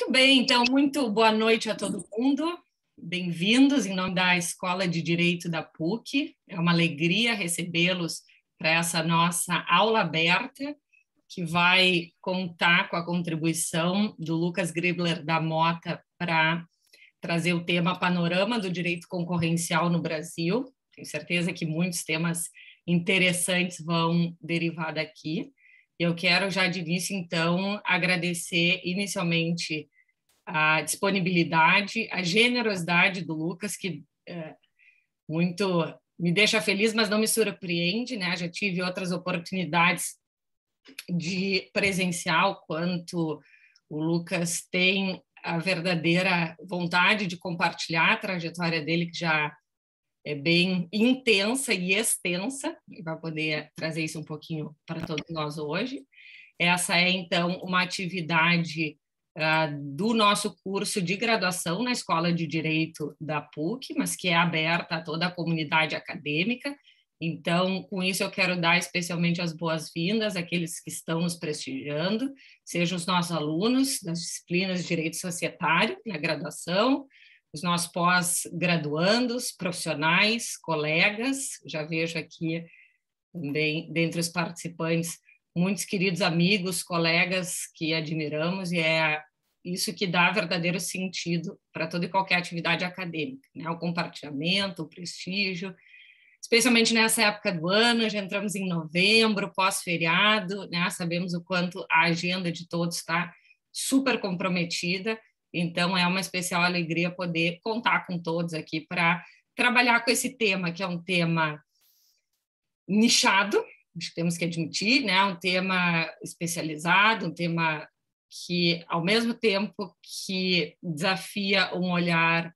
Muito bem, então, muito boa noite a todo mundo. Bem-vindos em nome da Escola de Direito da PUC. É uma alegria recebê-los para essa nossa aula aberta, que vai contar com a contribuição do Lucas Gribler da Mota para trazer o tema Panorama do Direito Concorrencial no Brasil. Tenho certeza que muitos temas interessantes vão derivar daqui. Eu quero já de início, então, agradecer inicialmente a disponibilidade, a generosidade do Lucas, que é, muito me deixa feliz, mas não me surpreende, né? Já tive outras oportunidades de presencial quanto o Lucas tem a verdadeira vontade de compartilhar a trajetória dele que já é bem intensa e extensa, e vai poder trazer isso um pouquinho para todos nós hoje. Essa é, então, uma atividade uh, do nosso curso de graduação na Escola de Direito da PUC, mas que é aberta a toda a comunidade acadêmica. Então, com isso, eu quero dar especialmente as boas-vindas àqueles que estão nos prestigiando, sejam os nossos alunos das disciplinas de Direito Societário, na graduação, os nossos pós-graduandos, profissionais, colegas, já vejo aqui também dentre os participantes muitos queridos amigos, colegas que admiramos e é isso que dá verdadeiro sentido para toda e qualquer atividade acadêmica, né? O compartilhamento, o prestígio, especialmente nessa época do ano, já entramos em novembro, pós-feriado, né? Sabemos o quanto a agenda de todos está super comprometida então, é uma especial alegria poder contar com todos aqui para trabalhar com esse tema, que é um tema nichado, acho que temos que admitir, né? um tema especializado, um tema que, ao mesmo tempo que desafia um olhar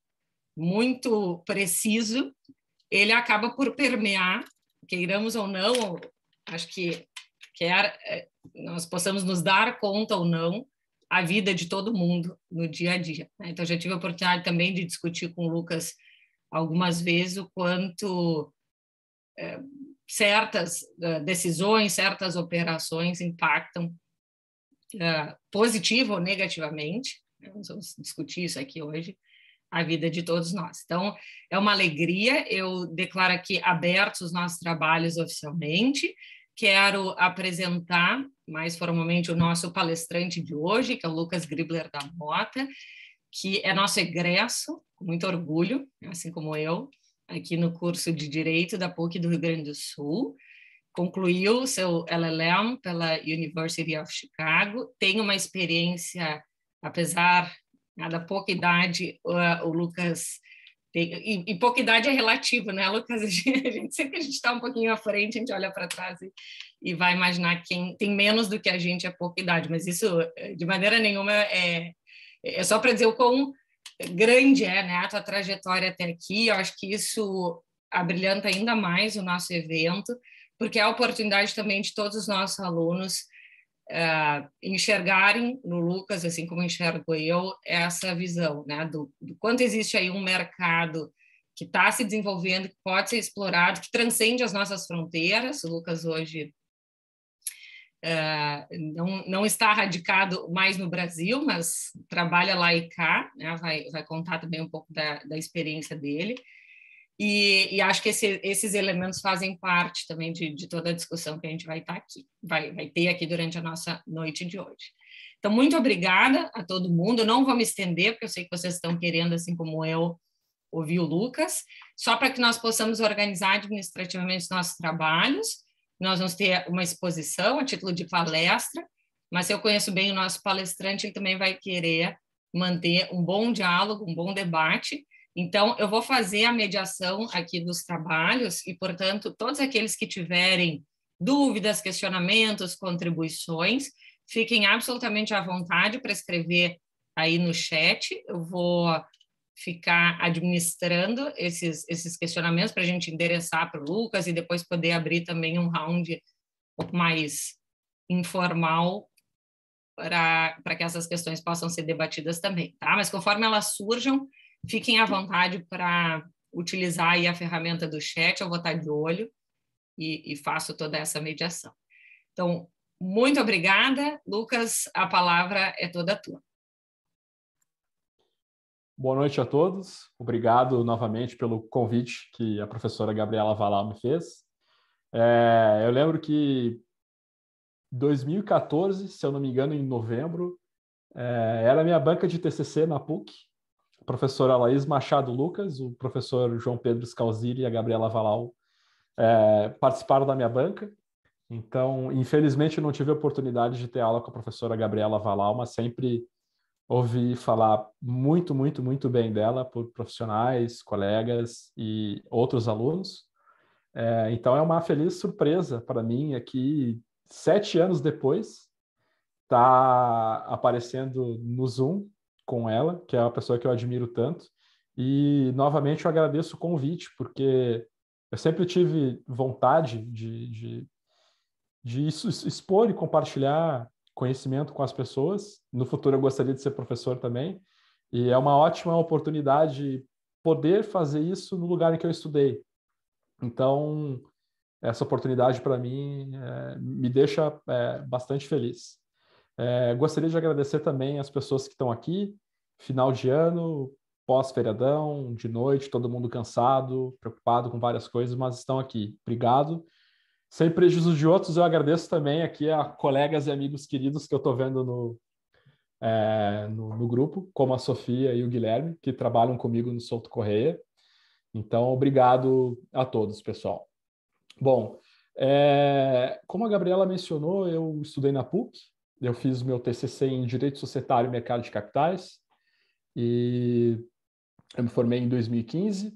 muito preciso, ele acaba por permear, queiramos ou não, acho que quer eh, nós possamos nos dar conta ou não, a vida de todo mundo no dia a dia. Né? Então, já tive a oportunidade também de discutir com o Lucas algumas vezes o quanto é, certas é, decisões, certas operações impactam uh, positivo ou negativamente. Né? vamos discutir isso aqui hoje a vida de todos nós. Então, é uma alegria, eu declaro aqui abertos os nossos trabalhos oficialmente. Quero apresentar mais formalmente o nosso palestrante de hoje, que é o Lucas Gribler da Mota, que é nosso egresso, com muito orgulho, assim como eu, aqui no curso de Direito da PUC do Rio Grande do Sul. Concluiu seu LLM pela University of Chicago, tem uma experiência, apesar né, da pouca idade, o Lucas e, e, pouca idade é relativa, né, Lucas? A gente, sempre que a gente está um pouquinho à frente, a gente olha para trás e, e, vai imaginar quem tem menos do que a gente é pouca idade, mas isso eh, de maneira nenhuma é, é só para dizer o quão grande é né, a tua trajetória até aqui. Eu acho que isso abrilhanta ainda mais o nosso evento, porque é a oportunidade também de todos os nossos alunos uh, enxergarem no Lucas, assim como enxergo eu, essa visão né, do, do quanto existe aí um mercado que está se desenvolvendo, que pode ser explorado, que transcende as nossas fronteiras. O Lucas hoje uh, não, não está radicado mais no Brasil, mas trabalha lá e cá, né? vai, vai contar também um pouco da, da experiência dele. E, e acho que esse, esses elementos fazem parte também de, de, toda a discussão que a gente vai estar tá aqui, vai, vai ter aqui durante a nossa noite de hoje. Então, muito obrigada a todo mundo. Eu não vou me estender, porque eu sei que vocês estão querendo, assim como eu, ouvir o Lucas, só para que nós possamos organizar administrativamente os nossos trabalhos. Nós vamos ter uma exposição a título de palestra, mas se eu conheço bem o nosso palestrante, ele também vai querer manter um bom diálogo, um bom debate, então, eu vou fazer a mediação aqui dos trabalhos e, portanto, todos aqueles que tiverem dúvidas, questionamentos, contribuições, fiquem absolutamente à vontade para escrever aí no chat. Eu vou ficar administrando esses, esses questionamentos para a gente endereçar para o Lucas e depois poder abrir também um round um pouco mais informal para que essas questões possam ser debatidas também, tá? Mas conforme elas surjam, Fiquem à vontade para utilizar aí a ferramenta do chat, eu vou estar tá de olho e, e faço toda essa mediação. Então, muito obrigada. Lucas, a palavra é toda tua. Boa noite a todos. Obrigado novamente pelo convite que a professora Gabriela Valau me fez. É, eu lembro que 2014, se eu não me engano, em novembro, é, era minha banca de TCC na PUC professora Laís Machado Lucas, o professor João Pedro Scalziri e a Gabriela Valal é, participaram da minha banca. Então, infelizmente, eu não tive a oportunidade de ter aula com a professora Gabriela Valal, mas sempre ouvi falar muito, muito, muito bem dela por profissionais, colegas e outros alunos. É, então, é uma feliz surpresa para mim aqui, é sete anos depois, estar tá aparecendo no Zoom com ela, que é uma pessoa que eu admiro tanto. E, novamente, eu agradeço o convite, porque eu sempre tive vontade de, de, de expor e compartilhar conhecimento com as pessoas. No futuro, eu gostaria de ser professor também. E é uma ótima oportunidade poder fazer isso no lugar em que eu estudei. Então, essa oportunidade para mim é, me deixa é, bastante feliz. É, gostaria de agradecer também as pessoas que estão aqui, final de ano, pós-feriadão, de noite, todo mundo cansado, preocupado com várias coisas, mas estão aqui. Obrigado. Sem prejuízo de outros, eu agradeço também aqui a colegas e amigos queridos que eu estou vendo no, é, no, no, grupo, como a Sofia e o Guilherme, que trabalham comigo no Solto Correia. Então, obrigado a todos, pessoal. Bom, é, como a Gabriela mencionou, eu estudei na PUC, eu fiz meu TCC em Direito Societário e Mercado de Capitais e eu me formei em 2015.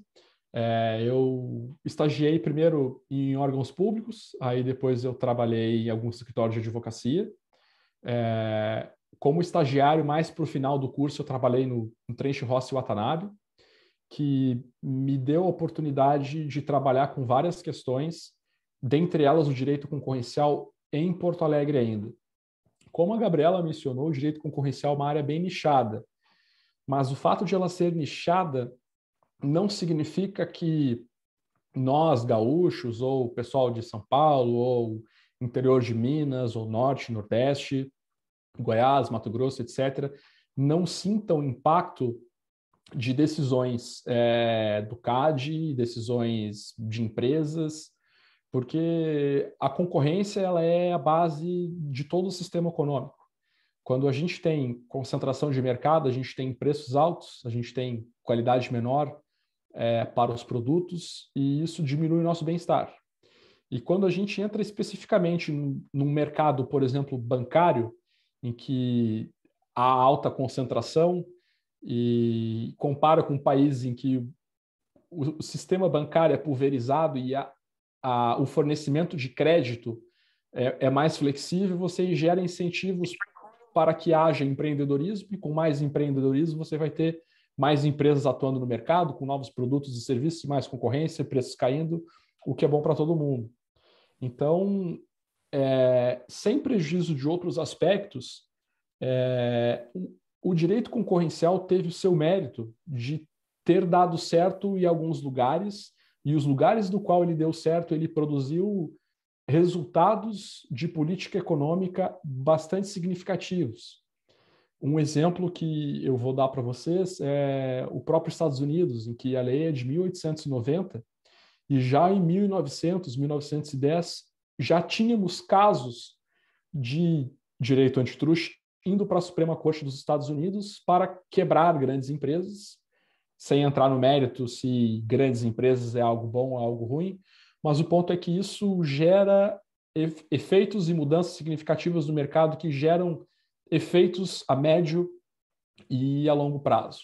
É, eu estagiei primeiro em órgãos públicos, aí depois eu trabalhei em alguns escritórios de advocacia. É, como estagiário, mais para o final do curso, eu trabalhei no, no Trench Rossi Watanabe, que me deu a oportunidade de trabalhar com várias questões, dentre elas o direito concorrencial em Porto Alegre ainda. Como a Gabriela mencionou, o direito concorrencial é uma área bem nichada, mas o fato de ela ser nichada não significa que nós, gaúchos, ou o pessoal de São Paulo, ou interior de Minas, ou norte, nordeste, Goiás, Mato Grosso, etc., não sintam impacto de decisões é, do CAD, decisões de empresas, porque a concorrência ela é a base de todo o sistema econômico. Quando a gente tem concentração de mercado, a gente tem preços altos, a gente tem qualidade menor é, para os produtos e isso diminui o nosso bem-estar. E quando a gente entra especificamente num mercado, por exemplo, bancário, em que há alta concentração e compara com um país em que o sistema bancário é pulverizado e há a, o fornecimento de crédito é, é mais flexível, você gera incentivos para que haja empreendedorismo, e com mais empreendedorismo você vai ter mais empresas atuando no mercado, com novos produtos e serviços, mais concorrência, preços caindo, o que é bom para todo mundo. Então, é, sem prejuízo de outros aspectos, é, o direito concorrencial teve o seu mérito de ter dado certo em alguns lugares e os lugares do qual ele deu certo, ele produziu resultados de política econômica bastante significativos. Um exemplo que eu vou dar para vocês é o próprio Estados Unidos, em que a lei é de 1890 e já em 1900, 1910, já tínhamos casos de direito antitruste indo para a Suprema Corte dos Estados Unidos para quebrar grandes empresas sem entrar no mérito se grandes empresas é algo bom ou algo ruim, mas o ponto é que isso gera efeitos e mudanças significativas no mercado que geram efeitos a médio e a longo prazo.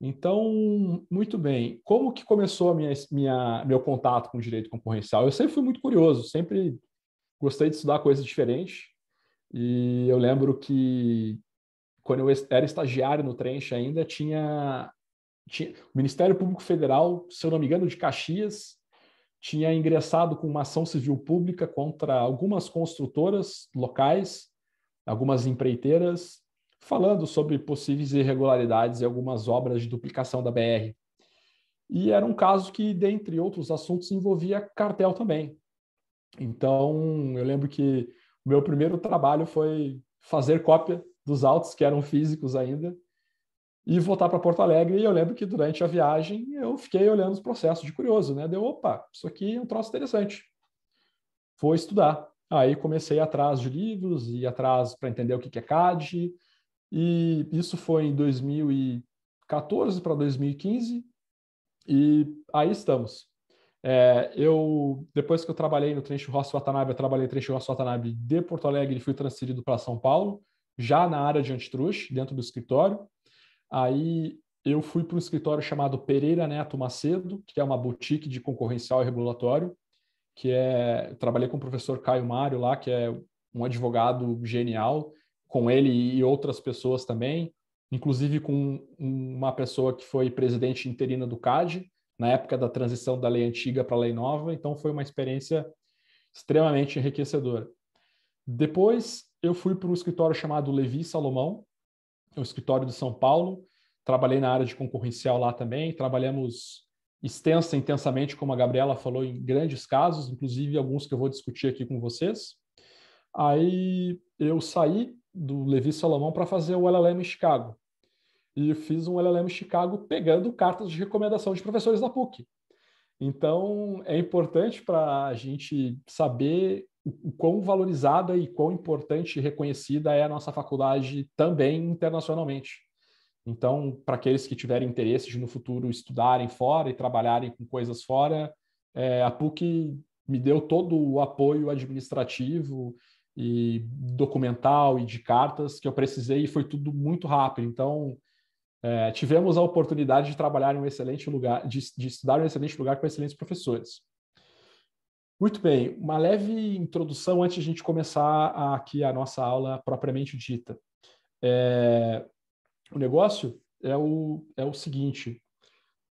Então, muito bem. Como que começou a minha, minha, meu contato com o direito concorrencial? Eu sempre fui muito curioso, sempre gostei de estudar coisas diferentes. E eu lembro que quando eu era estagiário no Trench ainda, tinha tinha, o Ministério Público Federal, se eu não me engano, de Caxias, tinha ingressado com uma ação civil pública contra algumas construtoras locais, algumas empreiteiras, falando sobre possíveis irregularidades e algumas obras de duplicação da BR. E era um caso que, dentre outros assuntos, envolvia cartel também. Então, eu lembro que o meu primeiro trabalho foi fazer cópia dos autos que eram físicos ainda, e voltar para Porto Alegre. E eu lembro que durante a viagem eu fiquei olhando os processos de curioso, né? Deu, opa, isso aqui é um troço interessante. Vou estudar. Aí comecei atrás de livros e atrás para entender o que é CAD. E isso foi em 2014 para 2015. E aí estamos. É, eu depois que eu trabalhei no trecho Ross Watanabe, eu trabalhei no trecho Ross Watanabe de Porto Alegre e fui transferido para São Paulo, já na área de antitrust, dentro do escritório. Aí eu fui para um escritório chamado Pereira Neto Macedo, que é uma boutique de concorrencial e regulatório, que é trabalhei com o professor Caio Mário lá, que é um advogado genial, com ele e outras pessoas também, inclusive com uma pessoa que foi presidente interina do CAD na época da transição da lei antiga para a lei nova, então foi uma experiência extremamente enriquecedora. Depois eu fui para um escritório chamado Levi Salomão, um escritório de São Paulo, trabalhei na área de concorrencial lá também, trabalhamos extensa, intensamente, como a Gabriela falou, em grandes casos, inclusive alguns que eu vou discutir aqui com vocês. Aí eu saí do Levi Salomão para fazer o LLM em Chicago. E fiz um LLM em Chicago pegando cartas de recomendação de professores da PUC. Então, é importante para a gente saber o, o quão valorizada e quão importante e reconhecida é a nossa faculdade também internacionalmente. Então, para aqueles que tiverem interesse de no futuro estudarem fora e trabalharem com coisas fora, é, a PUC me deu todo o apoio administrativo e documental e de cartas que eu precisei e foi tudo muito rápido. Então, é, tivemos a oportunidade de trabalhar em um excelente lugar, de, de estudar em um excelente lugar com excelentes professores. Muito bem, uma leve introdução antes de a gente começar aqui a nossa aula propriamente dita. É, o negócio é o, é o seguinte,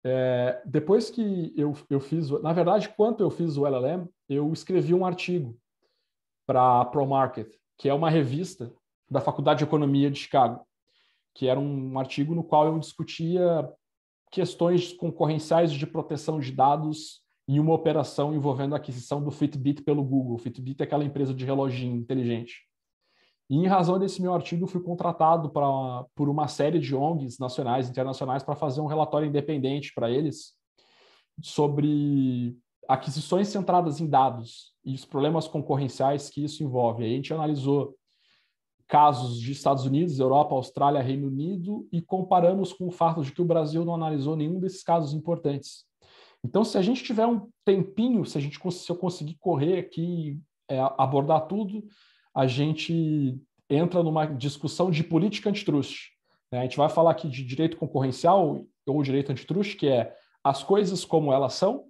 é, depois que eu, eu fiz, na verdade, quando eu fiz o LLM, eu escrevi um artigo para a ProMarket, que é uma revista da Faculdade de Economia de Chicago, que era um artigo no qual eu discutia questões concorrenciais de proteção de dados em uma operação envolvendo a aquisição do Fitbit pelo Google. O Fitbit é aquela empresa de reloginho inteligente. E em razão desse meu artigo, fui contratado pra, por uma série de ONGs nacionais e internacionais para fazer um relatório independente para eles sobre aquisições centradas em dados e os problemas concorrenciais que isso envolve. Aí a gente analisou casos de Estados Unidos, Europa, Austrália, Reino Unido e comparamos com o fato de que o Brasil não analisou nenhum desses casos importantes. Então, se a gente tiver um tempinho, se, a gente, se eu conseguir correr aqui, é, abordar tudo, a gente entra numa discussão de política antitrust. Né? A gente vai falar aqui de direito concorrencial ou direito antitrust, que é as coisas como elas são,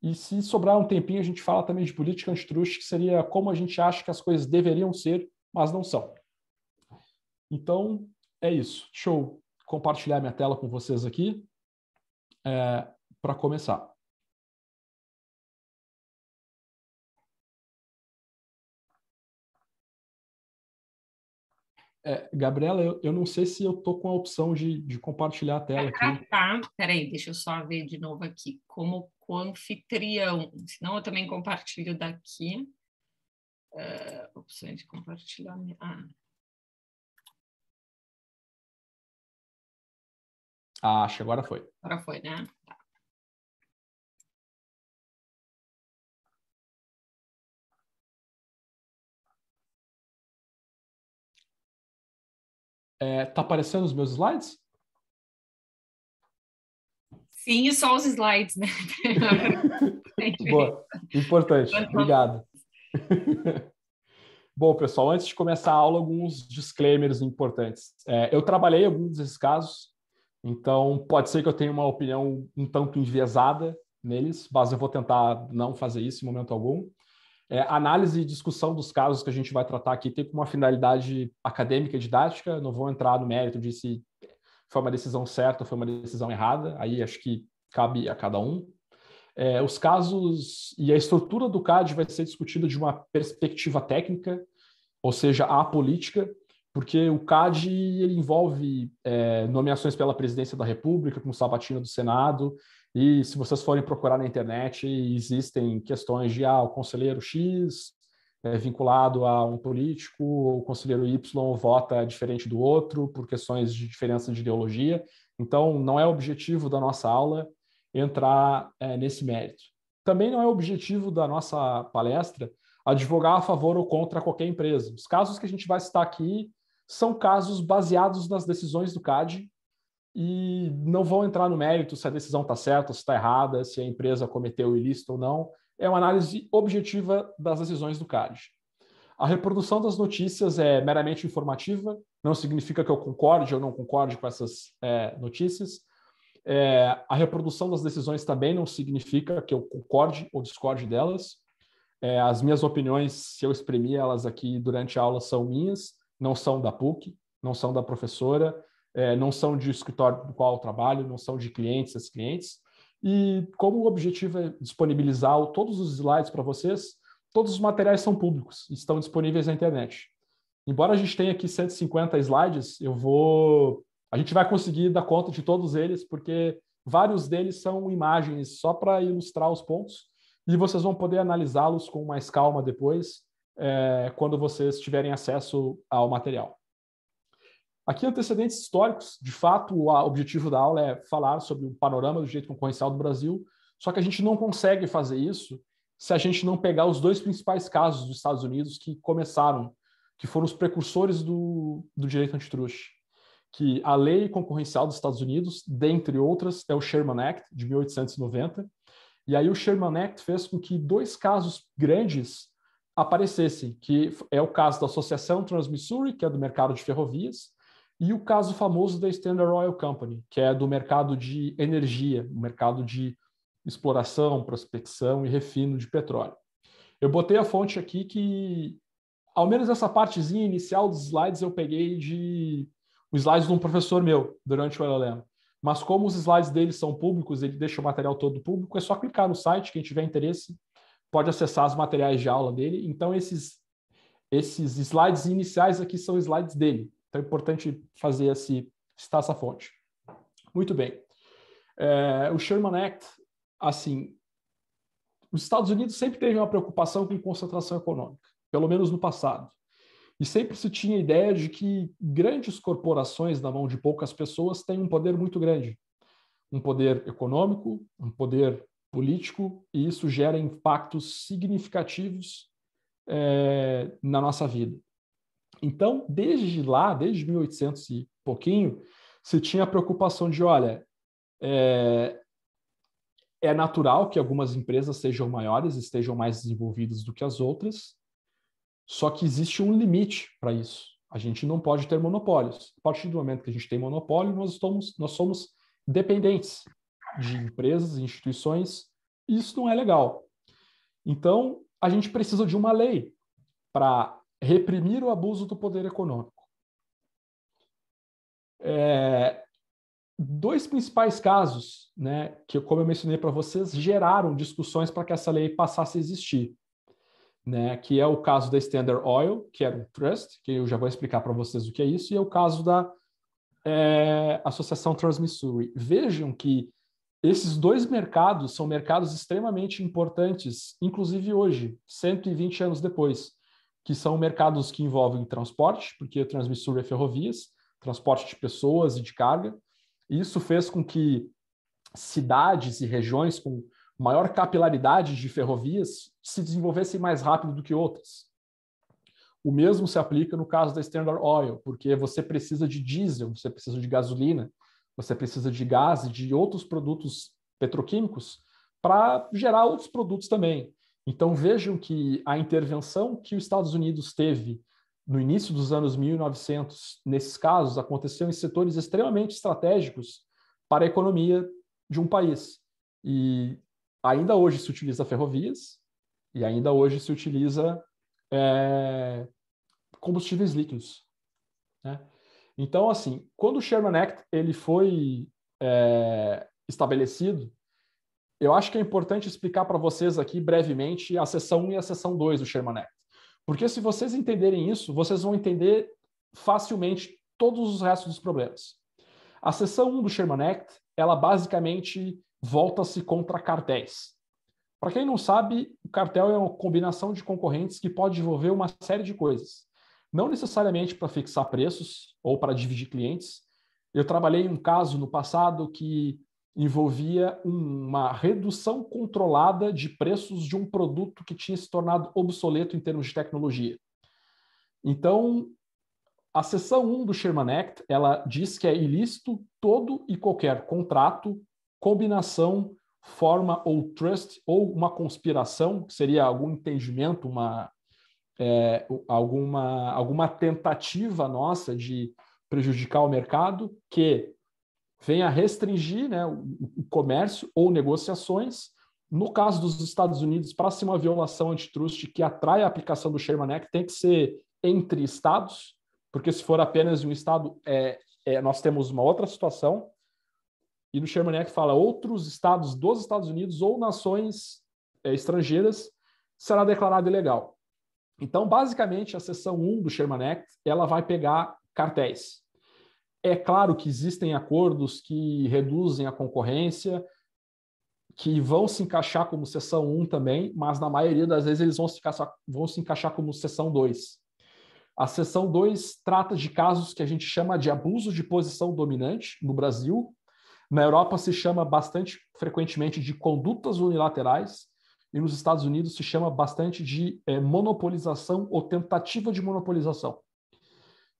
e se sobrar um tempinho, a gente fala também de política antitrust, que seria como a gente acha que as coisas deveriam ser, mas não são. Então, é isso. Deixa eu compartilhar minha tela com vocês aqui é, para começar. É, Gabriela, eu, eu, não sei se eu tô com a opção de, de compartilhar a tela aqui. Ah, tá. Peraí, deixa eu só ver de novo aqui. Como com anfitrião Senão eu também compartilho daqui. Uh, é, opções de compartilhar. Ah. ah acho, agora foi. Agora foi, né? Tá. É, tá aparecendo os meus slides? Sim, e só os slides, né? Boa, importante, obrigado. Bom, pessoal, antes de começar a aula, alguns disclaimers importantes. É, eu trabalhei alguns desses casos, então pode ser que eu tenha uma opinião um tanto enviesada neles, mas eu vou tentar não fazer isso em momento algum. É, análise e discussão dos casos que a gente vai tratar aqui tem uma finalidade acadêmica e didática, não vou entrar no mérito de se foi uma decisão certa ou foi uma decisão errada, aí acho que cabe a cada um. É, os casos e a estrutura do CAD vai ser discutida de uma perspectiva técnica, ou seja, a política, porque o CAD ele envolve é, nomeações pela presidência da República, com sabatina do Senado, e se vocês forem procurar na internet, existem questões de ah, o conselheiro X é vinculado a um político, o conselheiro Y vota diferente do outro por questões de diferença de ideologia. Então, não é objetivo da nossa aula entrar é, nesse mérito. Também não é objetivo da nossa palestra advogar a favor ou contra qualquer empresa. Os casos que a gente vai citar aqui são casos baseados nas decisões do CAD e não vão entrar no mérito se a decisão está certa, se está errada, se a empresa cometeu o ilícito ou não. É uma análise objetiva das decisões do CAD. A reprodução das notícias é meramente informativa, não significa que eu concorde ou não concorde com essas é, notícias. É, a reprodução das decisões também não significa que eu concorde ou discorde delas. É, as minhas opiniões, se eu exprimir elas aqui durante a aula, são minhas, não são da PUC, não são da professora, é, não são de escritório do qual eu trabalho, não são de clientes, esses clientes. E como o objetivo é disponibilizar todos os slides para vocês, todos os materiais são públicos, estão disponíveis na internet. Embora a gente tenha aqui 150 slides, eu vou a gente vai conseguir dar conta de todos eles, porque vários deles são imagens só para ilustrar os pontos, e vocês vão poder analisá-los com mais calma depois, é, quando vocês tiverem acesso ao material. Aqui, antecedentes históricos. De fato, o objetivo da aula é falar sobre o panorama do direito concorrencial do Brasil, só que a gente não consegue fazer isso se a gente não pegar os dois principais casos dos Estados Unidos que começaram, que foram os precursores do, do direito antitruste, que a lei concorrencial dos Estados Unidos, dentre outras, é o Sherman Act, de 1890, e aí o Sherman Act fez com que dois casos grandes aparecessem, que é o caso da Associação Transmissuri, que é do mercado de ferrovias, e o caso famoso da Standard Oil Company, que é do mercado de energia, o mercado de exploração, prospecção e refino de petróleo. Eu botei a fonte aqui que, ao menos essa partezinha inicial dos slides, eu peguei de os slides de um professor meu durante o LLM. Mas como os slides dele são públicos, ele deixa o material todo público, é só clicar no site, quem tiver interesse pode acessar os materiais de aula dele. Então, esses, esses slides iniciais aqui são slides dele. Então é importante fazer esse, citar essa fonte. Muito bem. É, o Sherman Act, assim, os Estados Unidos sempre teve uma preocupação com concentração econômica, pelo menos no passado. E sempre se tinha a ideia de que grandes corporações na mão de poucas pessoas têm um poder muito grande. Um poder econômico, um poder político, e isso gera impactos significativos é, na nossa vida. Então, desde lá, desde 1800 e pouquinho, se tinha a preocupação de, olha, é, é natural que algumas empresas sejam maiores, estejam mais desenvolvidas do que as outras, só que existe um limite para isso. A gente não pode ter monopólios. A partir do momento que a gente tem monopólio, nós, estamos, nós somos dependentes de empresas e instituições, e isso não é legal. Então, a gente precisa de uma lei para reprimir o abuso do poder econômico. É, dois principais casos, né, que como eu mencionei para vocês, geraram discussões para que essa lei passasse a existir, né, que é o caso da Standard Oil, que era um trust, que eu já vou explicar para vocês o que é isso, e é o caso da é, Associação Transmissouri. Vejam que esses dois mercados são mercados extremamente importantes, inclusive hoje, 120 anos depois que são mercados que envolvem transporte, porque a é ferrovias, transporte de pessoas e de carga. isso fez com que cidades e regiões com maior capilaridade de ferrovias se desenvolvessem mais rápido do que outras. O mesmo se aplica no caso da Standard Oil, porque você precisa de diesel, você precisa de gasolina, você precisa de gás e de outros produtos petroquímicos para gerar outros produtos também. Então vejam que a intervenção que os Estados Unidos teve no início dos anos 1900, nesses casos, aconteceu em setores extremamente estratégicos para a economia de um país. E ainda hoje se utiliza ferrovias e ainda hoje se utiliza é, combustíveis líquidos. Né? Então, assim, quando o Sherman Act ele foi é, estabelecido, eu acho que é importante explicar para vocês aqui brevemente a seção 1 e a seção 2 do Sherman Act. Porque se vocês entenderem isso, vocês vão entender facilmente todos os restos dos problemas. A seção 1 do Sherman Act, ela basicamente volta-se contra cartéis. Para quem não sabe, o cartel é uma combinação de concorrentes que pode envolver uma série de coisas. Não necessariamente para fixar preços ou para dividir clientes. Eu trabalhei um caso no passado que envolvia uma redução controlada de preços de um produto que tinha se tornado obsoleto em termos de tecnologia. Então, a seção 1 do Sherman Act, ela diz que é ilícito todo e qualquer contrato, combinação, forma ou trust ou uma conspiração, que seria algum entendimento, uma é, alguma alguma tentativa nossa de prejudicar o mercado que vem a restringir né, o comércio ou negociações. No caso dos Estados Unidos, para ser uma violação antitrust que atrai a aplicação do Sherman Act, tem que ser entre estados, porque se for apenas um estado, é, é, nós temos uma outra situação. E no Sherman Act fala outros estados dos Estados Unidos ou nações é, estrangeiras será declarado ilegal. Então, basicamente, a seção 1 do Sherman Act, ela vai pegar cartéis. É claro que existem acordos que reduzem a concorrência, que vão se encaixar como seção 1 também, mas na maioria das vezes eles vão se encaixar, vão se encaixar como seção 2. A seção 2 trata de casos que a gente chama de abuso de posição dominante no Brasil. Na Europa se chama bastante frequentemente de condutas unilaterais e nos Estados Unidos se chama bastante de é, monopolização ou tentativa de monopolização.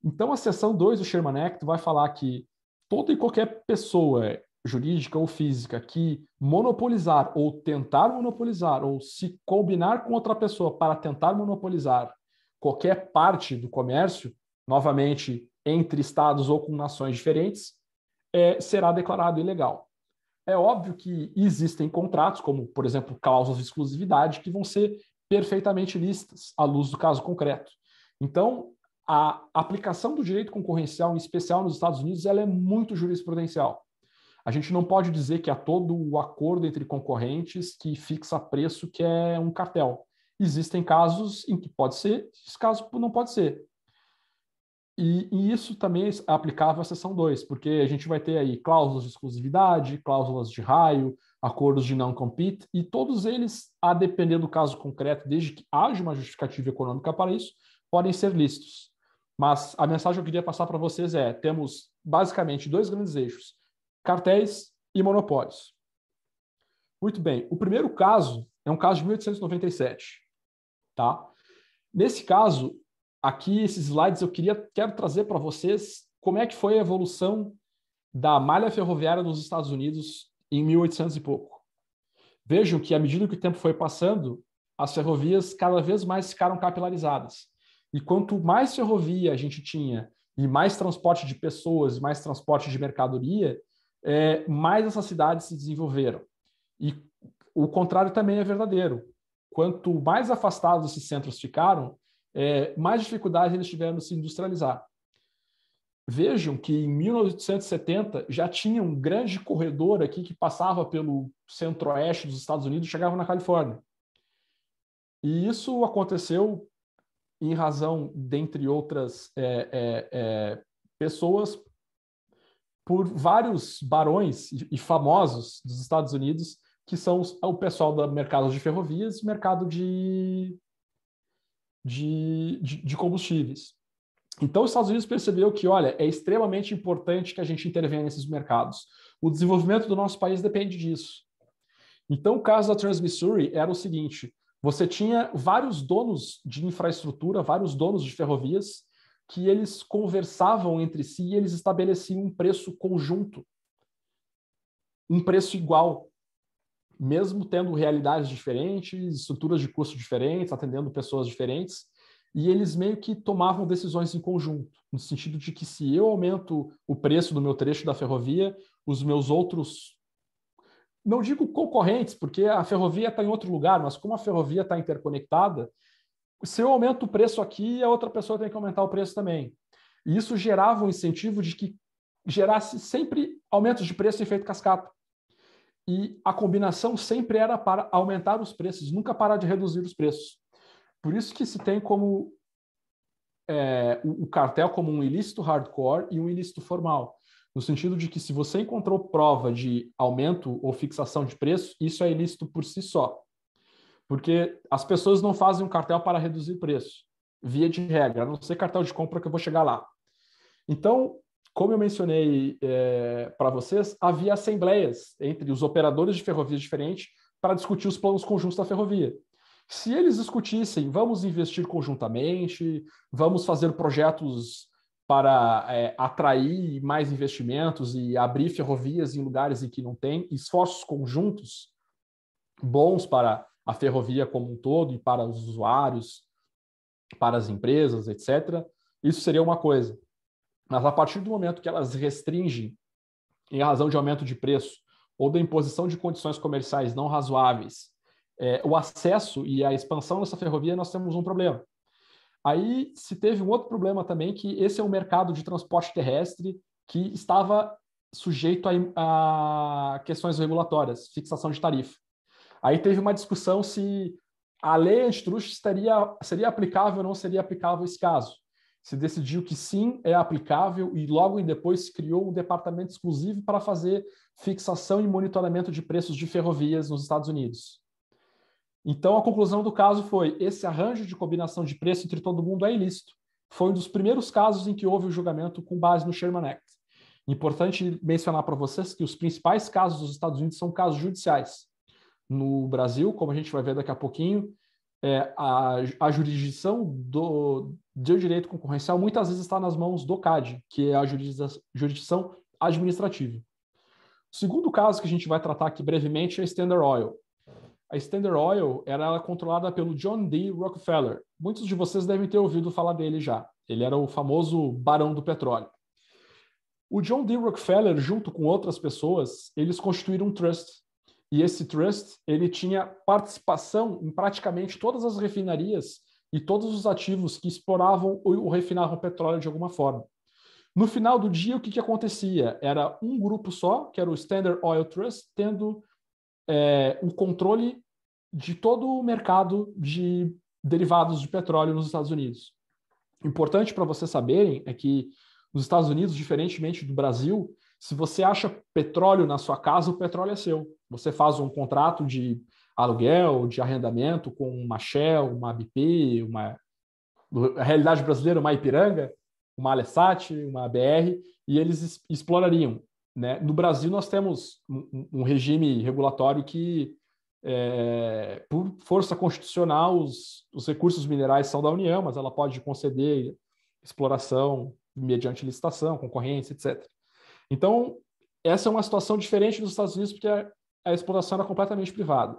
Então, a seção 2 do Sherman Act vai falar que toda e qualquer pessoa jurídica ou física que monopolizar ou tentar monopolizar ou se combinar com outra pessoa para tentar monopolizar qualquer parte do comércio, novamente entre estados ou com nações diferentes, é, será declarado ilegal. É óbvio que existem contratos, como, por exemplo, cláusulas de exclusividade, que vão ser perfeitamente listas à luz do caso concreto. Então, a aplicação do direito concorrencial, em especial nos Estados Unidos, ela é muito jurisprudencial. A gente não pode dizer que há todo o acordo entre concorrentes que fixa preço que é um cartel. Existem casos em que pode ser, esses casos não pode ser. E, e isso também é aplicável à seção 2, porque a gente vai ter aí cláusulas de exclusividade, cláusulas de raio, acordos de não compete, e todos eles, a depender do caso concreto, desde que haja uma justificativa econômica para isso, podem ser lícitos. Mas a mensagem que eu queria passar para vocês é: temos basicamente dois grandes eixos, cartéis e monopólios. Muito bem, o primeiro caso é um caso de 1897. Tá? Nesse caso, aqui, esses slides, eu queria, quero trazer para vocês como é que foi a evolução da malha ferroviária nos Estados Unidos em 1800 e pouco. Vejam que, à medida que o tempo foi passando, as ferrovias cada vez mais ficaram capilarizadas. E quanto mais ferrovia a gente tinha, e mais transporte de pessoas, e mais transporte de mercadoria, é, mais essas cidades se desenvolveram. E o contrário também é verdadeiro. Quanto mais afastados esses centros ficaram, é, mais dificuldade eles tiveram de se industrializar. Vejam que em 1870 já tinha um grande corredor aqui que passava pelo centro-oeste dos Estados Unidos e chegava na Califórnia. E isso aconteceu em razão, dentre outras é, é, é, pessoas, por vários barões e famosos dos Estados Unidos, que são o pessoal do mercado de ferrovias e mercado de, de, de combustíveis. Então, os Estados Unidos percebeu que, olha, é extremamente importante que a gente intervenha nesses mercados. O desenvolvimento do nosso país depende disso. Então, o caso da Trans Missouri era o seguinte: você tinha vários donos de infraestrutura, vários donos de ferrovias, que eles conversavam entre si e eles estabeleciam um preço conjunto, um preço igual, mesmo tendo realidades diferentes, estruturas de custo diferentes, atendendo pessoas diferentes, e eles meio que tomavam decisões em conjunto, no sentido de que se eu aumento o preço do meu trecho da ferrovia, os meus outros não digo concorrentes, porque a ferrovia está em outro lugar, mas como a ferrovia está interconectada, se eu aumento o preço aqui, a outra pessoa tem que aumentar o preço também. E isso gerava um incentivo de que gerasse sempre aumentos de preço e efeito cascata. E a combinação sempre era para aumentar os preços, nunca parar de reduzir os preços. Por isso que se tem como é, o, o cartel como um ilícito hardcore e um ilícito formal no sentido de que se você encontrou prova de aumento ou fixação de preço, isso é ilícito por si só. Porque as pessoas não fazem um cartel para reduzir preço, via de regra, a não ser cartel de compra que eu vou chegar lá. Então, como eu mencionei é, para vocês, havia assembleias entre os operadores de ferrovias diferentes para discutir os planos conjuntos da ferrovia. Se eles discutissem, vamos investir conjuntamente, vamos fazer projetos para é, atrair mais investimentos e abrir ferrovias em lugares em que não tem, esforços conjuntos bons para a ferrovia como um todo e para os usuários, para as empresas, etc. Isso seria uma coisa. Mas a partir do momento que elas restringem, em razão de aumento de preço ou da imposição de condições comerciais não razoáveis, é, o acesso e a expansão dessa ferrovia, nós temos um problema. Aí se teve um outro problema também, que esse é um mercado de transporte terrestre que estava sujeito a, a questões regulatórias, fixação de tarifa. Aí teve uma discussão se a lei antitrust estaria, seria aplicável ou não seria aplicável esse caso. Se decidiu que sim, é aplicável e logo depois se criou um departamento exclusivo para fazer fixação e monitoramento de preços de ferrovias nos Estados Unidos. Então, a conclusão do caso foi: esse arranjo de combinação de preço entre todo mundo é ilícito. Foi um dos primeiros casos em que houve o julgamento com base no Sherman Act. Importante mencionar para vocês que os principais casos dos Estados Unidos são casos judiciais. No Brasil, como a gente vai ver daqui a pouquinho, é, a, a, jurisdição do, do direito concorrencial muitas vezes está nas mãos do CAD, que é a jurisdição, administrativa. O segundo caso que a gente vai tratar aqui brevemente é Standard Oil. A Standard Oil era é controlada pelo John D. Rockefeller. Muitos de vocês devem ter ouvido falar dele já. Ele era o famoso barão do petróleo. O John D. Rockefeller, junto com outras pessoas, eles constituíram um trust. E esse trust, ele tinha participação em praticamente todas as refinarias e todos os ativos que exploravam ou refinavam petróleo de alguma forma. No final do dia, o que, que acontecia? Era um grupo só, que era o Standard Oil Trust, tendo é, controle de todo o mercado de derivados de petróleo nos Estados Unidos. Importante para vocês saberem é que nos Estados Unidos, diferentemente do Brasil, se você acha petróleo na sua casa, o petróleo é seu. Você faz um contrato de aluguel, de arrendamento com uma Shell, uma BP, uma a realidade brasileira, uma Ipiranga, uma Alessat, uma BR, e eles explorariam né? No Brasil, nós temos um, um regime regulatório que, é, por força constitucional, os, os recursos minerais são da União, mas ela pode conceder exploração mediante licitação, concorrência, etc. Então, essa é uma situação diferente dos Estados Unidos, porque a, a exploração era completamente privada.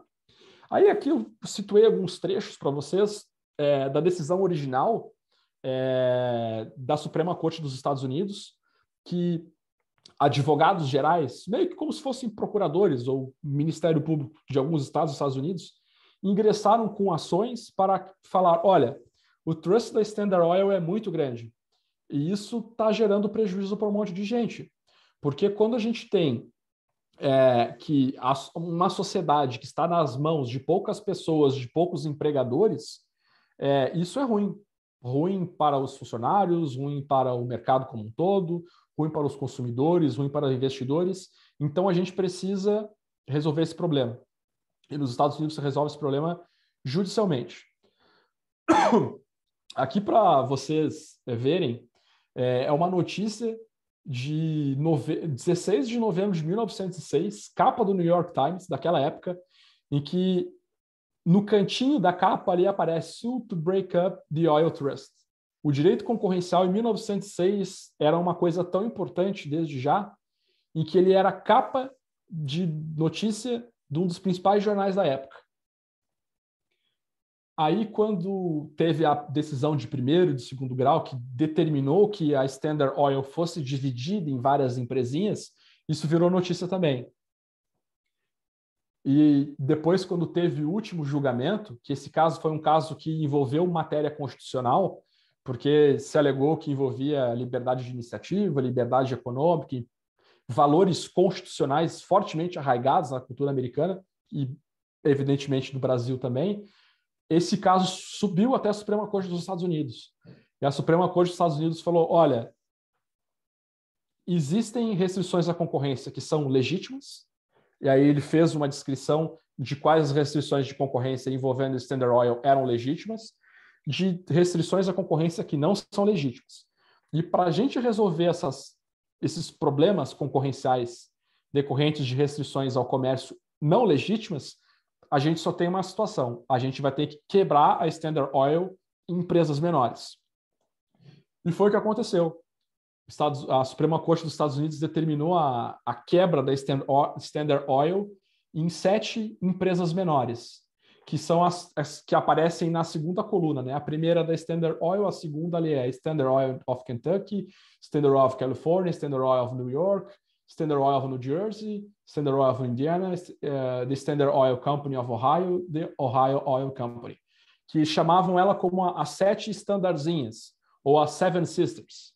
Aí aqui eu situei alguns trechos para vocês é, da decisão original é, da Suprema Corte dos Estados Unidos, que advogados gerais, meio que como se fossem procuradores ou Ministério Público de alguns estados dos Estados Unidos, ingressaram com ações para falar: olha, o trust da Standard Oil é muito grande e isso está gerando prejuízo para um monte de gente. Porque quando a gente tem é, que a, uma sociedade que está nas mãos de poucas pessoas, de poucos empregadores, é, isso é ruim. Ruim para os funcionários, ruim para o mercado como um todo, ruim para os consumidores, ruim para investidores. Então a gente precisa resolver esse problema. E nos Estados Unidos se resolve esse problema judicialmente. Aqui para vocês eh, verem, eh, é uma notícia de nove... 16 de novembro de 1906, capa do New York Times, daquela época, em que no cantinho da capa ali aparece Sue to Break Up the Oil Trust. O direito concorrencial em 1906 era uma coisa tão importante desde já, em que ele era capa de notícia de um dos principais jornais da época. Aí, quando teve a decisão de primeiro e de segundo grau, que determinou que a Standard Oil fosse dividida em várias empresinhas, isso virou notícia também. E depois, quando teve o último julgamento, que esse caso foi um caso que envolveu matéria constitucional, porque se alegou que envolvia liberdade de iniciativa, liberdade econômica, valores constitucionais fortemente arraigados na cultura americana e, evidentemente, no Brasil também. Esse caso subiu até a Suprema Corte dos Estados Unidos. E a Suprema Corte dos Estados Unidos falou: olha, existem restrições à concorrência que são legítimas, e aí ele fez uma descrição de quais restrições de concorrência envolvendo o Standard Oil eram legítimas, de restrições à concorrência que não são legítimas. E para a gente resolver essas, esses problemas concorrenciais decorrentes de restrições ao comércio não legítimas, a gente só tem uma situação: a gente vai ter que quebrar a Standard Oil em empresas menores. E foi o que aconteceu. Estados, a Suprema Corte dos Estados Unidos determinou a, a quebra da Standard Oil em sete empresas menores que são as, as, que aparecem na segunda coluna, né? A primeira é da Standard Oil, a segunda ali é Standard Oil of Kentucky, Standard Oil of California, Standard Oil of New York, Standard Oil of New Jersey, Standard Oil of Indiana, uh, the Standard Oil Company of Ohio, the Ohio Oil Company, que chamavam ela como as sete estandarzinhas ou as Seven Sisters.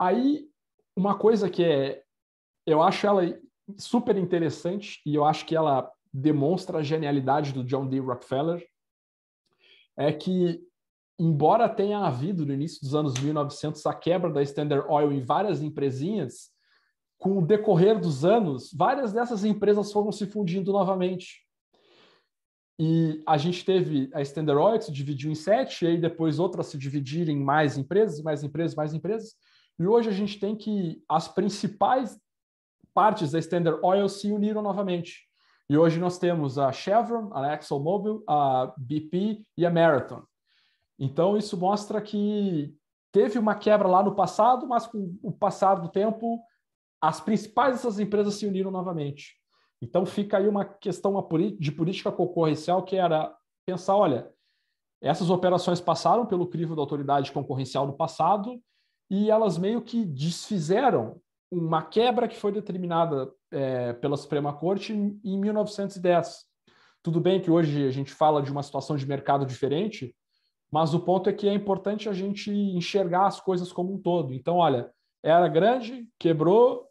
Aí uma coisa que é, eu acho ela super interessante e eu acho que ela demonstra a genialidade do John D. Rockefeller é que, embora tenha havido no início dos anos 1900 a quebra da Standard Oil em várias empresinhas, com o decorrer dos anos, várias dessas empresas foram se fundindo novamente. E a gente teve a Standard Oil que se dividiu em sete, e aí depois outras se dividirem em mais empresas, mais empresas, mais empresas. E hoje a gente tem que as principais partes da Standard Oil se uniram novamente. E hoje nós temos a Chevron, a ExxonMobil, a BP e a Marathon. Então, isso mostra que teve uma quebra lá no passado, mas com o passar do tempo, as principais dessas empresas se uniram novamente. Então, fica aí uma questão de política concorrencial que era pensar, olha, essas operações passaram pelo crivo da autoridade concorrencial no passado e elas meio que desfizeram uma quebra que foi determinada é, pela Suprema Corte em 1910. Tudo bem que hoje a gente fala de uma situação de mercado diferente, mas o ponto é que é importante a gente enxergar as coisas como um todo. Então, olha, era grande, quebrou,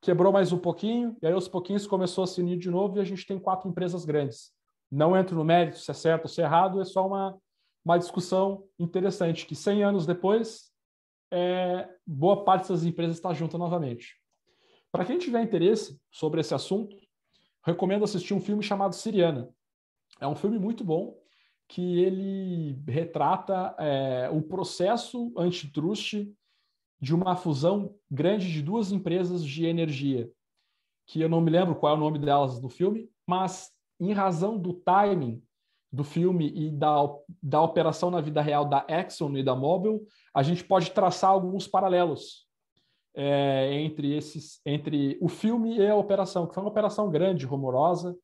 quebrou mais um pouquinho, e aí aos pouquinhos começou a se unir de novo e a gente tem quatro empresas grandes. Não entro no mérito se é certo ou se é errado, é só uma, uma discussão interessante, que 100 anos depois, é, boa parte dessas empresas está junta novamente. Para quem tiver interesse sobre esse assunto, recomendo assistir um filme chamado Siriana. É um filme muito bom que ele retrata é, o processo antitrust de uma fusão grande de duas empresas de energia, que eu não me lembro qual é o nome delas no filme, mas em razão do timing do filme e da, da operação na vida real da Exxon e da Mobil, a gente pode traçar alguns paralelos é, entre, esses, entre o filme e a operação, que foi uma operação grande, rumorosa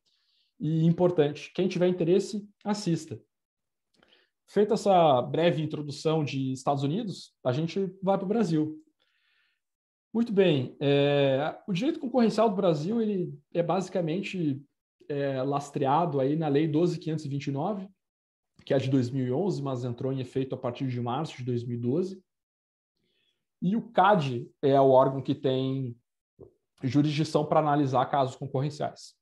e importante. Quem tiver interesse, assista. Feita essa breve introdução de Estados Unidos, a gente vai para o Brasil. Muito bem. É, o direito concorrencial do Brasil ele é basicamente é, lastreado aí na Lei 12.529, que é de 2011, mas entrou em efeito a partir de março de 2012 e o CAD é o órgão que tem jurisdição para analisar casos concorrenciais.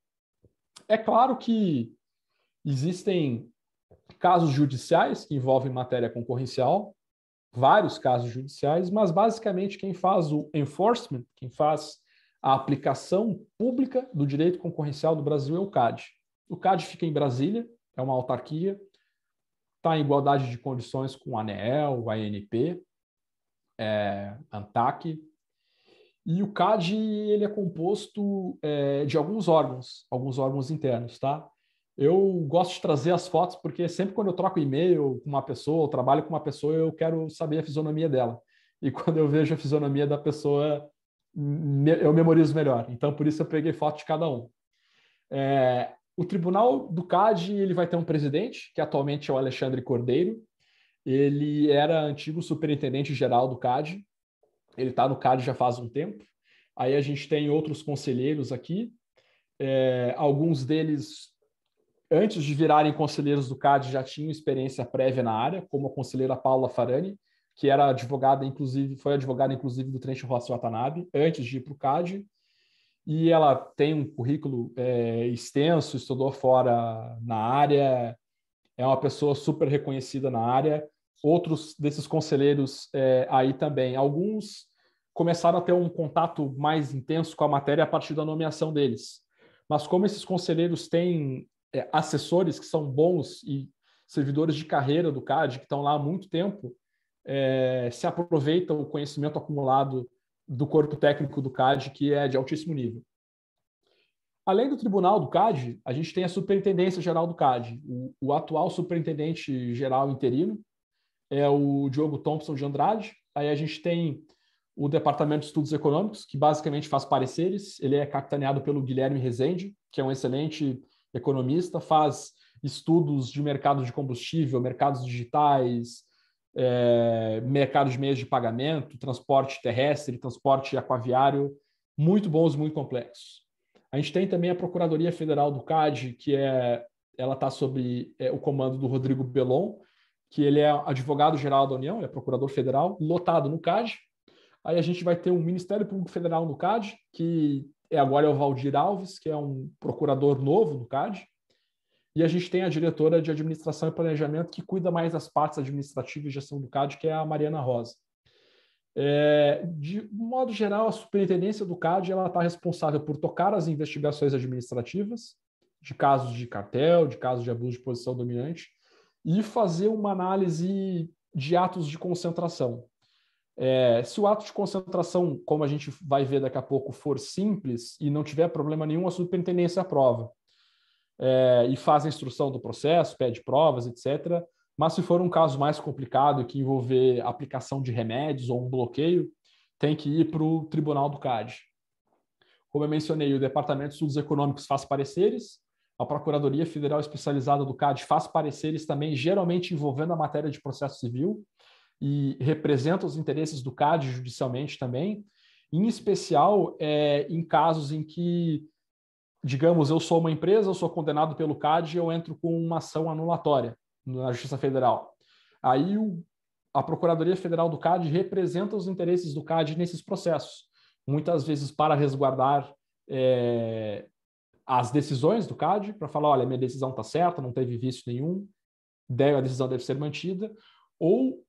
É claro que existem casos judiciais que envolvem matéria concorrencial, vários casos judiciais, mas basicamente quem faz o enforcement, quem faz a aplicação pública do direito concorrencial do Brasil é o CAD. O CAD fica em Brasília, é uma autarquia, está em igualdade de condições com a ANEEL, a ANP, é, ANTAC. E o CAD ele é composto é, de alguns órgãos, alguns órgãos internos, tá? Eu gosto de trazer as fotos porque sempre quando eu troco e-mail com uma pessoa, ou trabalho com uma pessoa, eu quero saber a fisionomia dela. E quando eu vejo a fisionomia da pessoa, eu memorizo melhor. Então, por isso eu peguei foto de cada um. É, o Tribunal do CAD ele vai ter um presidente, que atualmente é o Alexandre Cordeiro, ele era antigo superintendente geral do CAD. Ele está no CAD já faz um tempo. Aí a gente tem outros conselheiros aqui. É, alguns deles, antes de virarem conselheiros do CAD, já tinham experiência prévia na área, como a conselheira Paula Farani, que era advogada, inclusive, foi advogada, inclusive, do Trente Rossi Watanabe, antes de ir para o CAD. E ela tem um currículo é, extenso, estudou fora na área, é uma pessoa super reconhecida na área outros desses conselheiros é, aí também. Alguns começaram a ter um contato mais intenso com a matéria a partir da nomeação deles. Mas como esses conselheiros têm é, assessores que são bons e servidores de carreira do CAD, que estão lá há muito tempo, é, se aproveitam o conhecimento acumulado do corpo técnico do CAD, que é de altíssimo nível. Além do tribunal do CAD, a gente tem a superintendência geral do CAD, o, o atual superintendente geral interino, é o Diogo Thompson de Andrade. Aí a gente tem o Departamento de Estudos Econômicos, que basicamente faz pareceres. Ele é capitaneado pelo Guilherme Rezende, que é um excelente economista, faz estudos de mercado de combustível, mercados digitais, é, mercado de meios de pagamento, transporte terrestre, transporte aquaviário, muito bons, muito complexos. A gente tem também a Procuradoria Federal do CAD, que é ela está sob é, o comando do Rodrigo Belon, que ele é advogado-geral da União, ele é procurador federal, lotado no CAD. Aí a gente vai ter um Ministério Público Federal no CAD, que é agora é o Valdir Alves, que é um procurador novo no CAD. E a gente tem a diretora de Administração e Planejamento, que cuida mais das partes administrativas e gestão do CAD, que é a Mariana Rosa. É, de modo geral, a superintendência do CAD está responsável por tocar as investigações administrativas de casos de cartel, de casos de abuso de posição dominante, e fazer uma análise de atos de concentração. É, se o ato de concentração, como a gente vai ver daqui a pouco, for simples e não tiver problema nenhum, a superintendência aprova é, e faz a instrução do processo, pede provas, etc. Mas se for um caso mais complicado que envolver aplicação de remédios ou um bloqueio, tem que ir para o tribunal do CAD. Como eu mencionei, o Departamento de Estudos Econômicos faz pareceres, a Procuradoria Federal Especializada do CAD faz pareceres também, geralmente envolvendo a matéria de processo civil, e representa os interesses do CAD judicialmente também, em especial é, em casos em que, digamos, eu sou uma empresa, eu sou condenado pelo CAD e eu entro com uma ação anulatória na Justiça Federal. Aí o, a Procuradoria Federal do CAD representa os interesses do CAD nesses processos, muitas vezes para resguardar é, as decisões do CAD para falar, olha, minha decisão está certa, não teve vício nenhum, a decisão deve ser mantida, ou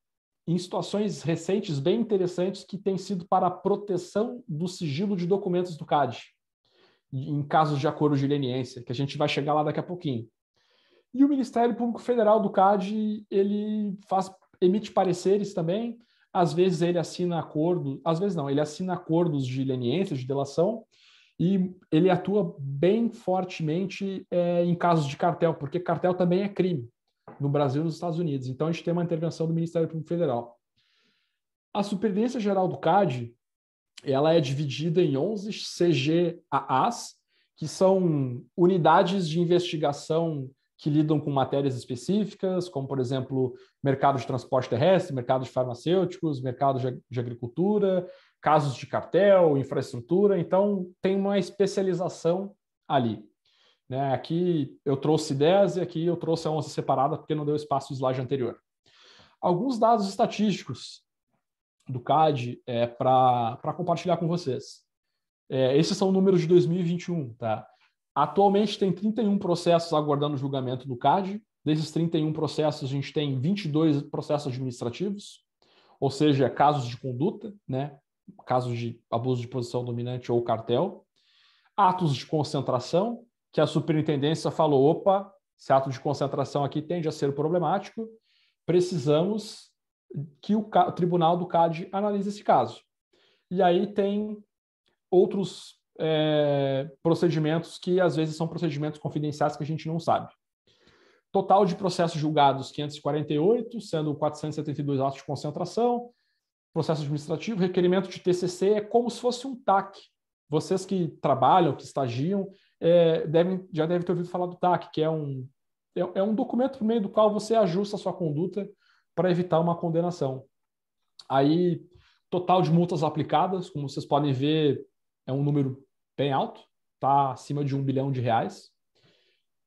em situações recentes bem interessantes que tem sido para a proteção do sigilo de documentos do CAD, em casos de acordo de leniência, que a gente vai chegar lá daqui a pouquinho. E o Ministério Público Federal do CAD, ele faz, emite pareceres também, às vezes ele assina acordo, às vezes não, ele assina acordos de leniência, de delação, e ele atua bem fortemente é, em casos de cartel, porque cartel também é crime no Brasil e nos Estados Unidos. Então a gente tem uma intervenção do Ministério Público Federal. A Superintendência Geral do CAD ela é dividida em 11 CGAAs, que são unidades de investigação que lidam com matérias específicas, como, por exemplo, mercado de transporte terrestre, mercado de farmacêuticos, mercado de agricultura, casos de cartel, infraestrutura, então tem uma especialização ali. Né? Aqui eu trouxe 10 e aqui eu trouxe a 11 separada porque não deu espaço no slide anterior. Alguns dados estatísticos do CAD é, para compartilhar com vocês. É, esses são números de 2021. Tá? Atualmente tem 31 processos aguardando julgamento do CAD. Desses 31 processos, a gente tem 22 processos administrativos, ou seja, casos de conduta, né? casos de abuso de posição dominante ou cartel. Atos de concentração, que a superintendência falou: opa, esse ato de concentração aqui tende a ser problemático, precisamos que o tribunal do CAD analise esse caso. E aí tem outros é, procedimentos que às vezes são procedimentos confidenciais que a gente não sabe. Total de processos julgados 548, sendo 472 atos de concentração, processo administrativo, requerimento de TCC é como se fosse um TAC. Vocês que trabalham, que estagiam, é, devem, já devem ter ouvido falar do TAC, que é um, é, é um documento por meio do qual você ajusta a sua conduta para evitar uma condenação. Aí, total de multas aplicadas, como vocês podem ver, é um número bem alto, está acima de um bilhão de reais.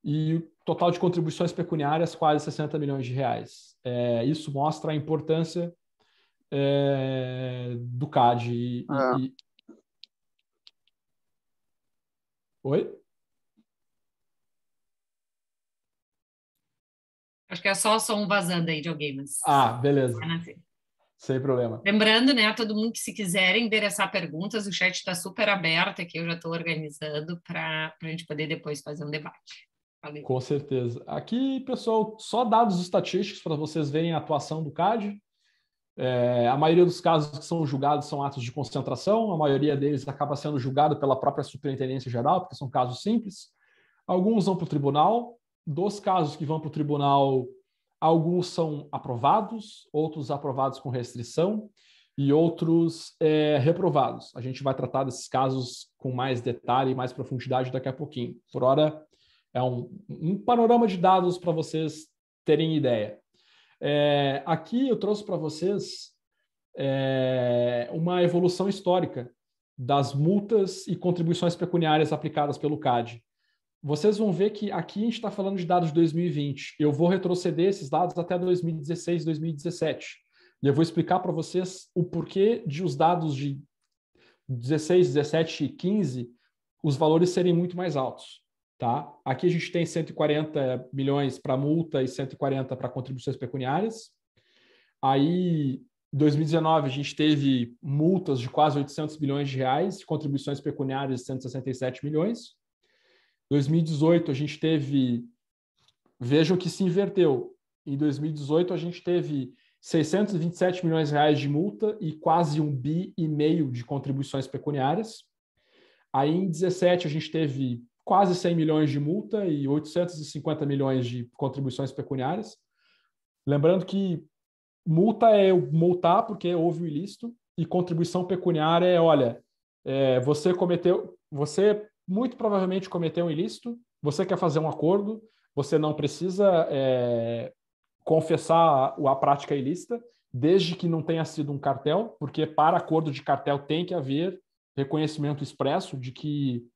E total de contribuições pecuniárias, quase 60 milhões de reais. É, isso mostra a importância é, do CAD. Ah. E, e... Oi? Acho que é só o som vazando aí de alguém, mas. Ah, beleza. Sem problema. Lembrando, né, a todo mundo que se quiser endereçar perguntas, o chat está super aberto aqui, eu já estou organizando para a gente poder depois fazer um debate. Valeu. Com certeza. Aqui, pessoal, só dados estatísticos para vocês verem a atuação do CAD. É, a maioria dos casos que são julgados são atos de concentração, a maioria deles acaba sendo julgado pela própria Superintendência Geral, porque são casos simples. Alguns vão para o tribunal, dos casos que vão para o tribunal, alguns são aprovados, outros aprovados com restrição e outros é, reprovados. A gente vai tratar desses casos com mais detalhe e mais profundidade daqui a pouquinho. Por hora, é um, um panorama de dados para vocês terem ideia. É, aqui eu trouxe para vocês é, uma evolução histórica das multas e contribuições pecuniárias aplicadas pelo CAD. Vocês vão ver que aqui a gente está falando de dados de 2020. Eu vou retroceder esses dados até 2016, 2017. E eu vou explicar para vocês o porquê de os dados de 16, 17 e 15, os valores serem muito mais altos. Tá? Aqui a gente tem 140 milhões para multa e 140 para contribuições pecuniárias. Aí, em 2019, a gente teve multas de quase 800 milhões de reais, contribuições pecuniárias de 167 milhões. 2018, a gente teve. Vejam que se inverteu. Em 2018, a gente teve 627 milhões de reais de multa e quase um bi e meio de contribuições pecuniárias. Aí em 17 a gente teve quase 100 milhões de multa e 850 milhões de contribuições pecuniárias. Lembrando que multa é multar porque houve o ilícito e contribuição pecuniária é, olha, é, você cometeu, você muito provavelmente cometeu um ilícito, você quer fazer um acordo, você não precisa é, confessar a, a prática ilícita, desde que não tenha sido um cartel, porque para acordo de cartel tem que haver reconhecimento expresso de que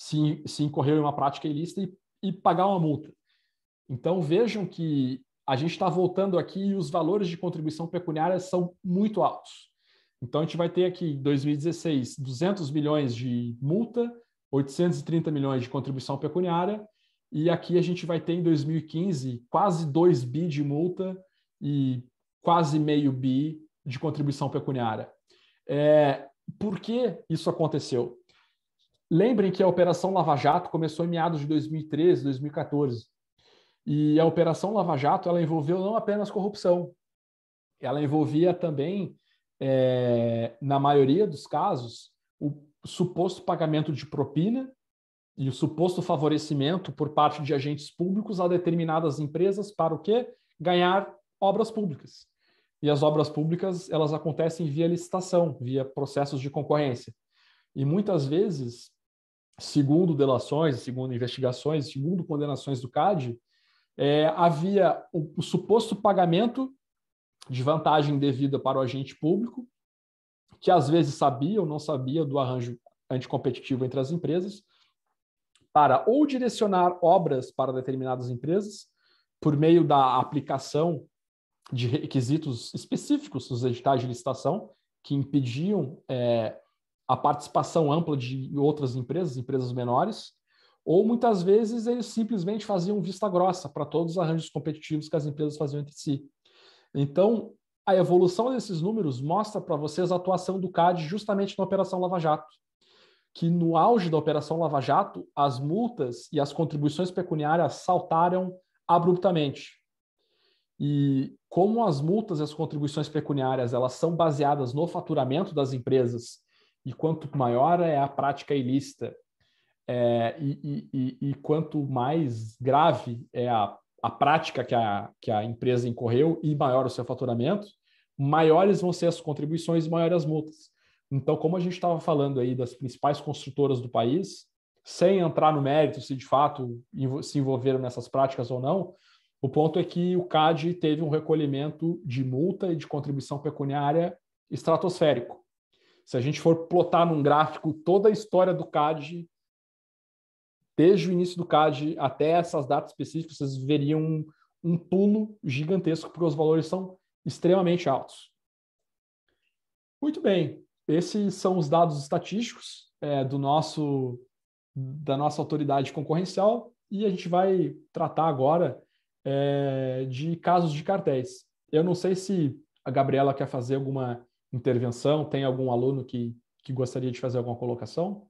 se, se incorreu em uma prática ilícita e, e pagar uma multa. Então vejam que a gente está voltando aqui e os valores de contribuição pecuniária são muito altos. Então a gente vai ter aqui em 2016 200 milhões de multa, 830 milhões de contribuição pecuniária e aqui a gente vai ter em 2015 quase 2 bi de multa e quase meio bi de contribuição pecuniária. É, por que isso aconteceu? Lembrem que a Operação Lava Jato começou em meados de 2013, 2014. E a Operação Lava Jato ela envolveu não apenas corrupção, ela envolvia também, é, na maioria dos casos, o suposto pagamento de propina e o suposto favorecimento por parte de agentes públicos a determinadas empresas para o quê? Ganhar obras públicas. E as obras públicas elas acontecem via licitação, via processos de concorrência. E muitas vezes segundo delações, segundo investigações, segundo condenações do CAD, é, havia o, o, suposto pagamento de vantagem devida para o agente público, que às vezes sabia ou não sabia do arranjo anticompetitivo entre as empresas, para ou direcionar obras para determinadas empresas por meio da aplicação de requisitos específicos dos editais de licitação que impediam é, a participação ampla de outras empresas, empresas menores, ou muitas vezes eles simplesmente faziam vista grossa para todos os arranjos competitivos que as empresas faziam entre si. Então, a evolução desses números mostra para vocês a atuação do CAD justamente na Operação Lava Jato, que no auge da Operação Lava Jato, as multas e as contribuições pecuniárias saltaram abruptamente. E como as multas e as contribuições pecuniárias elas são baseadas no faturamento das empresas e quanto maior é a prática ilícita é, e, e, e, quanto mais grave é a, a prática que a, que a empresa incorreu e maior o seu faturamento, maiores vão ser as contribuições e maiores as multas. Então, como a gente estava falando aí das principais construtoras do país, sem entrar no mérito se de fato se envolveram nessas práticas ou não, o ponto é que o CAD teve um recolhimento de multa e de contribuição pecuniária estratosférico se a gente for plotar num gráfico toda a história do CAD, desde o início do CAD até essas datas específicas, vocês veriam um, um pulo gigantesco, porque os valores são extremamente altos. Muito bem, esses são os dados estatísticos é, do nosso da nossa autoridade concorrencial e a gente vai tratar agora é, de casos de cartéis. Eu não sei se a Gabriela quer fazer alguma intervenção? Tem algum aluno que, que gostaria de fazer alguma colocação?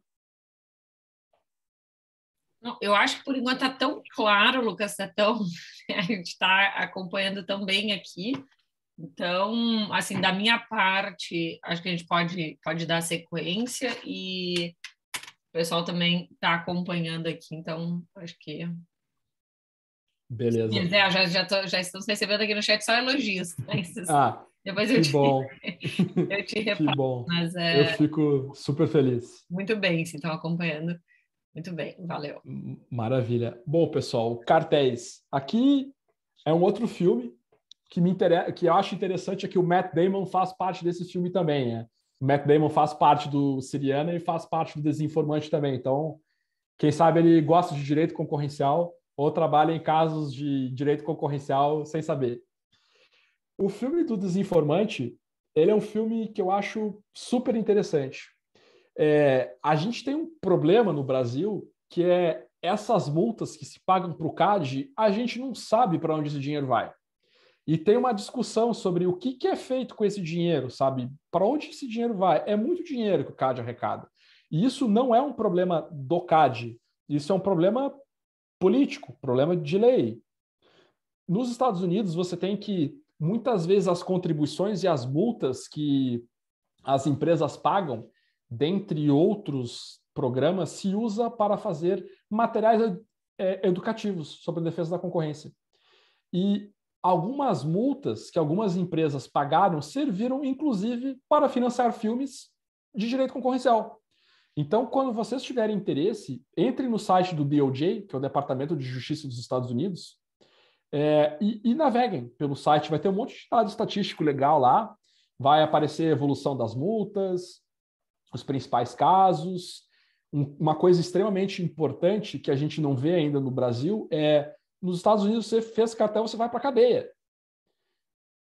Não, eu acho que por enquanto está tão claro, Lucas, tá tão, a gente está acompanhando tão bem aqui. Então, assim, da minha parte, acho que a gente pode, pode dar sequência e o pessoal também está acompanhando aqui, então acho que. Beleza. Se quiser, já, já, tô, já estamos recebendo aqui no chat só elogios. Né? ah, depois eu que te, bom. eu te reparo. Que bom. Mas, é... Eu fico super feliz. Muito bem, se estão acompanhando. Muito bem, valeu. Maravilha. Bom, pessoal, cartéis. Aqui é um outro filme que me interessa, que eu acho interessante é que o Matt Damon faz parte desse filme também. Né? O Matt Damon faz parte do Siriana e faz parte do Desinformante também. Então, quem sabe ele gosta de direito concorrencial ou trabalha em casos de direito concorrencial sem saber. O filme do Desinformante, ele é um filme que eu acho super interessante. É, a gente tem um problema no Brasil que é essas multas que se pagam para o CAD, a gente não sabe para onde esse dinheiro vai. E tem uma discussão sobre o que, que é feito com esse dinheiro, sabe? Para onde esse dinheiro vai? É muito dinheiro que o CAD arrecada. E isso não é um problema do CAD, isso é um problema político, problema de lei. Nos Estados Unidos, você tem que muitas vezes as contribuições e as multas que as empresas pagam, dentre outros programas, se usa para fazer materiais é, educativos sobre a defesa da concorrência. E algumas multas que algumas empresas pagaram serviram, inclusive, para financiar filmes de direito concorrencial. Então, quando vocês tiverem interesse, entre no site do DOJ, que é o Departamento de Justiça dos Estados Unidos, é, e, e naveguem pelo site, vai ter um monte de dado estatístico legal lá. Vai aparecer a evolução das multas, os principais casos. Um, uma coisa extremamente importante que a gente não vê ainda no Brasil é nos Estados Unidos você fez cartão, você vai para cadeia.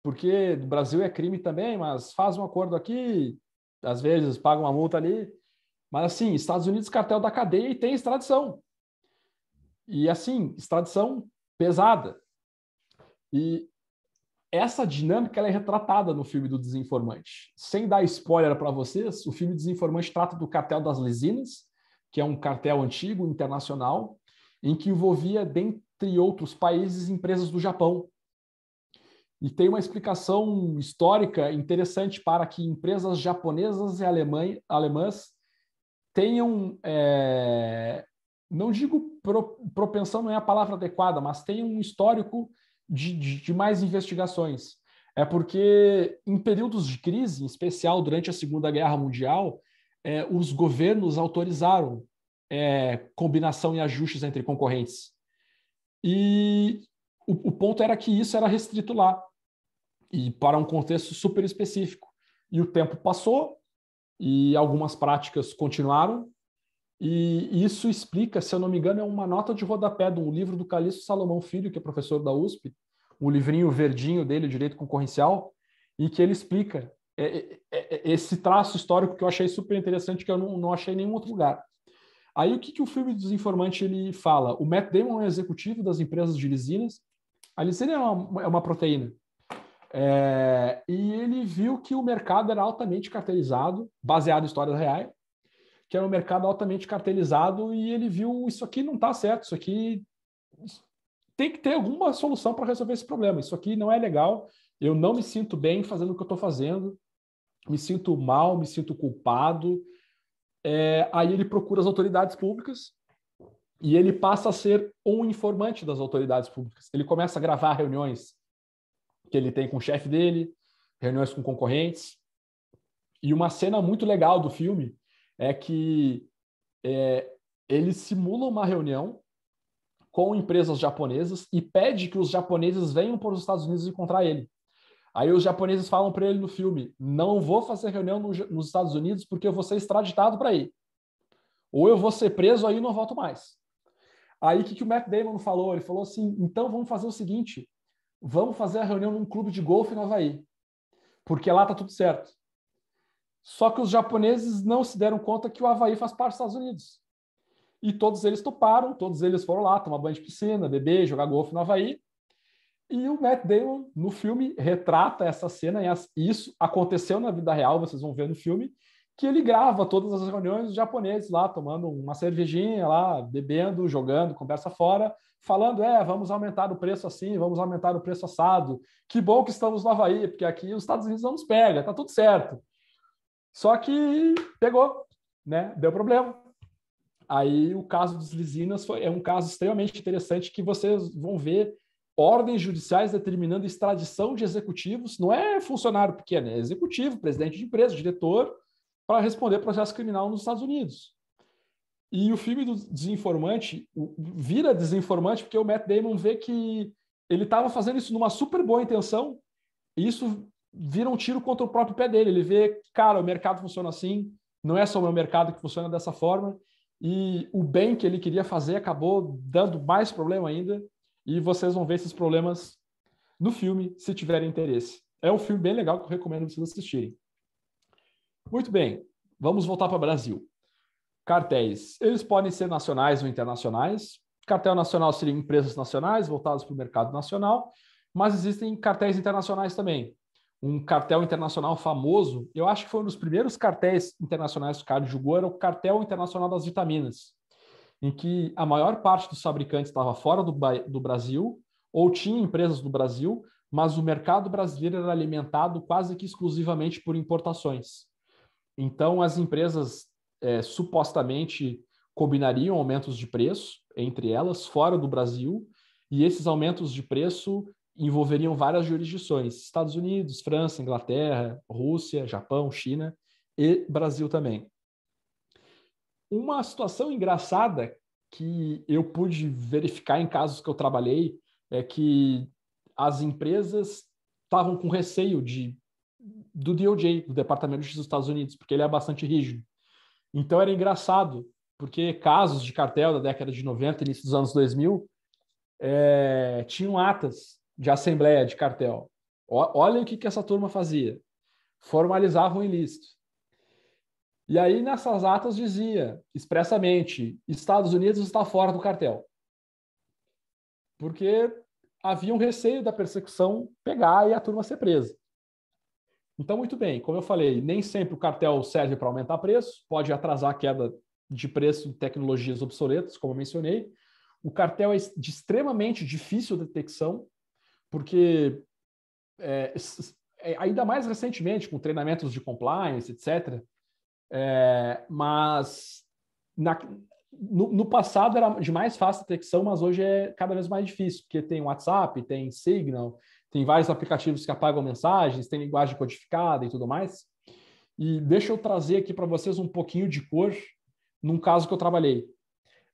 Porque no Brasil é crime também, mas faz um acordo aqui, às vezes paga uma multa ali. Mas assim, Estados Unidos cartel da cadeia e tem extradição. E assim, extradição pesada. E essa dinâmica é retratada no filme do Desinformante. Sem dar spoiler para vocês, o filme Desinformante trata do cartel das lesinas, que é um cartel antigo, internacional, em que envolvia, dentre outros países, empresas do Japão. E tem uma explicação histórica interessante para que empresas japonesas e alemãs tenham, é, não digo pro, propensão, não é a palavra adequada, mas tenham um histórico de, de, de mais investigações. É porque, em períodos de crise, em especial durante a Segunda Guerra Mundial, é, os governos autorizaram é, combinação e ajustes entre concorrentes. E o, o, ponto era que isso era restrito lá, e para um contexto super específico. E o tempo passou, e algumas práticas continuaram, e isso explica, se eu não me engano, é uma nota de rodapé de um livro do Calixto Salomão Filho, que é professor da USP, um livrinho verdinho dele, Direito Concorrencial, e que ele explica é, é, é, esse traço histórico que eu achei super interessante, que eu não, não achei em nenhum outro lugar. Aí o que, que o filme Desinformante ele fala? O Matt Damon é executivo das empresas de lisinas. A lisina é uma, é uma proteína. É, e ele viu que o mercado era altamente cartelizado, baseado em histórias reais, que era um mercado altamente cartelizado e ele viu isso aqui não está certo, isso aqui tem que ter alguma solução para resolver esse problema. Isso aqui não é legal, eu não me sinto bem fazendo o que eu estou fazendo, me sinto mal, me sinto culpado. É, aí ele procura as autoridades públicas e ele passa a ser um informante das autoridades públicas. Ele começa a gravar reuniões que ele tem com o chefe dele, reuniões com concorrentes. E uma cena muito legal do filme é que é, ele simula uma reunião com empresas japonesas e pede que os japoneses venham para os Estados Unidos encontrar ele. Aí os japoneses falam para ele no filme: não vou fazer reunião no, nos Estados Unidos porque eu vou ser extraditado para aí. Ou eu vou ser preso aí e não volto mais. Aí o que, que o Matt Damon falou? Ele falou assim: então vamos fazer o seguinte: vamos fazer a reunião num clube de golfe em Havaí, porque lá tá tudo certo. Só que os japoneses não se deram conta que o Havaí faz parte dos Estados Unidos. E todos eles toparam, todos eles foram lá tomar banho de piscina, beber, jogar golfe no Havaí. E o Matt Damon, no filme, retrata essa cena, e isso aconteceu na vida real, vocês vão ver no filme, que ele grava todas as reuniões dos japoneses lá, tomando uma cervejinha lá, bebendo, jogando, conversa fora, falando, é, vamos aumentar o preço assim, vamos aumentar o preço assado, que bom que estamos no Havaí, porque aqui os Estados Unidos não nos pega, tá tudo certo. Só que pegou, né? Deu problema. Aí o caso dos Lisinas foi, é um caso extremamente interessante que vocês vão ver ordens judiciais determinando extradição de executivos, não é funcionário pequeno, é executivo, presidente de empresa, diretor, para responder processo criminal nos Estados Unidos. E o filme do Desinformante vira desinformante porque o Matt Damon vê que ele estava fazendo isso numa super boa intenção, e isso vira um tiro contra o próprio pé dele. Ele vê, cara, o mercado funciona assim, não é só o meu mercado que funciona dessa forma. E o bem que ele queria fazer acabou dando mais problema ainda. E vocês vão ver esses problemas no filme, se tiverem interesse. É um filme bem legal que eu recomendo vocês assistirem. Muito bem, vamos voltar para o Brasil. Cartéis. Eles podem ser nacionais ou internacionais. Cartel nacional seria empresas nacionais voltadas para o mercado nacional, mas existem cartéis internacionais também um cartel internacional famoso, eu acho que foi um dos primeiros cartéis internacionais que o Card julgou, era o Cartel Internacional das Vitaminas, em que a maior parte dos fabricantes estava fora do, do Brasil, ou tinha empresas do Brasil, mas o mercado brasileiro era alimentado quase que exclusivamente por importações. Então, as empresas é, supostamente combinariam aumentos de preço entre elas, fora do Brasil, e esses aumentos de preço envolveriam várias jurisdições: Estados Unidos, França, Inglaterra, Rússia, Japão, China e Brasil também. Uma situação engraçada que eu pude verificar em casos que eu trabalhei é que as empresas estavam com receio de do DOJ, do Departamento de Justiça dos Estados Unidos, porque ele é bastante rígido. Então era engraçado, porque casos de cartel da década de 90, início dos anos 2000, é, tinham atas de assembleia de cartel. Olha o que, que essa turma fazia. Formalizavam o ilícito. E aí, nessas atas, dizia expressamente: Estados Unidos está fora do cartel. Porque havia um receio da persecução pegar e a turma ser presa. Então, muito bem, como eu falei, nem sempre o cartel serve para aumentar preço, pode atrasar a queda de preço em tecnologias obsoletas, como eu mencionei. O cartel é de extremamente difícil de detecção, porque é, é, ainda mais recentemente, com treinamentos de compliance, etc., é, mas na, no, no, passado era de mais fácil detecção, mas hoje é cada vez mais difícil, porque tem WhatsApp, tem Signal, tem vários aplicativos que apagam mensagens, tem linguagem codificada e tudo mais. E deixa eu trazer aqui para vocês um pouquinho de cor num caso que eu trabalhei.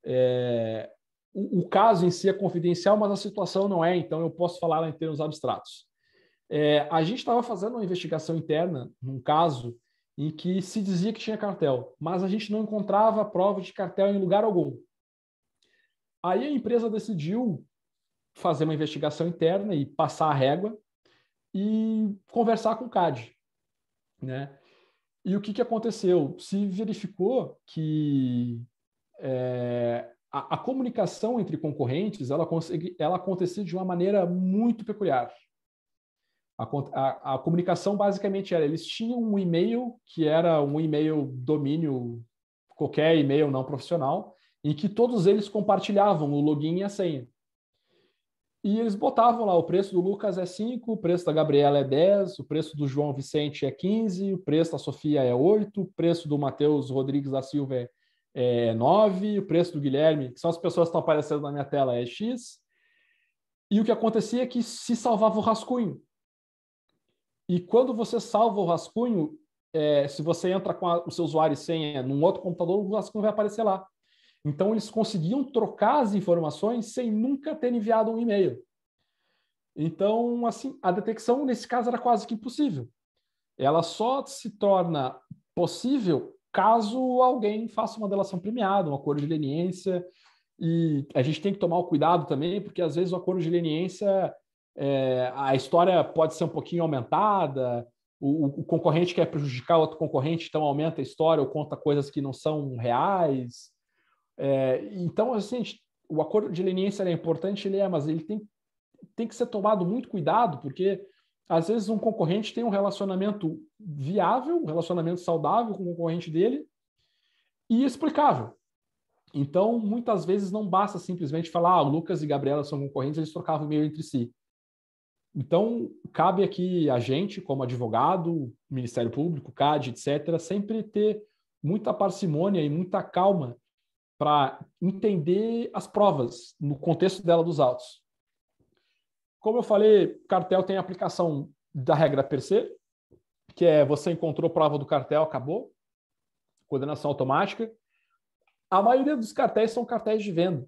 É, o, caso em si é confidencial, mas a situação não é, então eu posso falar em termos abstratos. É, a gente estava fazendo uma investigação interna num caso em que se dizia que tinha cartel, mas a gente não encontrava prova de cartel em lugar algum. Aí a empresa decidiu fazer uma investigação interna e passar a régua e conversar com o CAD, né? E o que, que aconteceu? Se verificou que é, a, a comunicação entre concorrentes ela, consegue ela acontecia de uma maneira muito peculiar. A, a, a, comunicação basicamente era: eles tinham um e-mail que era um e-mail domínio, qualquer e-mail não profissional, em que todos eles compartilhavam o login e a senha. E eles botavam lá: o preço do Lucas é 5, o preço da Gabriela é 10, o preço do João Vicente é 15, o preço da Sofia é 8, o preço do Matheus Rodrigues da Silva é é 9, o preço do Guilherme, que são as pessoas que estão aparecendo na minha tela, é X. E o que acontecia é que se salvava o rascunho. E quando você salva o rascunho, é, se você entra com a, o seu usuário e senha num outro computador, o rascunho vai aparecer lá. Então, eles conseguiam trocar as informações sem nunca ter enviado um e-mail. Então, assim, a detecção nesse caso era quase que impossível. Ela só se torna possível caso alguém faça uma delação premiada, um acordo de leniência. E a gente tem que tomar o cuidado também, porque às vezes o acordo de leniência, é, a história pode ser um pouquinho aumentada, o, o, concorrente quer prejudicar outro concorrente, então aumenta a história ou conta coisas que não são reais. É, então, assim, o acordo de leniência é importante, ele é, mas ele tem, tem que ser tomado muito cuidado, porque às vezes um concorrente tem um relacionamento viável, um relacionamento saudável com o concorrente dele e explicável. Então, muitas vezes não basta simplesmente falar, ah, Lucas e Gabriela são concorrentes, eles trocavam meio entre si. Então, cabe aqui a gente, como advogado, Ministério Público, CAD, etc., sempre ter muita parcimônia e muita calma para entender as provas no contexto dela dos autos. Como eu falei, cartel tem aplicação da regra per se, que é você encontrou prova do cartel, acabou. Coordenação automática. A maioria dos cartéis são cartéis de venda,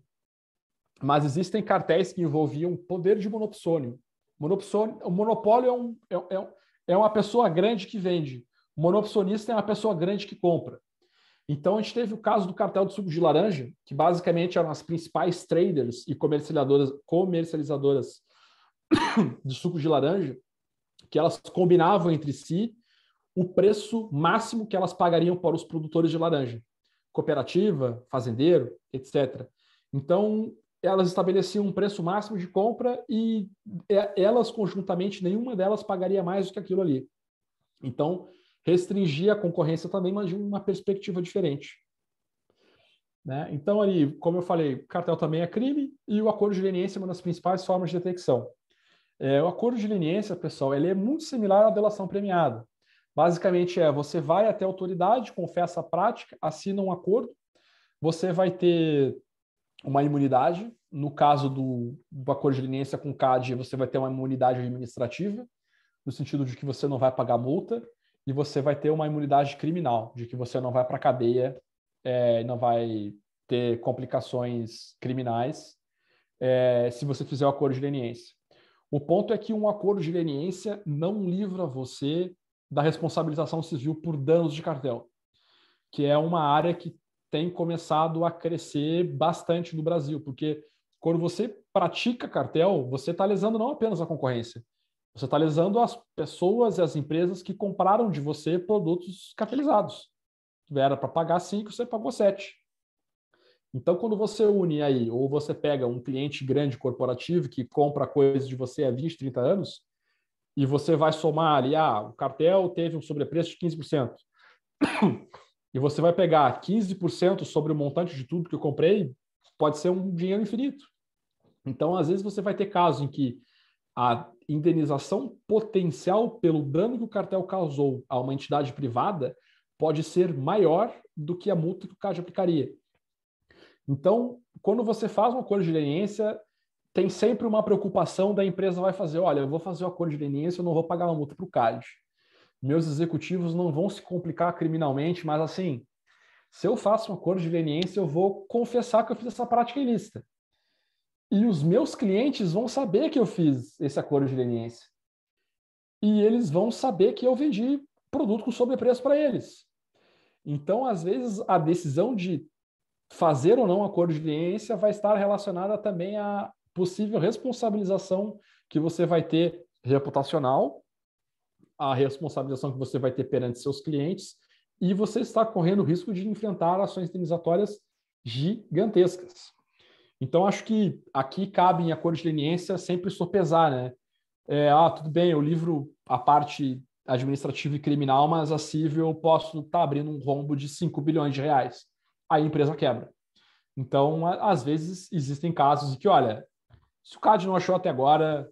mas existem cartéis que envolviam poder de monopsônio. monopsônio o monopólio é, um, é, é, é uma pessoa grande que vende, o monopsonista é uma pessoa grande que compra. Então, a gente teve o caso do cartel do suco de laranja, que basicamente eram as principais traders e comercializadoras, comercializadoras de suco de laranja que elas combinavam entre si o preço máximo que elas pagariam para os produtores de laranja, cooperativa, fazendeiro, etc. Então, elas estabeleciam um preço máximo de compra e elas conjuntamente, nenhuma delas pagaria mais do que aquilo ali. Então, restringia a concorrência também, mas de uma perspectiva diferente. Né? Então, ali, como eu falei, cartel também é crime e o acordo de leniência é uma das principais formas de detecção. É, o acordo de leniência, pessoal, ele é muito similar à delação premiada. Basicamente é, você vai até a autoridade, confessa a prática, assina um acordo, você vai ter uma imunidade, no caso do, do acordo de leniência com o CAD, você vai ter uma imunidade administrativa, no sentido de que você não vai pagar multa, e você vai ter uma imunidade criminal, de que você não vai para a cadeia, é, não vai ter complicações criminais é, se você fizer o acordo de leniência. O ponto é que um acordo de leniência não livra você da responsabilização civil por danos de cartel, que é uma área que tem começado a crescer bastante no Brasil, porque quando você pratica cartel, você está lesando não apenas a concorrência, você está lesando as pessoas e as empresas que compraram de você produtos cartelizados. Era para pagar cinco, você pagou sete. Então, quando você une aí, ou você pega um cliente grande corporativo que compra coisas de você há 20, 30 anos, e você vai somar ali, ah, o cartel teve um sobrepreço de 15%. E você vai pegar 15% sobre o montante de tudo que eu comprei, pode ser um dinheiro infinito. Então, às vezes, você vai ter casos em que a indenização potencial pelo dano que o cartel causou a uma entidade privada pode ser maior do que a multa que o CAD aplicaria. Então, quando você faz um acordo de leniência, tem sempre uma preocupação da empresa vai fazer, olha, eu vou fazer o um acordo de leniência, eu não vou pagar uma multa para o CAD. Meus executivos não vão se complicar criminalmente, mas assim, se eu faço um acordo de leniência, eu vou confessar que eu fiz essa prática ilícita. E os meus clientes vão saber que eu fiz esse acordo de leniência. E eles vão saber que eu vendi produto com sobrepreço para eles. Então, às vezes, a decisão de fazer ou não acordo de leniência vai estar relacionada também à possível responsabilização que você vai ter reputacional, a responsabilização que você vai ter perante seus clientes, e você está correndo o risco de enfrentar ações indenizatórias gigantescas. Então, acho que aqui cabe em acordo de leniência sempre sopesar, né? É, ah, tudo bem, eu livro a parte administrativa e criminal, mas a civil eu posso estar tá abrindo um rombo de 5 bilhões de reais a empresa quebra. Então, às vezes, existem casos em que, olha, se o CAD não achou até agora,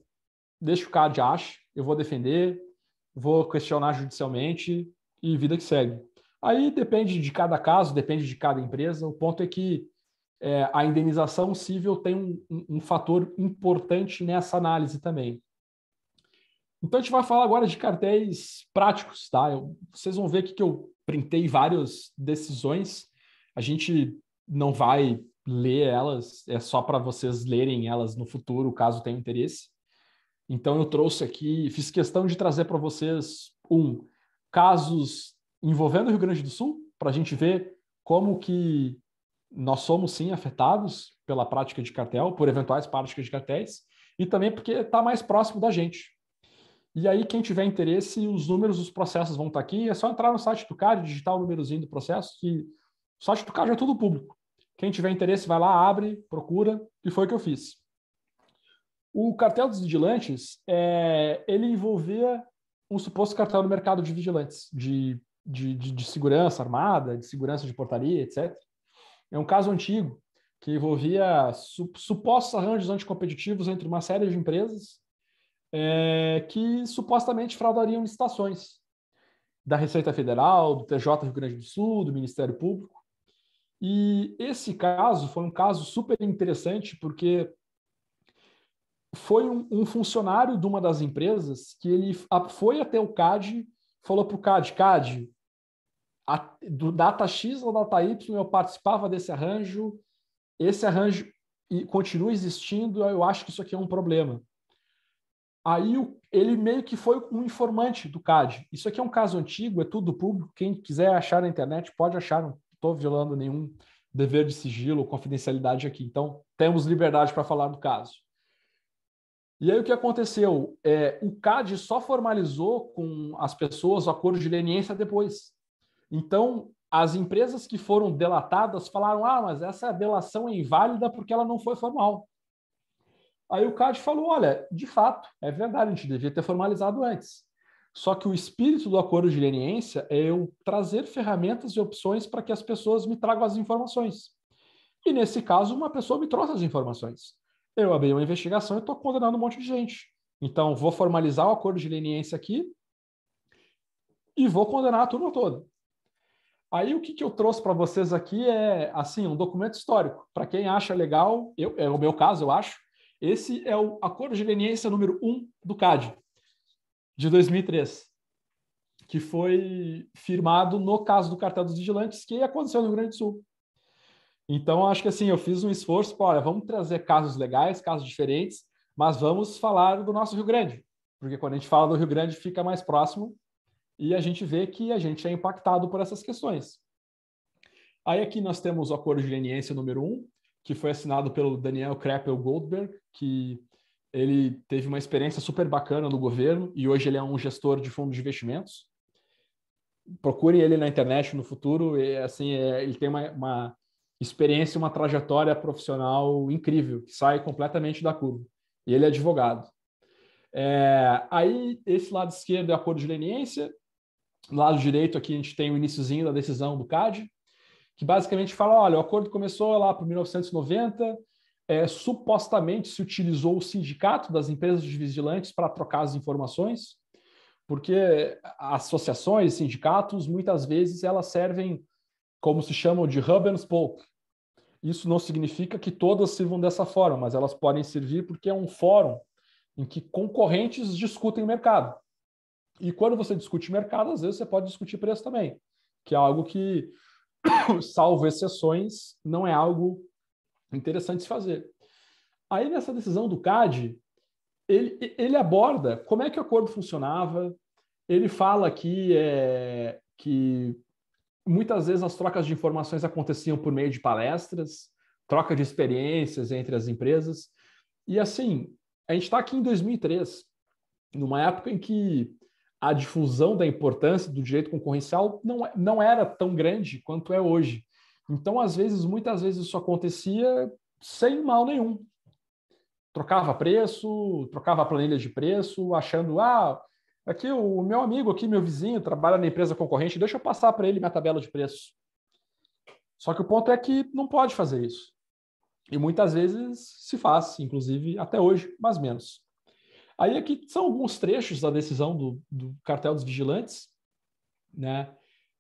deixa o CAD ache, eu vou defender, vou questionar judicialmente e vida que segue. Aí depende de cada caso, depende de cada empresa. O ponto é que é, a indenização civil tem um, um, um, fator importante nessa análise também. Então a gente vai falar agora de cartéis práticos, tá? Eu, vocês vão ver que eu printei várias decisões a gente não vai ler elas, é só para vocês lerem elas no futuro, caso tenha interesse. Então eu trouxe aqui, fiz questão de trazer para vocês um casos envolvendo o Rio Grande do Sul, para a gente ver como que nós somos sim afetados pela prática de cartel, por eventuais práticas de cartéis, e também porque está mais próximo da gente. E aí, quem tiver interesse, os números dos processos vão estar tá aqui. É só entrar no site do CAD, digitar o númerozinho do processo, que o site do CAD é tudo público. Quem tiver interesse, vai lá, abre, procura, e foi o que eu fiz. O cartel dos vigilantes, é, ele envolvia um suposto cartel no mercado de vigilantes, de, de, de, de segurança armada, de segurança de portaria, etc. É um caso antigo que envolvia su, supostos arranjos anticompetitivos entre uma série de empresas é, que supostamente fraudariam licitações da Receita Federal, do TJ Rio Grande do Sul, do Ministério Público. E esse caso foi um caso super interessante porque foi um, um, funcionário de uma das empresas que ele foi até o CAD, falou para o CAD, CAD, a, do data X ou data Y eu participava desse arranjo, esse arranjo continua existindo, eu acho que isso aqui é um problema. Aí ele meio que foi um informante do CAD. Isso aqui é um caso antigo, é tudo público, quem quiser achar na internet pode achar um estou violando nenhum dever de sigilo ou confidencialidade aqui. Então, temos liberdade para falar do caso. E aí o que aconteceu? É, o CAD só formalizou com as pessoas o acordo de leniência depois. Então, as empresas que foram delatadas falaram: ah, mas essa delação é inválida porque ela não foi formal. Aí o CAD falou: olha, de fato, é verdade, a gente devia ter formalizado antes. Só que o espírito do acordo de leniência é eu trazer ferramentas e opções para que as pessoas me tragam as informações. E nesse caso, uma pessoa me trouxe as informações. Eu abri uma investigação e estou condenando um monte de gente. Então, vou formalizar o acordo de leniência aqui e vou condenar a turma toda. Aí, o que, que eu trouxe para vocês aqui é, assim, um documento histórico. Para quem acha legal, eu, é o meu caso, eu acho, esse é o acordo de leniência número 1 um do CAD de 2003, que foi firmado no caso do cartel dos vigilantes, que aconteceu no Rio Grande do Sul. Então, acho que assim, eu fiz um esforço para, olha, vamos trazer casos legais, casos diferentes, mas vamos falar do nosso Rio Grande, porque quando a gente fala do Rio Grande fica mais próximo e a gente vê que a gente é impactado por essas questões. Aí aqui nós temos o acordo de leniência número 1, um, que foi assinado pelo Daniel Kreppel Goldberg, que ele teve uma experiência super bacana no governo e hoje ele é um gestor de fundos de investimentos. Procurem ele na internet no futuro, e, assim, é, ele tem uma, uma experiência, uma trajetória profissional incrível, que sai completamente da curva. E ele é advogado. É, aí, esse lado esquerdo é acordo de leniência, lado direito aqui a gente tem o iníciozinho da decisão do CAD, que basicamente fala, olha, o acordo começou lá por 1990, é, supostamente se utilizou o sindicato das empresas de vigilantes para trocar as informações, porque associações, sindicatos, muitas vezes elas servem como se chamam de hub and spoke. Isso não significa que todas sirvam dessa forma, mas elas podem servir porque é um fórum em que concorrentes discutem o mercado. E quando você discute mercado, às vezes você pode discutir preço também, que é algo que, salvo exceções, não é algo Interessante se fazer. Aí, nessa decisão do CAD, ele, ele aborda como é que o acordo funcionava, ele fala que, é, que muitas vezes as trocas de informações aconteciam por meio de palestras, troca de experiências entre as empresas. E assim, a gente está aqui em 2003, numa época em que a difusão da importância do direito concorrencial não, é, não era tão grande quanto é hoje. Então, às vezes, muitas vezes isso acontecia sem mal nenhum. Trocava preço, trocava planilha de preço, achando, ah, aqui o meu amigo, aqui meu vizinho, trabalha na empresa concorrente, deixa eu passar para ele minha tabela de preço. Só que o ponto é que não pode fazer isso. E muitas vezes se faz, inclusive até hoje, mais menos. Aí aqui é são alguns trechos da decisão do, do cartel dos vigilantes, né?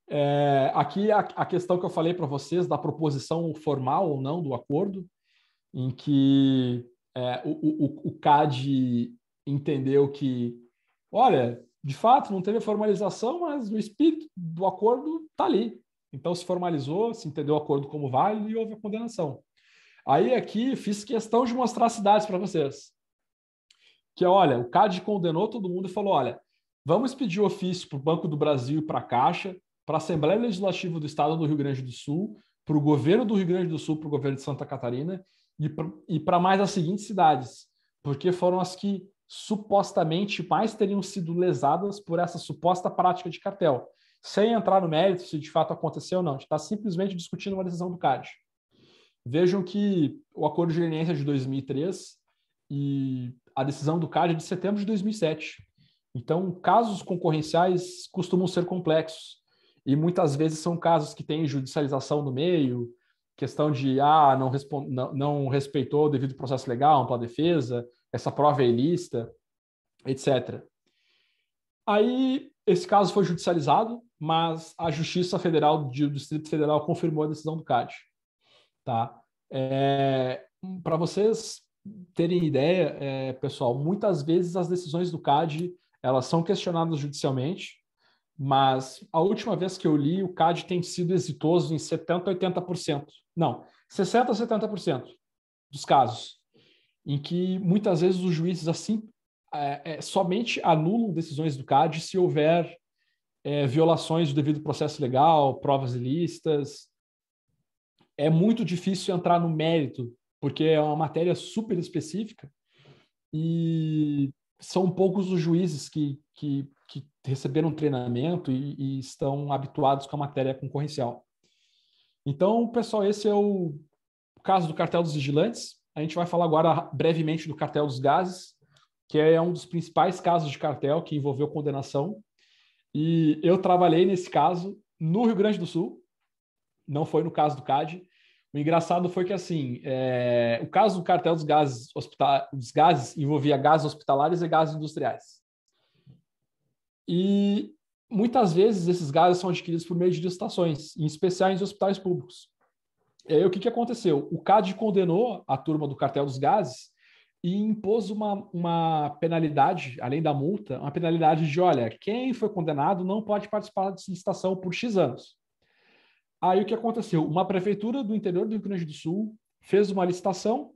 É, aqui a, a, questão que eu falei para vocês da proposição formal ou não do acordo, em que é, o, o, o CAD entendeu que, olha, de fato não teve a formalização, mas o espírito do acordo está ali. Então se formalizou, se entendeu o acordo como válido e houve a condenação. Aí aqui fiz questão de mostrar cidades para vocês. Que olha, o CAD condenou todo mundo e falou: olha, vamos pedir ofício para o Banco do Brasil e para a Caixa para a Assembleia Legislativa do Estado do Rio Grande do Sul, para o governo do Rio Grande do Sul, para o governo de Santa Catarina e para mais as seguintes cidades, porque foram as que supostamente mais teriam sido lesadas por essa suposta prática de cartel, sem entrar no mérito se de fato aconteceu ou não. A gente está simplesmente discutindo uma decisão do CAD. Vejam que o acordo de leniência de 2003 e a decisão do CAD é de setembro de 2007. Então, casos concorrenciais costumam ser complexos. E muitas vezes são casos que têm judicialização no meio, questão de ah, não, responde, não, não respeitou o devido processo legal, ampla tá defesa, essa prova é ilícita, etc. Aí esse caso foi judicializado, mas a Justiça Federal do Distrito Federal confirmou a decisão do CAD. Tá? É, Para vocês terem ideia, é, pessoal, muitas vezes as decisões do CAD elas são questionadas judicialmente, mas a última vez que eu li, o CAD tem sido exitoso em 70%, 80%. Não, 60%, 70% dos casos, em que muitas vezes os juízes assim é, é, somente anulam decisões do CAD se houver é, violações do devido processo legal, provas ilícitas. É muito difícil entrar no mérito, porque é uma matéria super específica e são poucos os juízes que, que que receberam treinamento e, e estão habituados com a matéria concorrencial. Então, pessoal, esse é o caso do cartel dos vigilantes. A gente vai falar agora brevemente do cartel dos gases, que é um dos principais casos de cartel que envolveu condenação. E eu trabalhei nesse caso no Rio Grande do Sul, não foi no caso do CAD. O engraçado foi que, assim, é... o caso do cartel dos gases, hospita... dos gases envolvia gases hospitalares e gases industriais. E muitas vezes esses gases são adquiridos por meio de licitações, em especial em hospitais públicos. E aí o que, que aconteceu? O CAD condenou a turma do cartel dos gases e impôs uma, uma penalidade, além da multa, uma penalidade de, olha, quem foi condenado não pode participar de licitação por X anos. Aí o que aconteceu? Uma prefeitura do interior do Rio Grande do Sul fez uma licitação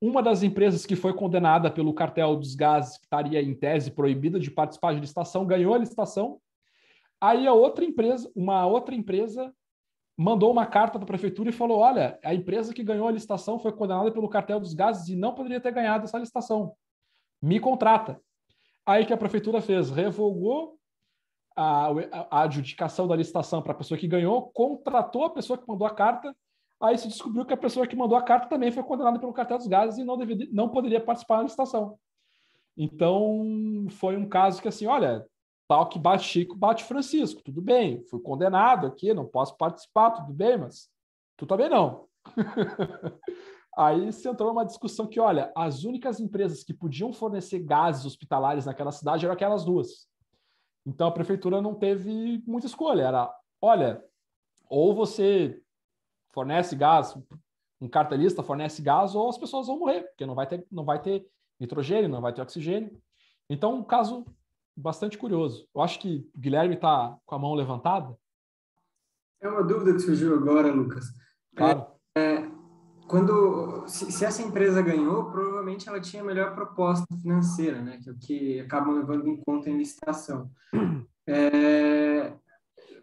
uma das empresas que foi condenada pelo cartel dos gases, que estaria em tese proibida de participar de licitação, ganhou a licitação. Aí a outra empresa, uma outra empresa mandou uma carta para a prefeitura e falou: "Olha, a empresa que ganhou a licitação foi condenada pelo cartel dos gases e não poderia ter ganhado essa licitação. Me contrata". Aí que a prefeitura fez, revogou a, a adjudicação da licitação para a pessoa que ganhou, contratou a pessoa que mandou a carta Aí se descobriu que a pessoa que mandou a carta também foi condenada pelo cartel dos gases e não, deveria, não poderia participar da licitação. Então, foi um caso que assim, olha, tal que bate Chico, bate Francisco, tudo bem, fui condenado aqui, não posso participar, tudo bem, mas tu também não. Aí se entrou numa discussão que, olha, as únicas empresas que podiam fornecer gases hospitalares naquela cidade eram aquelas duas. Então a prefeitura não teve muita escolha. Era, olha, ou você fornece gás, um cartelista fornece gás ou as pessoas vão morrer, porque não vai ter, não vai ter nitrogênio, não vai ter oxigênio. Então, um caso bastante curioso. Eu acho que o Guilherme está com a mão levantada. É uma dúvida que surgiu agora, Lucas. Claro. É, é, quando se, se, essa empresa ganhou, provavelmente ela tinha a melhor proposta financeira, né? Que é o que acabam levando em conta em licitação. É,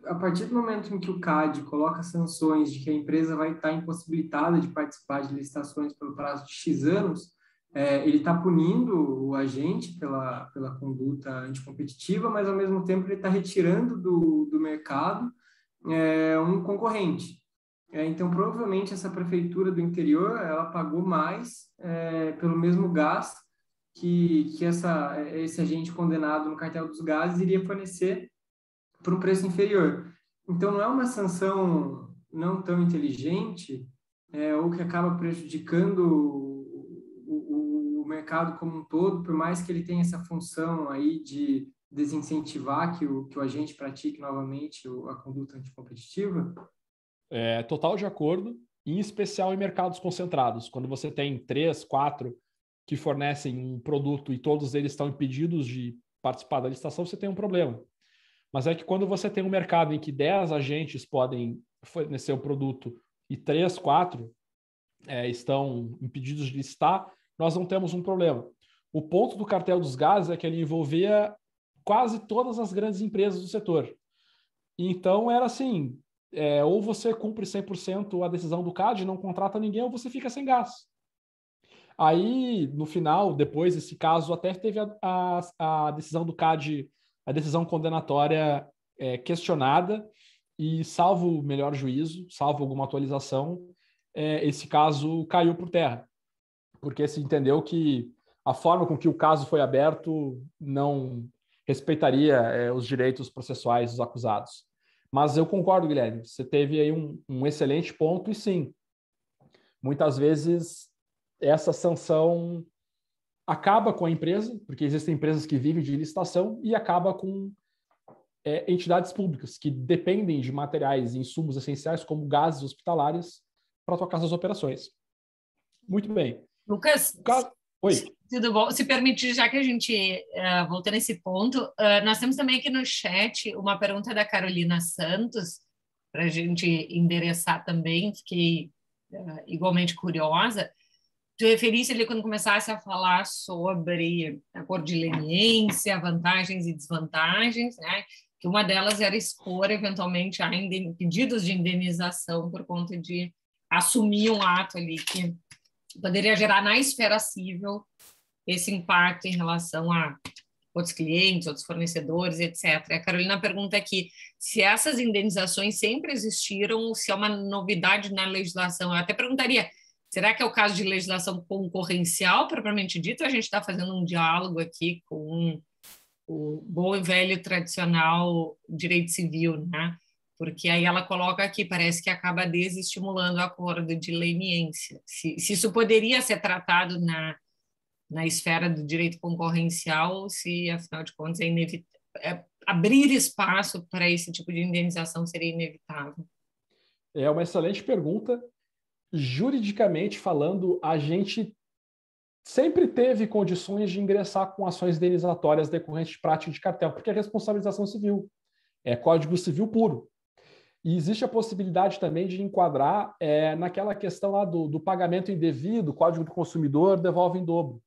a partir do momento em que o CAD coloca sanções de que a empresa vai estar impossibilitada de participar de licitações pelo prazo de X anos, é, ele está punindo o agente pela, pela conduta anticompetitiva, mas ao mesmo tempo ele está retirando do, do mercado é, um concorrente. É, então, provavelmente, essa prefeitura do interior ela pagou mais é, pelo mesmo gás que, que essa, esse agente condenado no cartel dos gases iria fornecer para um preço inferior. Então, não é uma sanção não tão inteligente é, ou que acaba prejudicando o, o, o, mercado como um todo, por mais que ele tenha essa função aí de desincentivar que o, que o agente pratique novamente a conduta anticompetitiva? É, total de acordo, em especial em mercados concentrados. Quando você tem três, quatro que fornecem um produto e todos eles estão impedidos de participar da licitação, você tem um problema. Mas é que quando você tem um mercado em que 10 agentes podem fornecer o produto e 3, 4 é, estão impedidos de listar, nós não temos um problema. O ponto do cartel dos gases é que ele envolvia quase todas as grandes empresas do setor. Então era assim, é, ou você cumpre 100% a decisão do CAD, não contrata ninguém, ou você fica sem gás. Aí, no final, depois desse caso, até teve a, a, a decisão do CAD a decisão condenatória é questionada e, salvo o melhor juízo, salvo alguma atualização, é, esse caso caiu por terra, porque se entendeu que a forma com que o caso foi aberto não respeitaria é, os direitos processuais dos acusados. Mas eu concordo, Guilherme, você teve aí um, um excelente ponto, e sim, muitas vezes essa sanção acaba com a empresa, porque existem empresas que vivem de licitação, e acaba com é, entidades públicas que dependem de materiais e insumos essenciais, como gases hospitalares, para tocar suas operações. Muito bem. Lucas, caso... Oi. tudo bom? Se permitir, já que a gente uh, voltou nesse ponto, uh, nós temos também aqui no chat uma pergunta da Carolina Santos, para a gente endereçar também, fiquei uh, igualmente curiosa tu referiste ali quando começasse a falar sobre a cordileniência, vantagens e desvantagens, né? Que uma delas era expor eventualmente a pedidos de indenização por conta de assumir um ato ali que poderia gerar na esfera civil esse impacto em relação a outros clientes, outros fornecedores, etc. A Carolina pergunta aqui se essas indenizações sempre existiram, se é uma novidade na legislação. Eu até perguntaria Será que é o caso de legislação concorrencial propriamente dito? A gente está fazendo um diálogo aqui com o bom e velho tradicional direito civil, né? Porque aí ela coloca aqui, parece que acaba desestimulando o acordo de leniência. Se, se isso poderia ser tratado na, na esfera do direito concorrencial, se, afinal de contas, é inevitável. É, abrir espaço para esse tipo de indenização seria inevitável? É uma excelente pergunta juridicamente falando, a gente sempre teve condições de ingressar com ações indenizatórias decorrentes de prática de cartel, porque é responsabilização civil, é código civil puro. E existe a possibilidade também de enquadrar é, naquela questão lá do, do pagamento indevido, código do consumidor devolve em dobro.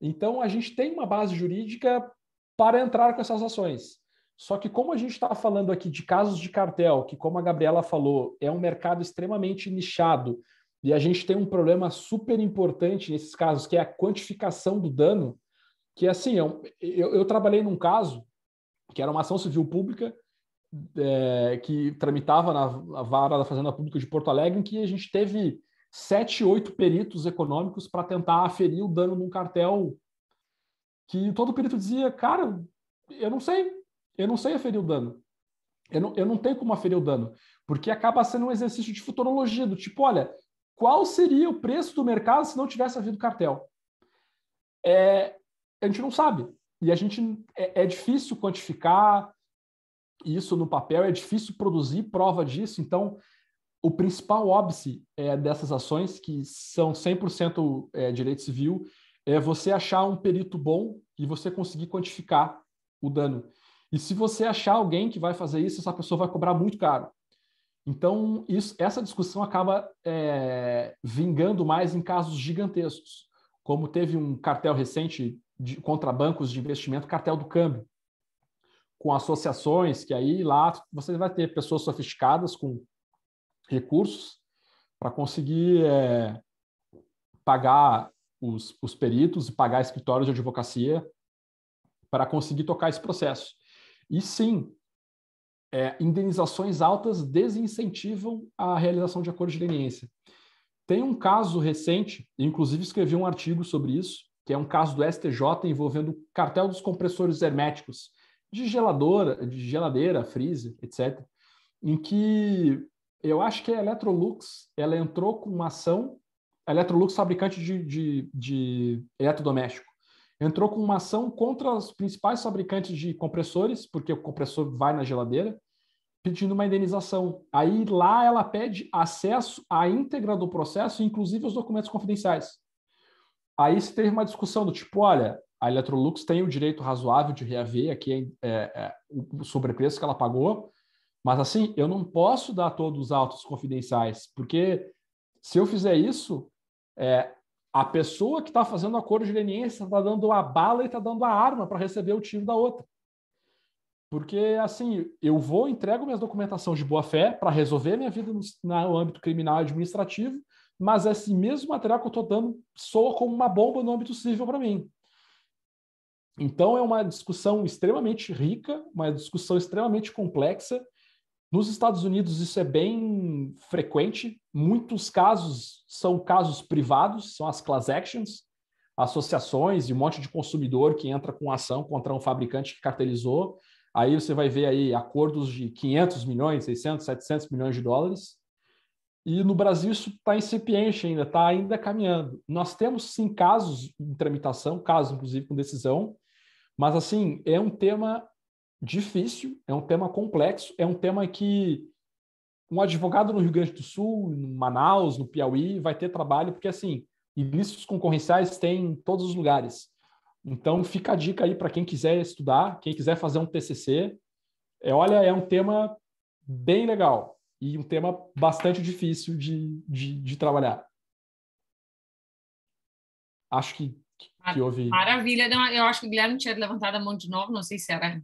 Então, a gente tem uma base jurídica para entrar com essas ações. Só que, como a gente está falando aqui de casos de cartel, que, como a Gabriela falou, é um mercado extremamente nichado, e a gente tem um problema super importante nesses casos, que é a quantificação do dano, que é assim, eu, é eu, eu trabalhei num caso que era uma ação civil pública é, que tramitava na, na vara da Fazenda Pública de Porto Alegre, em que a gente teve sete, oito peritos econômicos para tentar aferir o dano num cartel que todo perito dizia, cara, eu não sei, eu não sei aferir o dano. Eu não, eu não tenho como aferir o dano, porque acaba sendo um exercício de futurologia, do tipo, olha, qual seria o preço do mercado se não tivesse havido cartel? É, a gente não sabe. E a gente é, é difícil quantificar isso no papel, é difícil produzir prova disso. Então, o principal óbice é, dessas ações, que são 100% é, direito civil, é você achar um perito bom e você conseguir quantificar o dano. E se você achar alguém que vai fazer isso, essa pessoa vai cobrar muito caro. Então, isso, essa discussão acaba é, vingando mais em casos gigantescos, como teve um cartel recente de, contra bancos de investimento, cartel do câmbio, com associações, que aí lá você vai ter pessoas sofisticadas com recursos para conseguir é, pagar os, os peritos e pagar escritórios de advocacia para conseguir tocar esse processo. E sim, é, indenizações altas desincentivam a realização de acordos de leniência. Tem um caso recente, inclusive escrevi um artigo sobre isso, que é um caso do STJ envolvendo o cartel dos compressores herméticos de geladora, de geladeira, freezer, etc., em que eu acho que a Electrolux ela entrou com uma ação, a Electrolux fabricante de, de, de eletrodoméstico, entrou com uma ação contra os principais fabricantes de compressores, porque o compressor vai na geladeira, pedindo uma indenização. Aí lá ela pede acesso à íntegra do processo, inclusive os documentos confidenciais. Aí se teve uma discussão do tipo, olha, a Electrolux tem o direito razoável de reaver aqui é, é, o sobrepreço que ela pagou, mas assim, eu não posso dar todos os autos confidenciais, porque se eu fizer isso, é, a pessoa que está fazendo a leniência está dando a bala e está dando a arma para receber o tiro da outra. Porque, assim, eu vou, entrego minhas documentação de boa-fé para resolver minha vida no, no âmbito criminal e administrativo, mas esse mesmo material que eu estou dando soa como uma bomba no âmbito civil para mim. Então, é uma discussão extremamente rica, uma discussão extremamente complexa, nos Estados Unidos isso é bem frequente. Muitos casos são casos privados, são as class actions, associações e um monte de consumidor que entra com ação contra um fabricante que cartelizou. Aí você vai ver aí acordos de 500 milhões, 600, 700 milhões de dólares. E no Brasil isso está incipiente ainda, está ainda caminhando. Nós temos sim casos em tramitação, casos inclusive com decisão, mas assim é um tema difícil, é um tema complexo, é um tema que um advogado no Rio Grande do Sul, no Manaus, no Piauí, vai ter trabalho, porque assim, ilícitos concorrenciais tem em todos os lugares. Então fica a dica aí para quem quiser estudar, quem quiser fazer um TCC. É, olha, é um tema bem legal e um tema bastante difícil de, de, de trabalhar. Acho que, que, que houve. Maravilha, eu acho que o Guilherme tinha levantado a mão de novo, não sei se era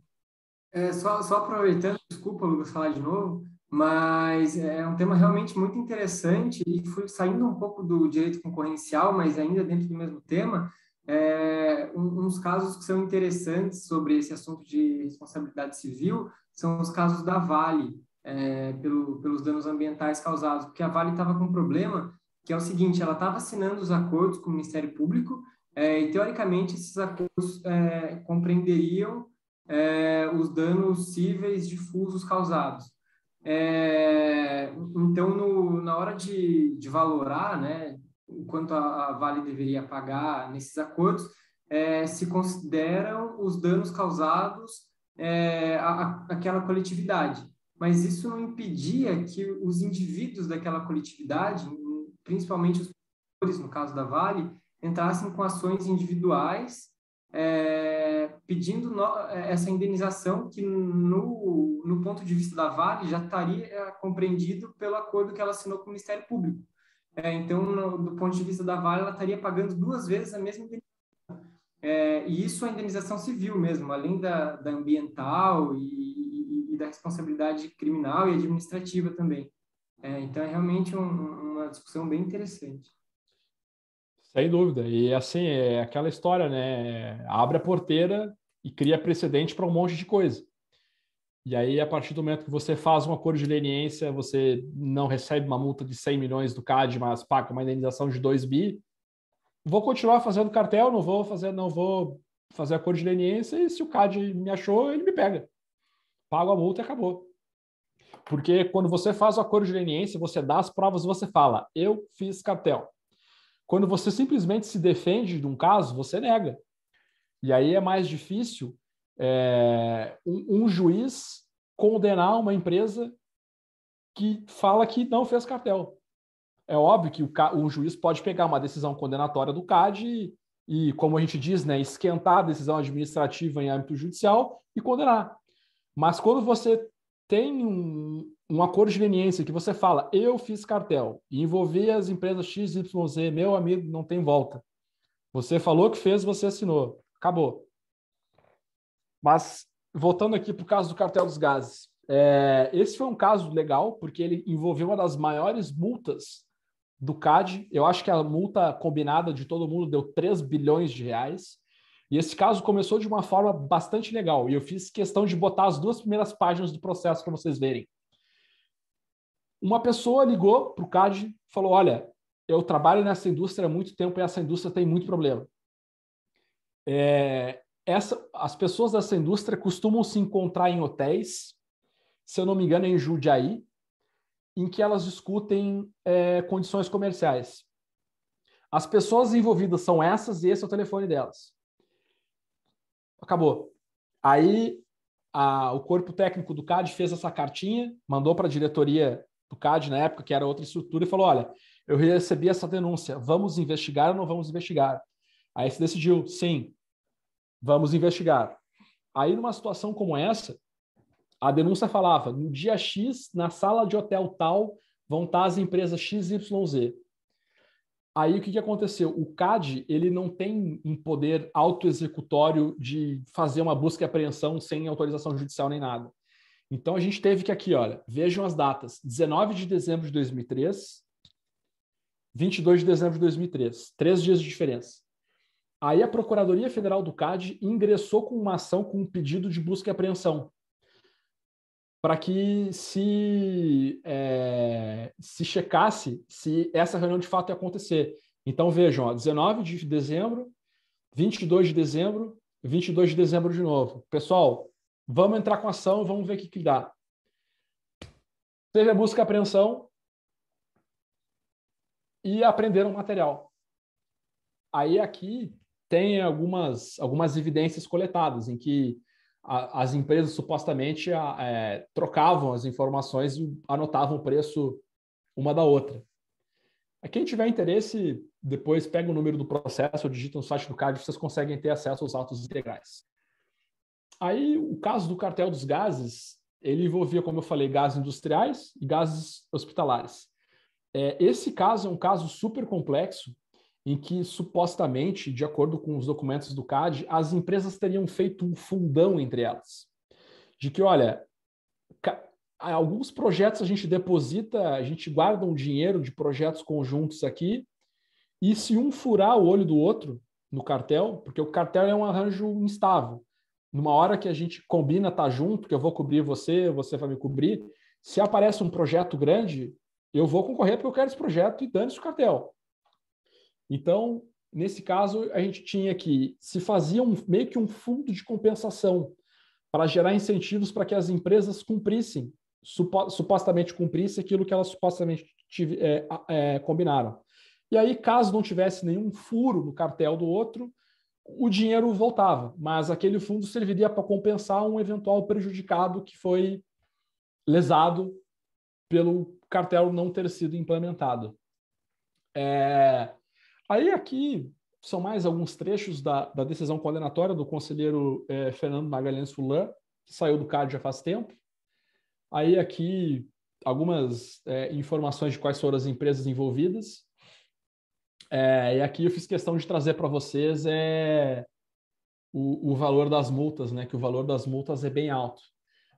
é, só, só aproveitando, desculpa, Lucas, falar de novo, mas é um tema realmente muito interessante e fui saindo um pouco do direito concorrencial, mas ainda dentro do mesmo tema, é, um, uns casos que são interessantes sobre esse assunto de responsabilidade civil são os casos da Vale, é, pelo, pelos danos ambientais causados, porque a Vale estava com um problema que é o seguinte, ela estava assinando os acordos com o Ministério Público é, e, teoricamente, esses acordos é, compreenderiam é, os danos cíveis difusos causados. É, então, no, na hora de, de valorar né, quanto a, a Vale deveria pagar nesses acordos, é, se consideram os danos causados à, é, àquela coletividade. Mas isso não impedia que os indivíduos daquela coletividade, principalmente os no caso da Vale, entrassem com ações individuais é, pedindo no, é, essa indenização que, no, no ponto de vista da Vale, já estaria é, compreendido pelo acordo que ela assinou com o Ministério Público. É, então, no, do ponto de vista da Vale, ela estaria pagando duas vezes a mesma indenização. É, e isso é a indenização civil mesmo, além da, da ambiental e, e, e da responsabilidade criminal e administrativa também. É, então, é realmente um, uma discussão bem interessante. Sem dúvida. E assim, é aquela história, né? Abre a porteira, e cria precedente para um monte de coisa. E aí, a partir do momento que você faz um acordo de leniência, você não recebe uma multa de 100 milhões do CAD, mas paga uma indenização de 2 bi. Vou continuar fazendo cartel, não vou fazer, não vou fazer acordo de leniência e se o CAD me achou, ele me pega. Pago a multa e acabou. Porque quando você faz o acordo de leniência, você dá as provas, você fala, eu fiz cartel. Quando você simplesmente se defende de um caso, você nega. E aí é mais difícil é, um, um, juiz condenar uma empresa que fala que não fez cartel. É óbvio que o, o juiz pode pegar uma decisão condenatória do CAD e, e, como a gente diz, né, esquentar a decisão administrativa em âmbito judicial e condenar. Mas quando você tem um, um acordo de leniência que você fala, eu fiz cartel e envolvi as empresas XYZ, meu amigo, não tem volta. Você falou que fez, você assinou. Acabou. Mas, voltando aqui para o caso do cartel dos gases. É, esse foi um caso legal, porque ele envolveu uma das maiores multas do CAD. Eu acho que a multa combinada de todo mundo deu 3 bilhões de reais. E esse caso começou de uma forma bastante legal. E eu fiz questão de botar as duas primeiras páginas do processo para vocês verem. Uma pessoa ligou para o CAD e falou: Olha, eu trabalho nessa indústria há muito tempo e essa indústria tem muito problema. É, essa, as pessoas dessa indústria costumam se encontrar em hotéis, se eu não me engano, em Judiaí, em que elas discutem é, condições comerciais. As pessoas envolvidas são essas e esse é o telefone delas. Acabou. Aí a, o corpo técnico do CAD fez essa cartinha, mandou para a diretoria do CAD na época, que era outra estrutura, e falou: olha, eu recebi essa denúncia, vamos investigar ou não vamos investigar? Aí se decidiu, sim, vamos investigar. Aí, numa situação como essa, a denúncia falava: no dia X, na sala de hotel tal, vão estar as empresas XYZ. Aí o que, que aconteceu? O CAD ele não tem um poder autoexecutório de fazer uma busca e apreensão sem autorização judicial nem nada. Então a gente teve que aqui, olha, vejam as datas: 19 de dezembro de 2003, 22 de dezembro de 2003, três dias de diferença. Aí a Procuradoria Federal do CAD ingressou com uma ação com um pedido de busca e apreensão para que se é, se checasse se essa reunião de fato ia acontecer. Então vejam, ó, 19 de dezembro, 22 de dezembro, 22 de dezembro de novo. Pessoal, vamos entrar com ação, vamos ver o que, que dá. Teve a busca e apreensão e apreenderam o material. Aí aqui tem algumas, algumas evidências coletadas em que a, as empresas supostamente a, é, trocavam as informações e anotavam o preço uma da outra. A quem tiver interesse, depois pega o número do processo, digita no site do CAD, vocês conseguem ter acesso aos autos integrais. Aí, o caso do cartel dos gases, ele envolvia, como eu falei, gases industriais e gases hospitalares. É, esse caso é um caso super complexo, em que supostamente, de acordo com os documentos do CAD, as empresas teriam feito um fundão entre elas. De que, olha, alguns projetos a gente deposita, a gente guarda um dinheiro de projetos conjuntos aqui, e se um furar o olho do outro no cartel, porque o cartel é um arranjo instável. Numa hora que a gente combina tá junto, que eu vou cobrir você, você vai me cobrir, se aparece um projeto grande, eu vou concorrer porque eu quero esse projeto e dane-se o cartel. Então, nesse caso, a gente tinha que se fazia um, meio que um fundo de compensação para gerar incentivos para que as empresas cumprissem, supostamente cumprissem aquilo que elas supostamente tive, é, é, combinaram. E aí, caso não tivesse nenhum furo no cartel do outro, o dinheiro voltava, mas aquele fundo serviria para compensar um eventual prejudicado que foi lesado pelo cartel não ter sido implementado. É, Aí aqui são mais alguns trechos da, da decisão condenatória do conselheiro é, Fernando Magalhães Fulan, que saiu do CAD já faz tempo. Aí aqui algumas é, informações de quais foram as empresas envolvidas. É, e aqui eu fiz questão de trazer para vocês é, o, o, valor das multas, né? Que o valor das multas é bem alto.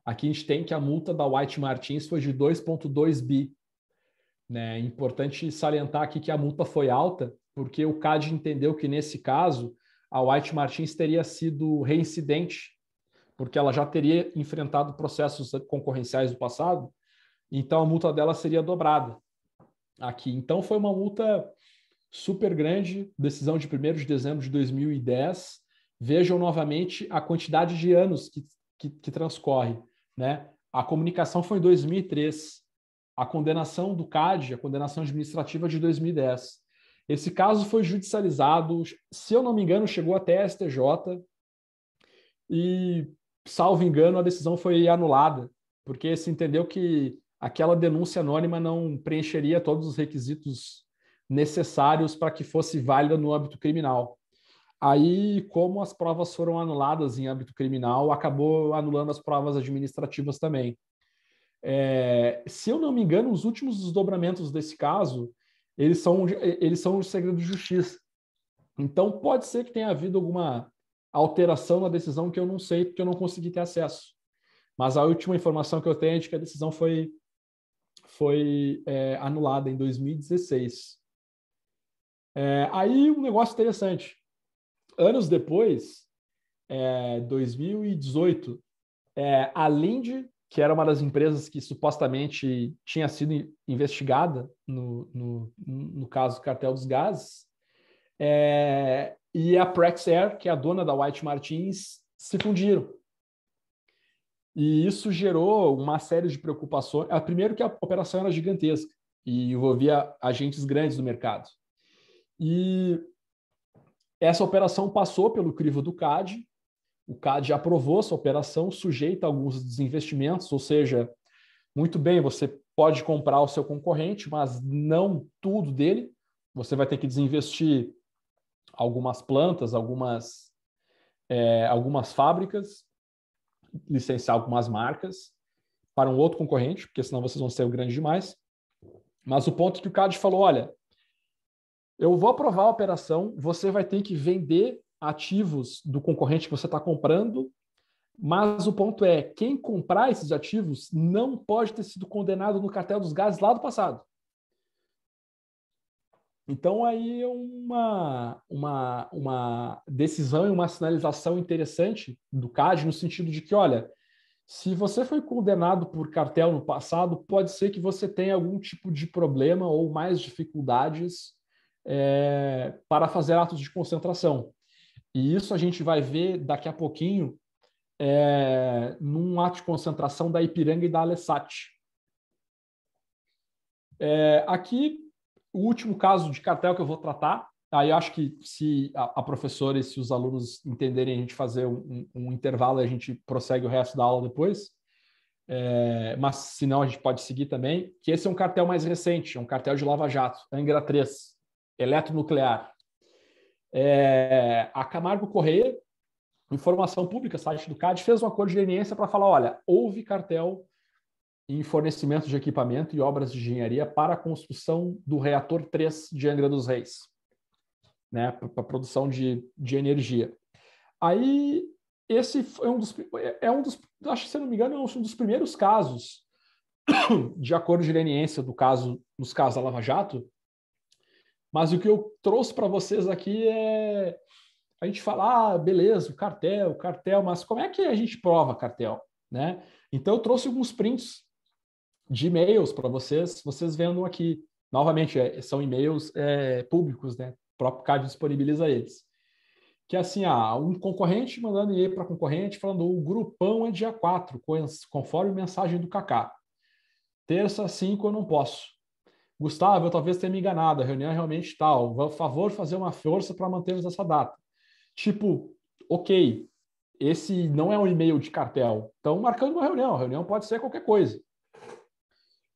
Aqui a gente tem que a multa da White Martins foi de 2,2 bi. Né? Importante salientar aqui que a multa foi alta, porque o CAD entendeu que nesse caso a White Martins teria sido reincidente, porque ela já teria enfrentado processos concorrenciais do passado, então a multa dela seria dobrada aqui. Então foi uma multa super grande, decisão de 1 de dezembro de 2010. Vejam novamente a quantidade de anos que, que, que transcorre. Né? A comunicação foi em 2003, a condenação do CAD, a condenação administrativa de 2010. Esse caso foi judicializado, se eu não me engano, chegou até STJ e, salvo engano, a decisão foi anulada, porque se entendeu que aquela denúncia anônima não preencheria todos os requisitos necessários para que fosse válida no âmbito criminal. Aí, como as provas foram anuladas em âmbito criminal, acabou anulando as provas administrativas também. É, se eu não me engano, os últimos desdobramentos desse caso eles são, eles são os segredos de justiça. Então, pode ser que tenha havido alguma alteração na decisão que eu não sei, porque eu não consegui ter acesso. Mas a última informação que eu tenho é de que a decisão foi, foi é, anulada em 2016. É, aí, um negócio interessante. Anos depois, é, 2018, é, a Linde que era uma das empresas que supostamente tinha sido investigada no, no, no caso do cartel dos gases, é, e a Praxair, que é a dona da White Martins, se fundiram. E isso gerou uma série de preocupações. Ah, primeiro que a operação era gigantesca e envolvia agentes grandes do mercado. E essa operação passou pelo crivo do CAD, o CAD já aprovou essa operação, sujeita a alguns desinvestimentos, ou seja, muito bem, você pode comprar o seu concorrente, mas não tudo dele. Você vai ter que desinvestir algumas plantas, algumas, é, algumas fábricas, licenciar algumas marcas para um outro concorrente, porque senão vocês vão ser o grande demais. Mas o ponto que o CAD falou, olha, eu vou aprovar a operação, você vai ter que vender ativos do concorrente que você está comprando, mas o ponto é: quem comprar esses ativos não pode ter sido condenado no cartel dos gases lá do passado. Então, aí é uma, uma, uma decisão e uma sinalização interessante do CAD, no sentido de que, olha, se você foi condenado por cartel no passado, pode ser que você tenha algum tipo de problema ou mais dificuldades é, para fazer atos de concentração. E isso a gente vai ver daqui a pouquinho é, num ato de concentração da Ipiranga e da Alessat. É, aqui, o último caso de cartel que eu vou tratar, aí acho que se a, a professora e se os alunos entenderem a gente fazer um, um, intervalo, a gente prossegue o resto da aula depois, é, mas se não a gente pode seguir também, que esse é um cartel mais recente, é um cartel de Lava Jato, Angra 3, eletronuclear. É, a Camargo Correia, Informação Pública, site do CAD, fez um acordo de leniência para falar: olha, houve cartel em fornecimento de equipamento e obras de engenharia para a construção do reator 3 de Angra dos Reis, né, para produção de, de energia. Aí, esse foi um dos, é, é um dos, acho que se não me engano, é um dos primeiros casos de acordo de leniência do caso, nos casos da Lava Jato, mas o que eu trouxe para vocês aqui é a gente falar, ah, beleza, cartel, cartel, mas como é que a gente prova cartel, né? Então eu trouxe alguns prints de e-mails para vocês, vocês vendo aqui. Novamente, é, são e-mails é, públicos, né? O próprio CAD disponibiliza eles. Que é assim, ah, um concorrente mandando e-mail para concorrente falando o grupão é dia 4, conforme mensagem do Kaká. Terça, 5 eu não posso. Gustavo, eu talvez tenha me enganado, a reunião é realmente tal, por favor, fazer uma força para mantermos essa data. Tipo, ok, esse não é um e-mail de cartel, então marcando uma reunião, a reunião pode ser qualquer coisa.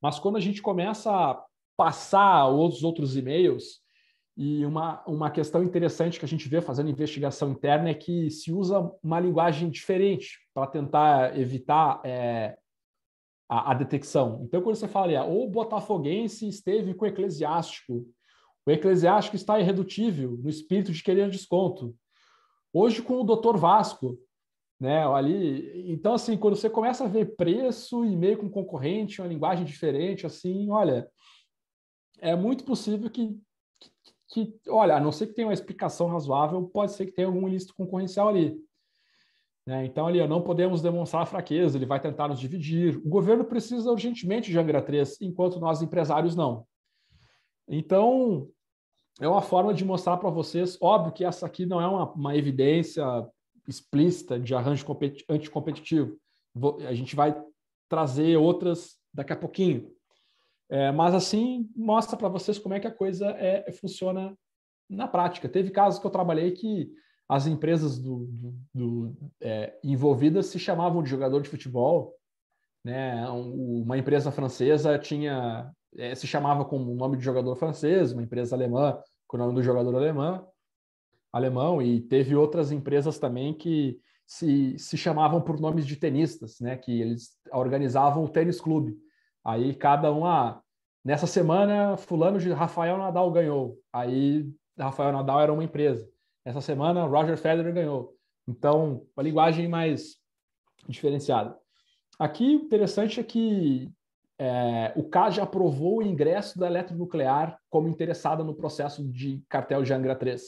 Mas quando a gente começa a passar os outros e-mails, e uma, uma questão interessante que a gente vê fazendo investigação interna é que se usa uma linguagem diferente para tentar evitar é, a, a detecção. Então, quando você fala, ah, o botafoguense esteve com o eclesiástico, o eclesiástico está irredutível no espírito de querer desconto. Hoje, com o doutor Vasco, né, ali, então, assim, quando você começa a ver preço e meio com concorrente, uma linguagem diferente, assim, olha, é muito possível que, que, que olha, a não ser que tenha uma explicação razoável, pode ser que tenha algum ilícito concorrencial ali. Né? Então, ali, não podemos demonstrar fraqueza, ele vai tentar nos dividir. O governo precisa urgentemente de Angra 3, enquanto nós, empresários, não. Então, é uma forma de mostrar para vocês, óbvio que essa aqui não é uma, uma evidência explícita de arranjo anticompetitivo. a gente vai trazer outras daqui a pouquinho. É, mas assim mostra para vocês como é que a coisa é, funciona na prática. Teve casos que eu trabalhei que as empresas do, do, do é, envolvidas se chamavam de jogador de futebol. Né? uma empresa francesa tinha é, se chamava com o nome de jogador francês, uma empresa alemã com o nome do jogador alemão, alemão, e teve outras empresas também que se, se chamavam por nomes de tenistas, né? que eles organizavam o tênis clube. Aí cada um, ah, nessa semana, fulano de Rafael Nadal ganhou. Aí Rafael Nadal era uma empresa. Essa semana, Roger Federer ganhou. Então, uma linguagem mais diferenciada. Aqui, interessante é que é, o CAS já aprovou o ingresso da eletronuclear como interessada no processo de cartel de Angra 3,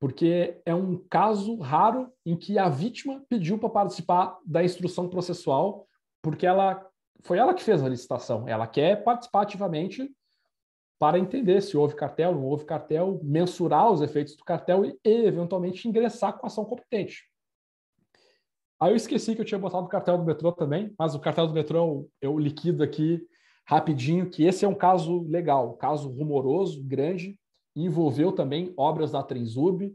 porque é um caso raro em que a vítima pediu para participar da instrução processual, porque ela foi ela que fez a licitação, ela quer participar ativamente para entender se houve cartel, não houve cartel, mensurar os efeitos do cartel e, eventualmente, ingressar com ação competente. Aí eu esqueci que eu tinha botado o cartel do metrô também, mas o cartel do metrô eu liquido aqui rapidinho, que esse é um caso legal, um caso rumoroso, grande, envolveu também obras da Trenzub.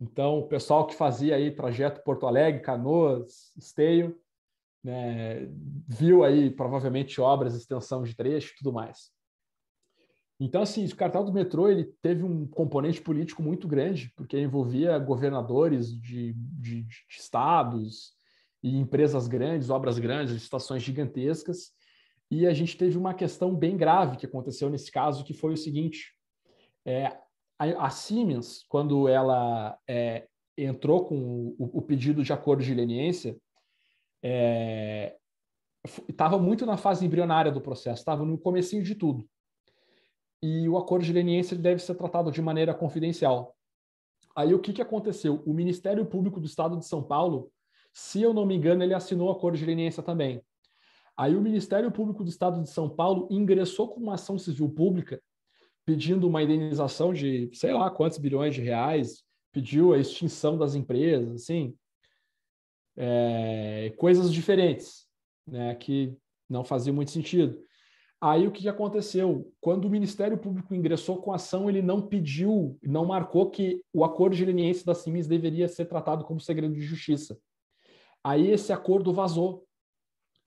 Então, o pessoal que fazia aí trajeto Porto Alegre, Canoas, Esteio, né, viu aí provavelmente obras, extensão de trecho e tudo mais. Então, assim, o cartel do metrô ele teve um componente político muito grande, porque envolvia governadores de, de, de estados e empresas grandes, obras grandes, estações gigantescas. E a gente teve uma questão bem grave que aconteceu nesse caso, que foi o seguinte: é, a, a, Siemens, quando ela é, entrou com o, o, pedido de acordo de leniência, estava é, muito na fase embrionária do processo, estava no comecinho de tudo e o acordo de leniência deve ser tratado de maneira confidencial. Aí o que, que aconteceu? O Ministério Público do Estado de São Paulo, se eu não me engano, ele assinou o acordo de leniência também. Aí o Ministério Público do Estado de São Paulo ingressou com uma ação civil pública pedindo uma indenização de sei lá quantos bilhões de reais, pediu a extinção das empresas, assim, é, coisas diferentes, né, que não faziam muito sentido. Aí o que aconteceu? Quando o Ministério Público ingressou com a ação, ele não pediu, não marcou que o acordo de leniência da CIMIS deveria ser tratado como segredo de justiça. Aí esse acordo vazou,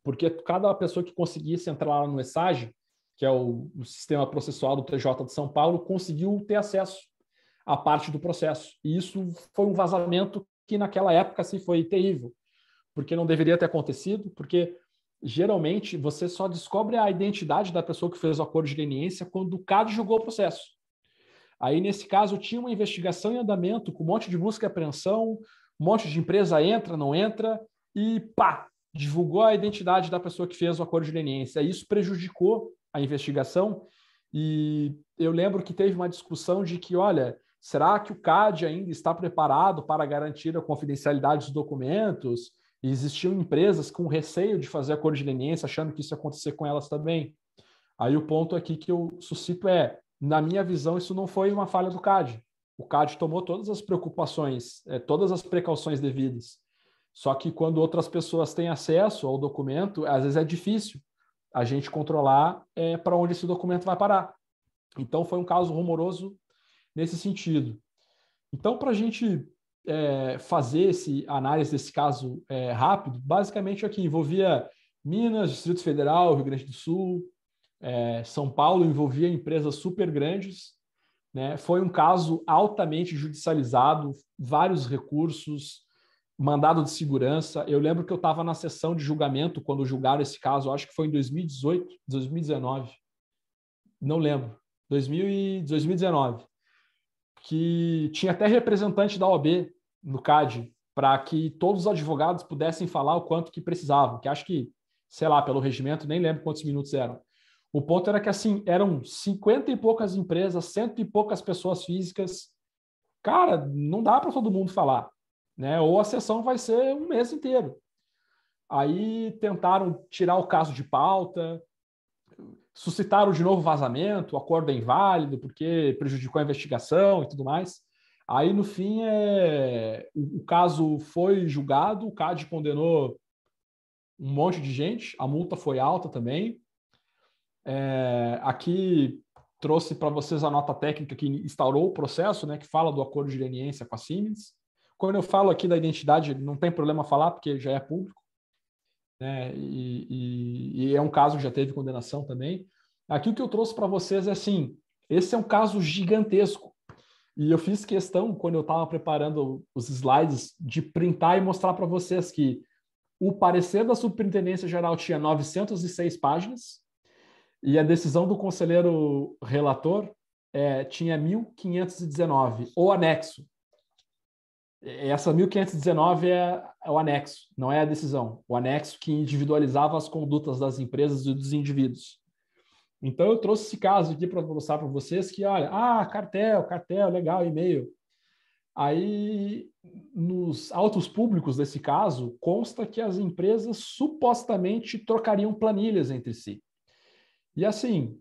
porque cada pessoa que conseguisse entrar lá no ESAGE, que é o, o sistema processual do TJ de São Paulo, conseguiu ter acesso à parte do processo. E isso foi um vazamento que naquela época assim, foi terrível, porque não deveria ter acontecido, porque geralmente você só descobre a identidade da pessoa que fez o acordo de leniência quando o CAD julgou o processo. Aí, nesse caso, tinha uma investigação em andamento, com um monte de busca e apreensão, um monte de empresa entra, não entra, e pá, divulgou a identidade da pessoa que fez o acordo de leniência. Isso prejudicou a investigação. E eu lembro que teve uma discussão de que, olha, será que o CAD ainda está preparado para garantir a confidencialidade dos documentos? E existiam empresas com receio de fazer acordo de leniência, achando que isso ia acontecer com elas também. Aí o ponto aqui que eu suscito é, na minha visão, isso não foi uma falha do CAD. O CAD tomou todas as preocupações, é, todas as precauções devidas. Só que quando outras pessoas têm acesso ao documento, às vezes é difícil a gente controlar é, para onde esse documento vai parar. Então, foi um caso rumoroso nesse sentido. Então, para a gente é, fazer esse análise desse caso é, rápido, basicamente aqui envolvia Minas, Distrito Federal, Rio Grande do Sul, é, São Paulo, envolvia empresas super grandes. Né? Foi um caso altamente judicializado, vários recursos, mandado de segurança. Eu lembro que eu estava na sessão de julgamento quando julgaram esse caso, acho que foi em 2018, 2019. Não lembro. 2000 e 2019. Que tinha até representante da OAB no CAD para que todos os advogados pudessem falar o quanto que precisavam, que acho que, sei lá, pelo regimento, nem lembro quantos minutos eram. O ponto era que, assim, eram 50 e poucas empresas, cento e poucas pessoas físicas. Cara, não dá para todo mundo falar, né? Ou a sessão vai ser um mês inteiro. Aí tentaram tirar o caso de pauta, suscitaram de novo vazamento, o acordo é inválido porque prejudicou a investigação e tudo mais. Aí, no fim, é... o, caso foi julgado, o CAD condenou um monte de gente, a multa foi alta também. É... Aqui trouxe para vocês a nota técnica que instaurou o processo, né, que fala do acordo de leniência com a Siemens. Quando eu falo aqui da identidade, não tem problema falar, porque já é público. Né, e, e, e é um caso que já teve condenação também. Aqui o que eu trouxe para vocês é assim: esse é um caso gigantesco. E eu fiz questão, quando eu estava preparando os slides, de printar e mostrar para vocês que o parecer da Superintendência Geral tinha 906 páginas e a decisão do conselheiro relator é, tinha 1.519, o anexo. Essa 1.519 é, é o anexo, não é a decisão. O anexo que individualizava as condutas das empresas e dos indivíduos. Então, eu trouxe esse caso aqui para mostrar para vocês que, olha, ah, cartel, cartel, legal, e-mail. Aí, nos autos públicos desse caso, consta que as empresas supostamente trocariam planilhas entre si. E assim,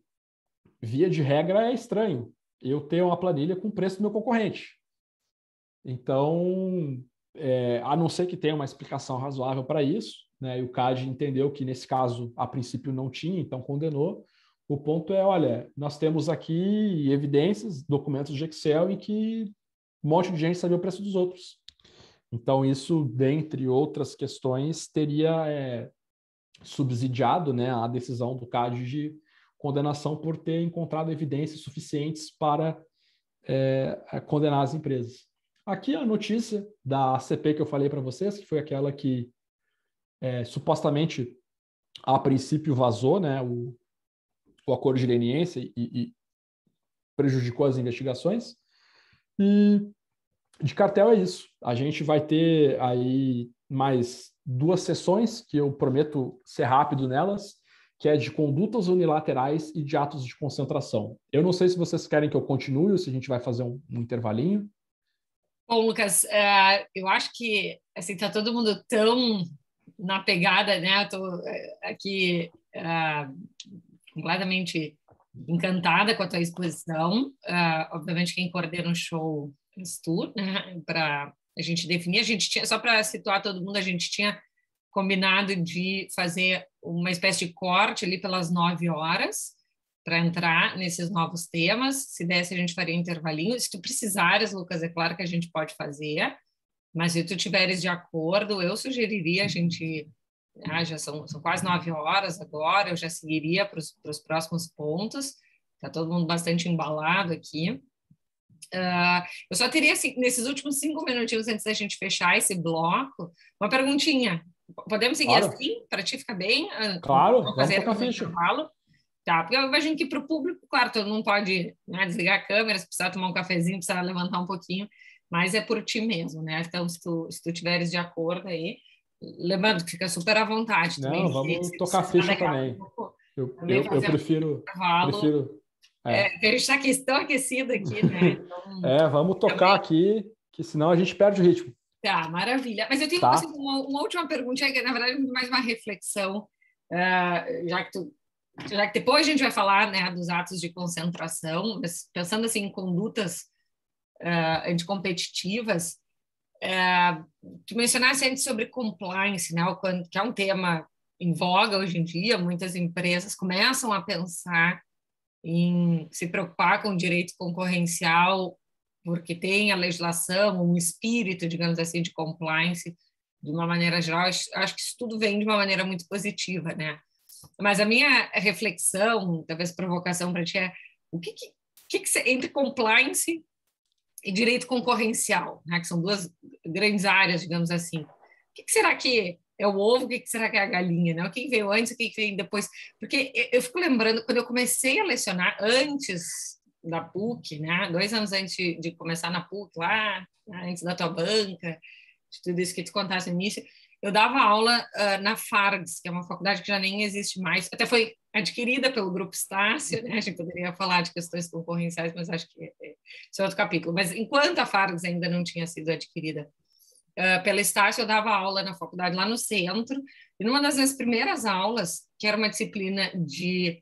via de regra, é estranho eu ter uma planilha com o preço do meu concorrente. Então, é, a não ser que tenha uma explicação razoável para isso, né, e o CAD entendeu que nesse caso, a princípio, não tinha, então condenou. O ponto é, olha, nós temos aqui evidências, documentos de Excel em que um monte de gente sabia o preço dos outros. Então, isso, dentre outras questões, teria é, subsidiado né, a decisão do CAD de condenação por ter encontrado evidências suficientes para é, condenar as empresas. Aqui a notícia da CP que eu falei para vocês, que foi aquela que é, supostamente a princípio vazou né, o, o acordo de leniência e, e prejudicou as investigações. E de cartel é isso. A gente vai ter aí mais duas sessões que eu prometo ser rápido nelas, que é de condutas unilaterais e de atos de concentração. Eu não sei se vocês querem que eu continue ou se a gente vai fazer um, um intervalinho. Bom, Lucas, é, eu acho que assim tá todo mundo tão na pegada, né? Eu tô é, aqui é, completamente encantada com a tua exposição. Uh, obviamente, quem coordena o show é tu, né? Para a gente definir, a gente tinha, só para situar todo mundo, a gente tinha combinado de fazer uma espécie de corte ali pelas nove horas para entrar nesses novos temas. Se desse, a gente faria intervalinho. Se tu precisares, Lucas, é claro que a gente pode fazer, mas se tu tiveres de acordo, eu sugeriria a gente né, já são, são quase nove horas agora, eu já seguiria para os próximos pontos. Está todo mundo bastante embalado aqui. Uh, eu só teria, assim, nesses últimos cinco minutinhos antes da gente fechar esse bloco, uma perguntinha. Podemos seguir claro. assim? Para ti ficar bem? Ah, claro, Vou fazer vamos intervalo. Tá, porque eu imagino que para o público, claro, tu não pode né, desligar a câmera, se precisar tomar um cafezinho, precisar levantar um pouquinho, mas é por ti mesmo, né? Então, se tu, se tu tiveres de acordo aí, Lembrando, fica super à vontade. Não, vamos tocar se ficha também. eu, prefiro. eu, eu, prefiro. Um prefiro é. É, a gente está aqui, tão aquecido aqui, né? Então, é, vamos tocar também. aqui, que senão a gente perde o ritmo. Tá, maravilha. Mas eu tenho tá. assim, uma, uma, última pergunta, que na verdade é mais uma reflexão, uh, já que tu já que depois a gente vai falar né, dos atos de concentração, mas pensando assim em condutas uh, anticompetitivas, é, tu mencionaste antes sobre compliance, né, que é um tema em voga hoje em dia, muitas empresas começam a pensar em se preocupar com o direito concorrencial, porque tem a legislação, um espírito, digamos assim, de compliance, de uma maneira geral, acho que isso tudo vem de uma maneira muito positiva, né? Mas a minha reflexão, talvez provocação para ti é, o que, que, que, que entre compliance e direito concorrencial, né? que são duas grandes áreas, digamos assim. O que, será que é o ovo, o que, será que é a galinha? Né? O que veio antes, o que veio depois? Porque eu, fico lembrando, quando eu comecei a lecionar, antes da PUC, né? dois anos antes de começar na PUC, lá, né, antes da tua banca, de tudo isso que te contaste no início, eu dava aula uh, na FARGS, que é uma faculdade que já nem existe mais, até foi adquirida pelo Grupo Estácio, né? a gente poderia falar de questões concorrenciais, mas acho que é, é, é outro capítulo. Mas enquanto a Fargs ainda não tinha sido adquirida uh, pela Estácio, eu dava aula na faculdade lá no centro, e numa das minhas primeiras aulas, que era uma disciplina de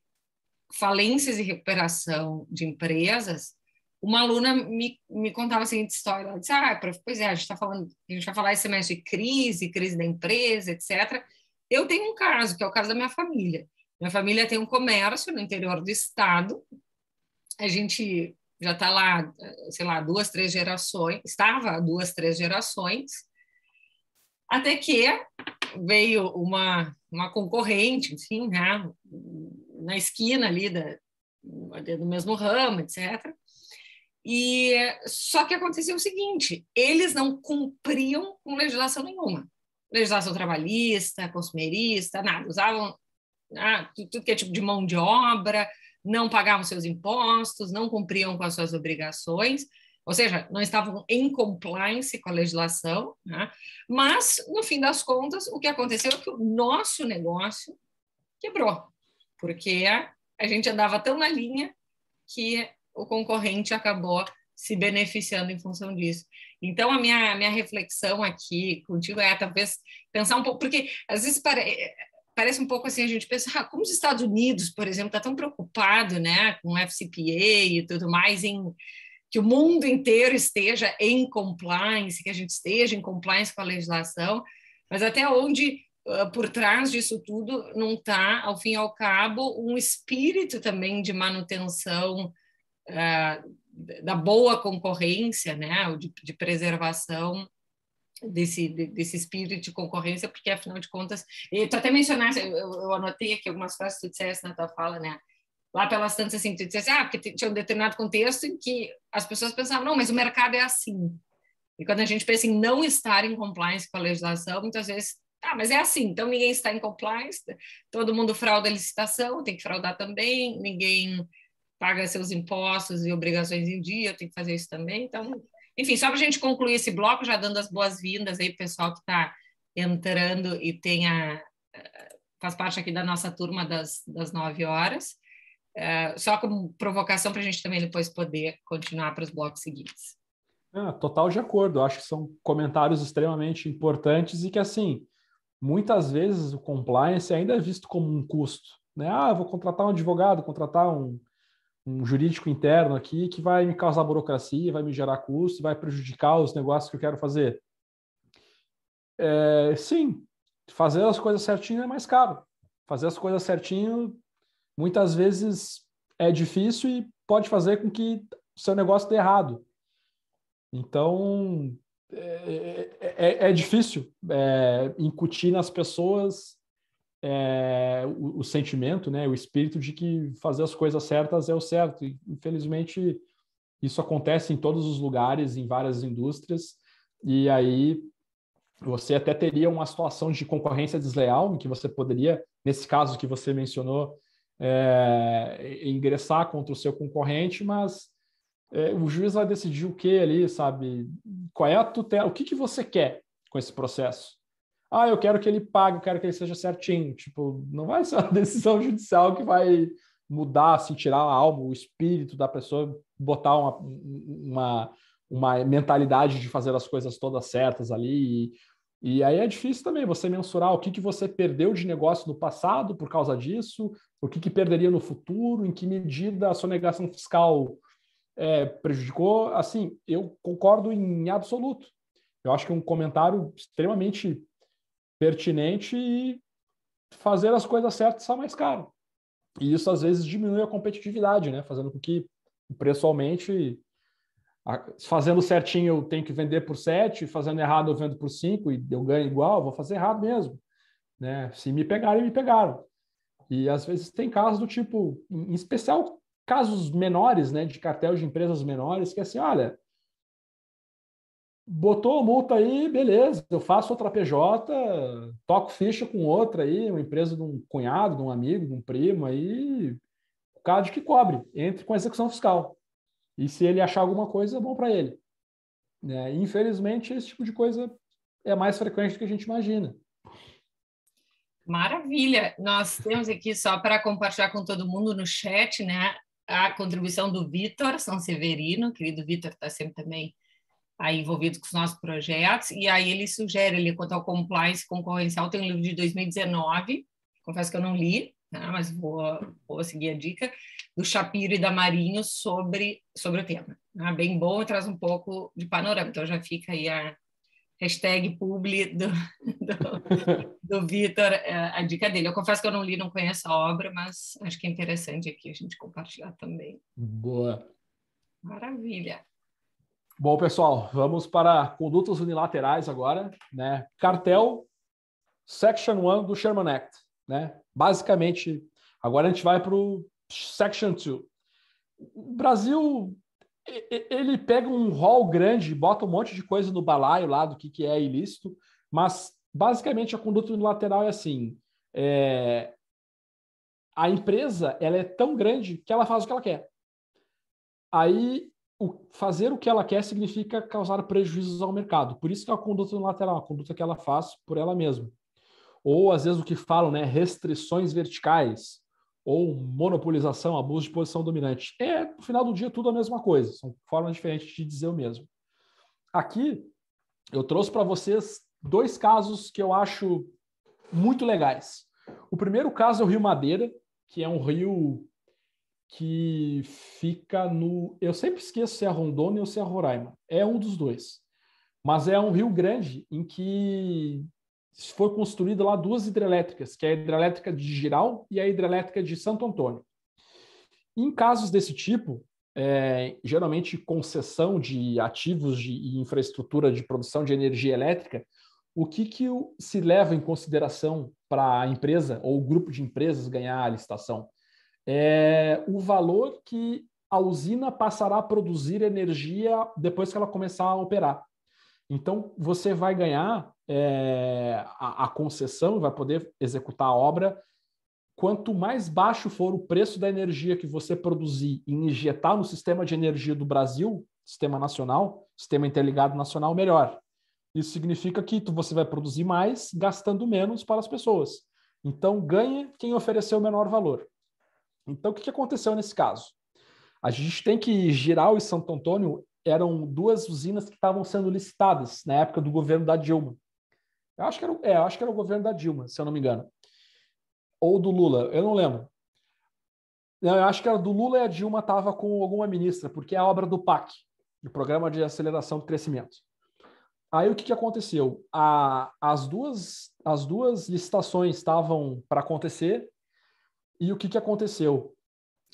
falências e recuperação de empresas, uma aluna me, me contava a seguinte história, ela disse, ah, prof, pois é, a gente está falando, a gente vai falar esse mês de crise, crise da empresa, etc., eu tenho um caso, que é o caso da minha família. Minha família tem um comércio no interior do estado. A gente já está lá, sei lá, duas, três gerações, estava duas, três gerações, até que veio uma, uma concorrente, enfim, né, na esquina ali da, do mesmo ramo, etc. E só que aconteceu o seguinte: eles não cumpriam com legislação nenhuma, legislação trabalhista, consumerista, nada, usavam ah, tudo que é tipo de mão de obra, não pagavam seus impostos, não cumpriam com as suas obrigações, ou seja, não estavam em compliance com a legislação, né? mas, no fim das contas, o que aconteceu é que o nosso negócio quebrou, porque a gente andava tão na linha que o concorrente acabou se beneficiando em função disso. Então, a minha, minha reflexão aqui contigo é talvez pensar um pouco, porque às vezes parece um pouco assim, a gente pensar ah, como os Estados Unidos, por exemplo, está tão preocupado né, com o FCPA e tudo mais, em que o mundo inteiro esteja em compliance, que a gente esteja em compliance com a legislação, mas até onde por trás disso tudo não está, ao fim e ao cabo, um espírito também de manutenção uh, da boa concorrência, né, de, de preservação desse, desse espírito de concorrência, porque afinal de contas, e tu até mencionaste, eu, eu, anotei aqui algumas frases que tu disseste na tua fala, né? Lá pelas tantas assim, tu disseste, ah, porque tinha um determinado contexto em que as pessoas pensavam, não, mas o mercado é assim. E quando a gente pensa em não estar em compliance com a legislação, muitas vezes, ah, mas é assim, então ninguém está em compliance, todo mundo frauda a licitação, tem que fraudar também, ninguém paga seus impostos e obrigações em dia, tem que fazer isso também, então enfim, só para a gente concluir esse bloco, já dando as boas-vindas aí para o pessoal que está entrando e tenha eh, faz parte aqui da nossa turma das, das 9 horas. Uh, só como provocação para a gente também depois poder continuar para os blocos seguintes. Ah, total de acordo. acho que são comentários extremamente importantes e que, assim, muitas vezes o compliance ainda é visto como um custo. Né? Ah, vou contratar um advogado, contratar um um jurídico interno aqui que vai me causar burocracia, vai me gerar custo, vai prejudicar os negócios que eu quero fazer. É, sim, fazer as coisas certinho é mais caro. Fazer as coisas certinho muitas vezes é difícil e pode fazer com que seu negócio dê errado. Então, é, é, é, é difícil é, incutir nas pessoas é, o, o, sentimento, né, o espírito de que fazer as coisas certas é o certo. infelizmente, isso acontece em todos os lugares, em várias indústrias, e aí você até teria uma situação de concorrência desleal, em que você poderia, nesse caso que você mencionou, é, ingressar contra o seu concorrente, mas é, o juiz vai decidir o que ali, sabe? Qual é a tutela? O que, que você quer com esse processo? ah, eu quero que ele pague, eu quero que ele seja certinho. Tipo, não vai ser uma decisão judicial que vai mudar, assim, tirar a alma, o espírito da pessoa, botar uma, uma, uma mentalidade de fazer as coisas todas certas ali. E, e aí é difícil também você mensurar o que, que você perdeu de negócio no passado por causa disso, o que, que perderia no futuro, em que medida a sua negação fiscal é, prejudicou. Assim, eu concordo em absoluto. Eu acho que é um comentário extremamente pertinente e fazer as coisas certas está mais caro. E isso às vezes diminui a competitividade, né? Fazendo com que o preço aumente. Fazendo certinho eu tenho que vender por 7, fazendo errado eu vendo por 5 e eu ganho igual, vou fazer errado mesmo. Né? Se me pegarem, me pegaram. E às vezes tem casos do tipo, em especial casos menores, né, de cartel de empresas menores, que é assim, olha, botou a multa aí, beleza, eu faço outra PJ, toco ficha com outra aí, uma empresa de um cunhado, de um amigo, de um primo, aí o CAD que cobre, entre com a execução fiscal. E se ele achar alguma coisa, é bom para ele. né infelizmente, esse tipo de coisa é mais frequente do que a gente imagina. Maravilha! Nós temos aqui, só para compartilhar com todo mundo no chat, né? A contribuição do Vitor São Severino, querido Vitor, está sempre também aí envolvido com os nossos projetos, e aí ele sugere ali quanto ao compliance concorrencial, tem um livro de 2019, confesso que eu não li, né, mas vou, vou seguir a dica, do Shapiro e da Marinho sobre, sobre o tema. Né, bem bom, traz um pouco de panorama, então já fica aí a hashtag publi do, do, do Vitor, é, a dica dele. Eu confesso que eu não li, não conheço a obra, mas acho que é interessante aqui a gente compartilhar também. Boa! Maravilha! Bom, pessoal, vamos para condutas unilaterais agora, né? Cartel Section 1 do Sherman Act, né? Basicamente, agora a gente vai para o Section 2. O Brasil ele pega um rol grande, bota um monte de coisa no balaio lá do que, que é ilícito, mas basicamente a conduta unilateral é assim: é... a empresa ela é tão grande que ela faz o que ela quer. Aí o, fazer o que ela quer significa causar prejuízos ao mercado. Por isso que é a conduta unilateral, a conduta que ela faz por ela mesma. Ou às vezes o que falam, né, restrições verticais ou monopolização, abuso de posição dominante. É, no final do dia, tudo a mesma coisa, são formas diferentes de dizer o mesmo. Aqui eu trouxe para vocês dois casos que eu acho muito legais. O primeiro caso é o Rio Madeira, que é um rio que fica no. Eu sempre esqueço se é a Rondônia ou se é a Roraima. É um dos dois. Mas é um rio grande em que foi construída lá duas hidrelétricas, que é a hidrelétrica de Giral e a hidrelétrica de Santo Antônio. Em casos desse tipo, é, geralmente concessão de ativos de, infraestrutura de produção de energia elétrica, o que, que se leva em consideração para a empresa ou o grupo de empresas ganhar a licitação? é o valor que a usina passará a produzir energia depois que ela começar a operar. Então, você vai ganhar é, a, a concessão, vai poder executar a obra. Quanto mais baixo for o preço da energia que você produzir e injetar no sistema de energia do Brasil, sistema nacional, sistema interligado nacional, melhor. Isso significa que você vai produzir mais, gastando menos para as pessoas. Então, ganha quem oferecer o menor valor. Então, o que aconteceu nesse caso? A gente tem que Giral e Santo Antônio eram duas usinas que estavam sendo licitadas na época do governo da Dilma. Eu acho que era, é, acho que era o governo da Dilma, se eu não me engano. Ou do Lula, eu não lembro. Não, eu acho que era do Lula e a Dilma estava com alguma ministra, porque é a obra do PAC, do Programa de Aceleração do Crescimento. Aí o que, que aconteceu? A, as, duas, as duas licitações estavam para acontecer e o que, que aconteceu?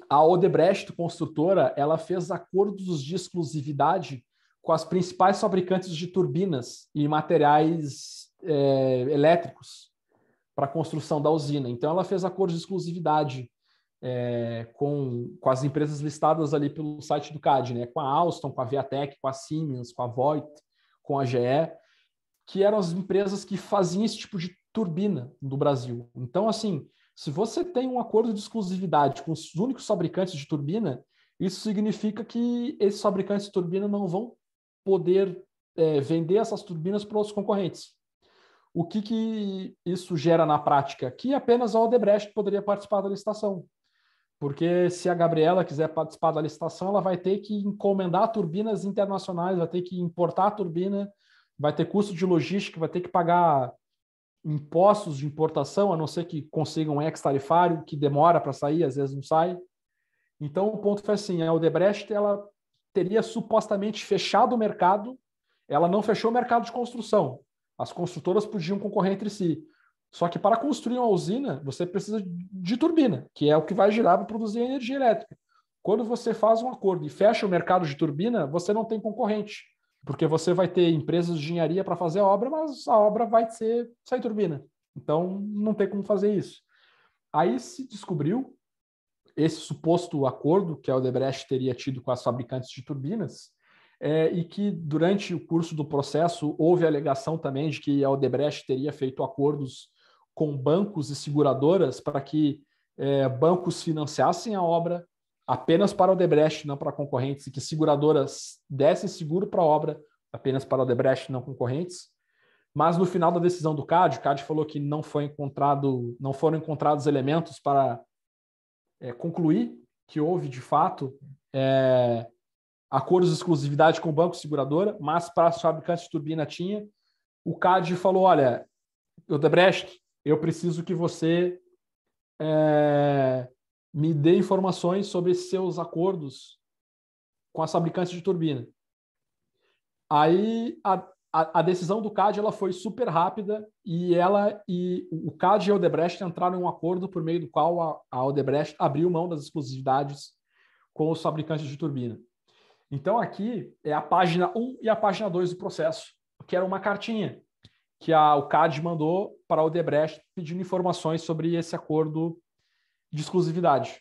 A Odebrecht, construtora, ela fez acordos de exclusividade com as principais fabricantes de turbinas e materiais é, elétricos para a construção da usina. Então, ela fez acordos de exclusividade é, com, com as empresas listadas ali pelo site do CAD, né? com a Alstom, com a Viatec, com a Siemens, com a Voit, com a GE, que eram as empresas que faziam esse tipo de turbina no Brasil. Então, assim, se você tem um acordo de exclusividade com os únicos fabricantes de turbina, isso significa que esses fabricantes de turbina não vão poder é, vender essas turbinas para outros concorrentes. O que, que isso gera na prática? Que apenas a Odebrecht poderia participar da licitação. Porque se a Gabriela quiser participar da licitação, ela vai ter que encomendar turbinas internacionais, vai ter que importar a turbina, vai ter custo de logística, vai ter que pagar impostos de importação, a não ser que consigam um ex-tarifário, que demora para sair, às vezes não sai. Então, o ponto foi assim, a Odebrecht ela teria supostamente fechado o mercado, ela não fechou o mercado de construção. As construtoras podiam concorrer entre si. Só que para construir uma usina, você precisa de turbina, que é o que vai girar para produzir energia elétrica. Quando você faz um acordo e fecha o mercado de turbina, você não tem concorrente porque você vai ter empresas de engenharia para fazer a obra, mas a obra vai ser sem turbina. Então, não tem como fazer isso. Aí se descobriu esse suposto acordo que a Odebrecht teria tido com as fabricantes de turbinas, é, e que durante o curso do processo houve alegação também de que a Odebrecht teria feito acordos com bancos e seguradoras para que é, bancos financiassem a obra, apenas para o Debrecht, não para concorrentes, e que seguradoras dessem seguro para a obra apenas para o Debrecht, não concorrentes. Mas no final da decisão do CAD, o CAD falou que não foi encontrado, não foram encontrados elementos para é, concluir que houve de fato é, acordos de exclusividade com o banco seguradora, mas para as fabricantes de turbina tinha. O CAD falou: olha, o Debrecht, eu preciso que você é, me dê informações sobre seus acordos com as fabricantes de turbina. Aí a, a, a, decisão do CAD ela foi super rápida e ela e o CAD e a Odebrecht entraram em um acordo por meio do qual a, a Odebrecht abriu mão das exclusividades com os fabricantes de turbina. Então aqui é a página 1 e a página 2 do processo, que era uma cartinha que a, o CAD mandou para a Odebrecht pedindo informações sobre esse acordo de exclusividade.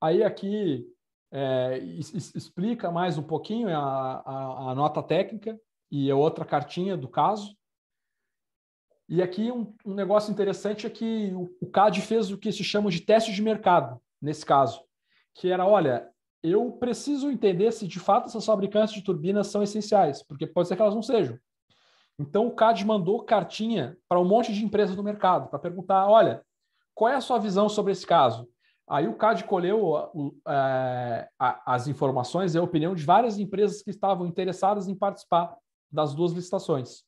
Aí aqui é, explica mais um pouquinho é a, a, a, nota técnica e a é outra cartinha do caso. E aqui um, um negócio interessante é que o, o CAD fez o que se chama de teste de mercado, nesse caso, que era, olha, eu preciso entender se de fato essas fabricantes de turbinas são essenciais, porque pode ser que elas não sejam. Então o CAD mandou cartinha para um monte de empresas do mercado para perguntar: olha, qual é a sua visão sobre esse caso? Aí o CAD colheu é, as informações e a opinião de várias empresas que estavam interessadas em participar das duas licitações.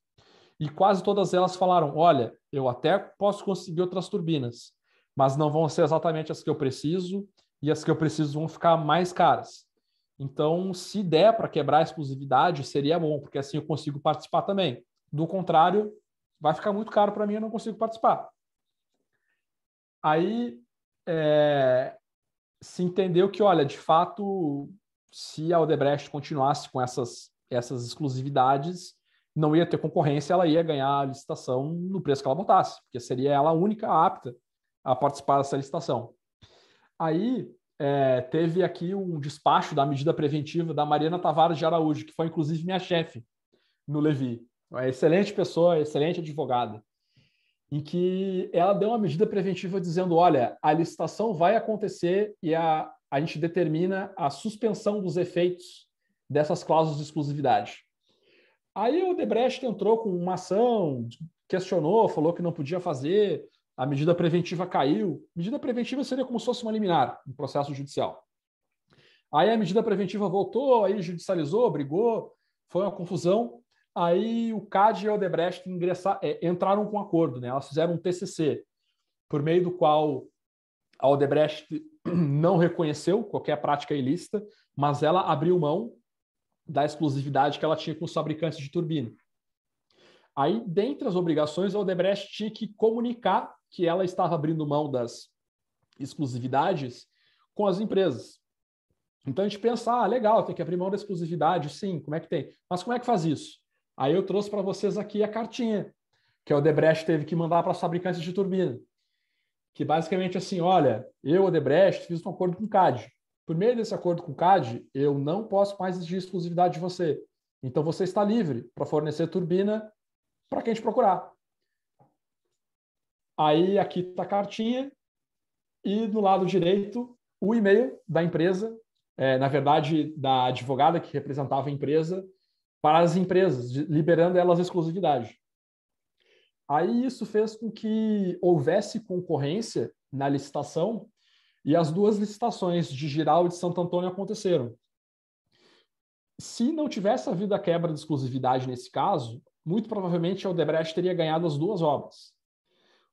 E quase todas elas falaram: olha, eu até posso conseguir outras turbinas, mas não vão ser exatamente as que eu preciso, e as que eu preciso vão ficar mais caras. Então, se der para quebrar a exclusividade, seria bom, porque assim eu consigo participar também. Do contrário, vai ficar muito caro para mim, eu não consigo participar. Aí é, se entendeu que, olha, de fato, se a Odebrecht continuasse com essas, essas exclusividades, não ia ter concorrência, ela ia ganhar a licitação no preço que ela botasse, porque seria ela a única apta a participar dessa licitação. Aí é, teve aqui um despacho da medida preventiva da Mariana Tavares de Araújo, que foi inclusive minha chefe no Levi. É uma excelente pessoa, excelente advogada em que ela deu uma medida preventiva dizendo: olha, a licitação vai acontecer e a, a gente determina a suspensão dos efeitos dessas cláusulas de exclusividade. Aí o Debrecht entrou com uma ação, questionou, falou que não podia fazer, a medida preventiva caiu. Medida preventiva seria como se fosse uma liminar, um processo judicial. Aí a medida preventiva voltou, aí judicializou, brigou, foi uma confusão. Aí o CAD e a Odebrecht é, entraram com um acordo, né? elas fizeram um TCC, por meio do qual a Odebrecht não reconheceu qualquer prática ilícita, mas ela abriu mão da exclusividade que ela tinha com os fabricantes de turbina. Aí, dentre as obrigações, a Odebrecht tinha que comunicar que ela estava abrindo mão das exclusividades com as empresas. Então a gente pensa, ah, legal, tem que abrir mão da exclusividade, sim, como é que tem? Mas como é que faz isso? Aí eu trouxe para vocês aqui a cartinha que o Odebrecht teve que mandar para os fabricantes de turbina. Que basicamente é assim, olha, eu, Odebrecht, fiz um acordo com o CAD. Por meio desse acordo com o CAD, eu não posso mais exigir exclusividade de você. Então você está livre para fornecer turbina para quem te procurar. Aí aqui está a cartinha e do lado direito o e-mail da empresa, é, na verdade da advogada que representava a empresa, para as empresas, liberando elas exclusividade. Aí isso fez com que houvesse concorrência na licitação e as duas licitações de Giral e de Santo Antônio aconteceram. Se não tivesse havido a quebra de exclusividade nesse caso, muito provavelmente a Odebrecht teria ganhado as duas obras.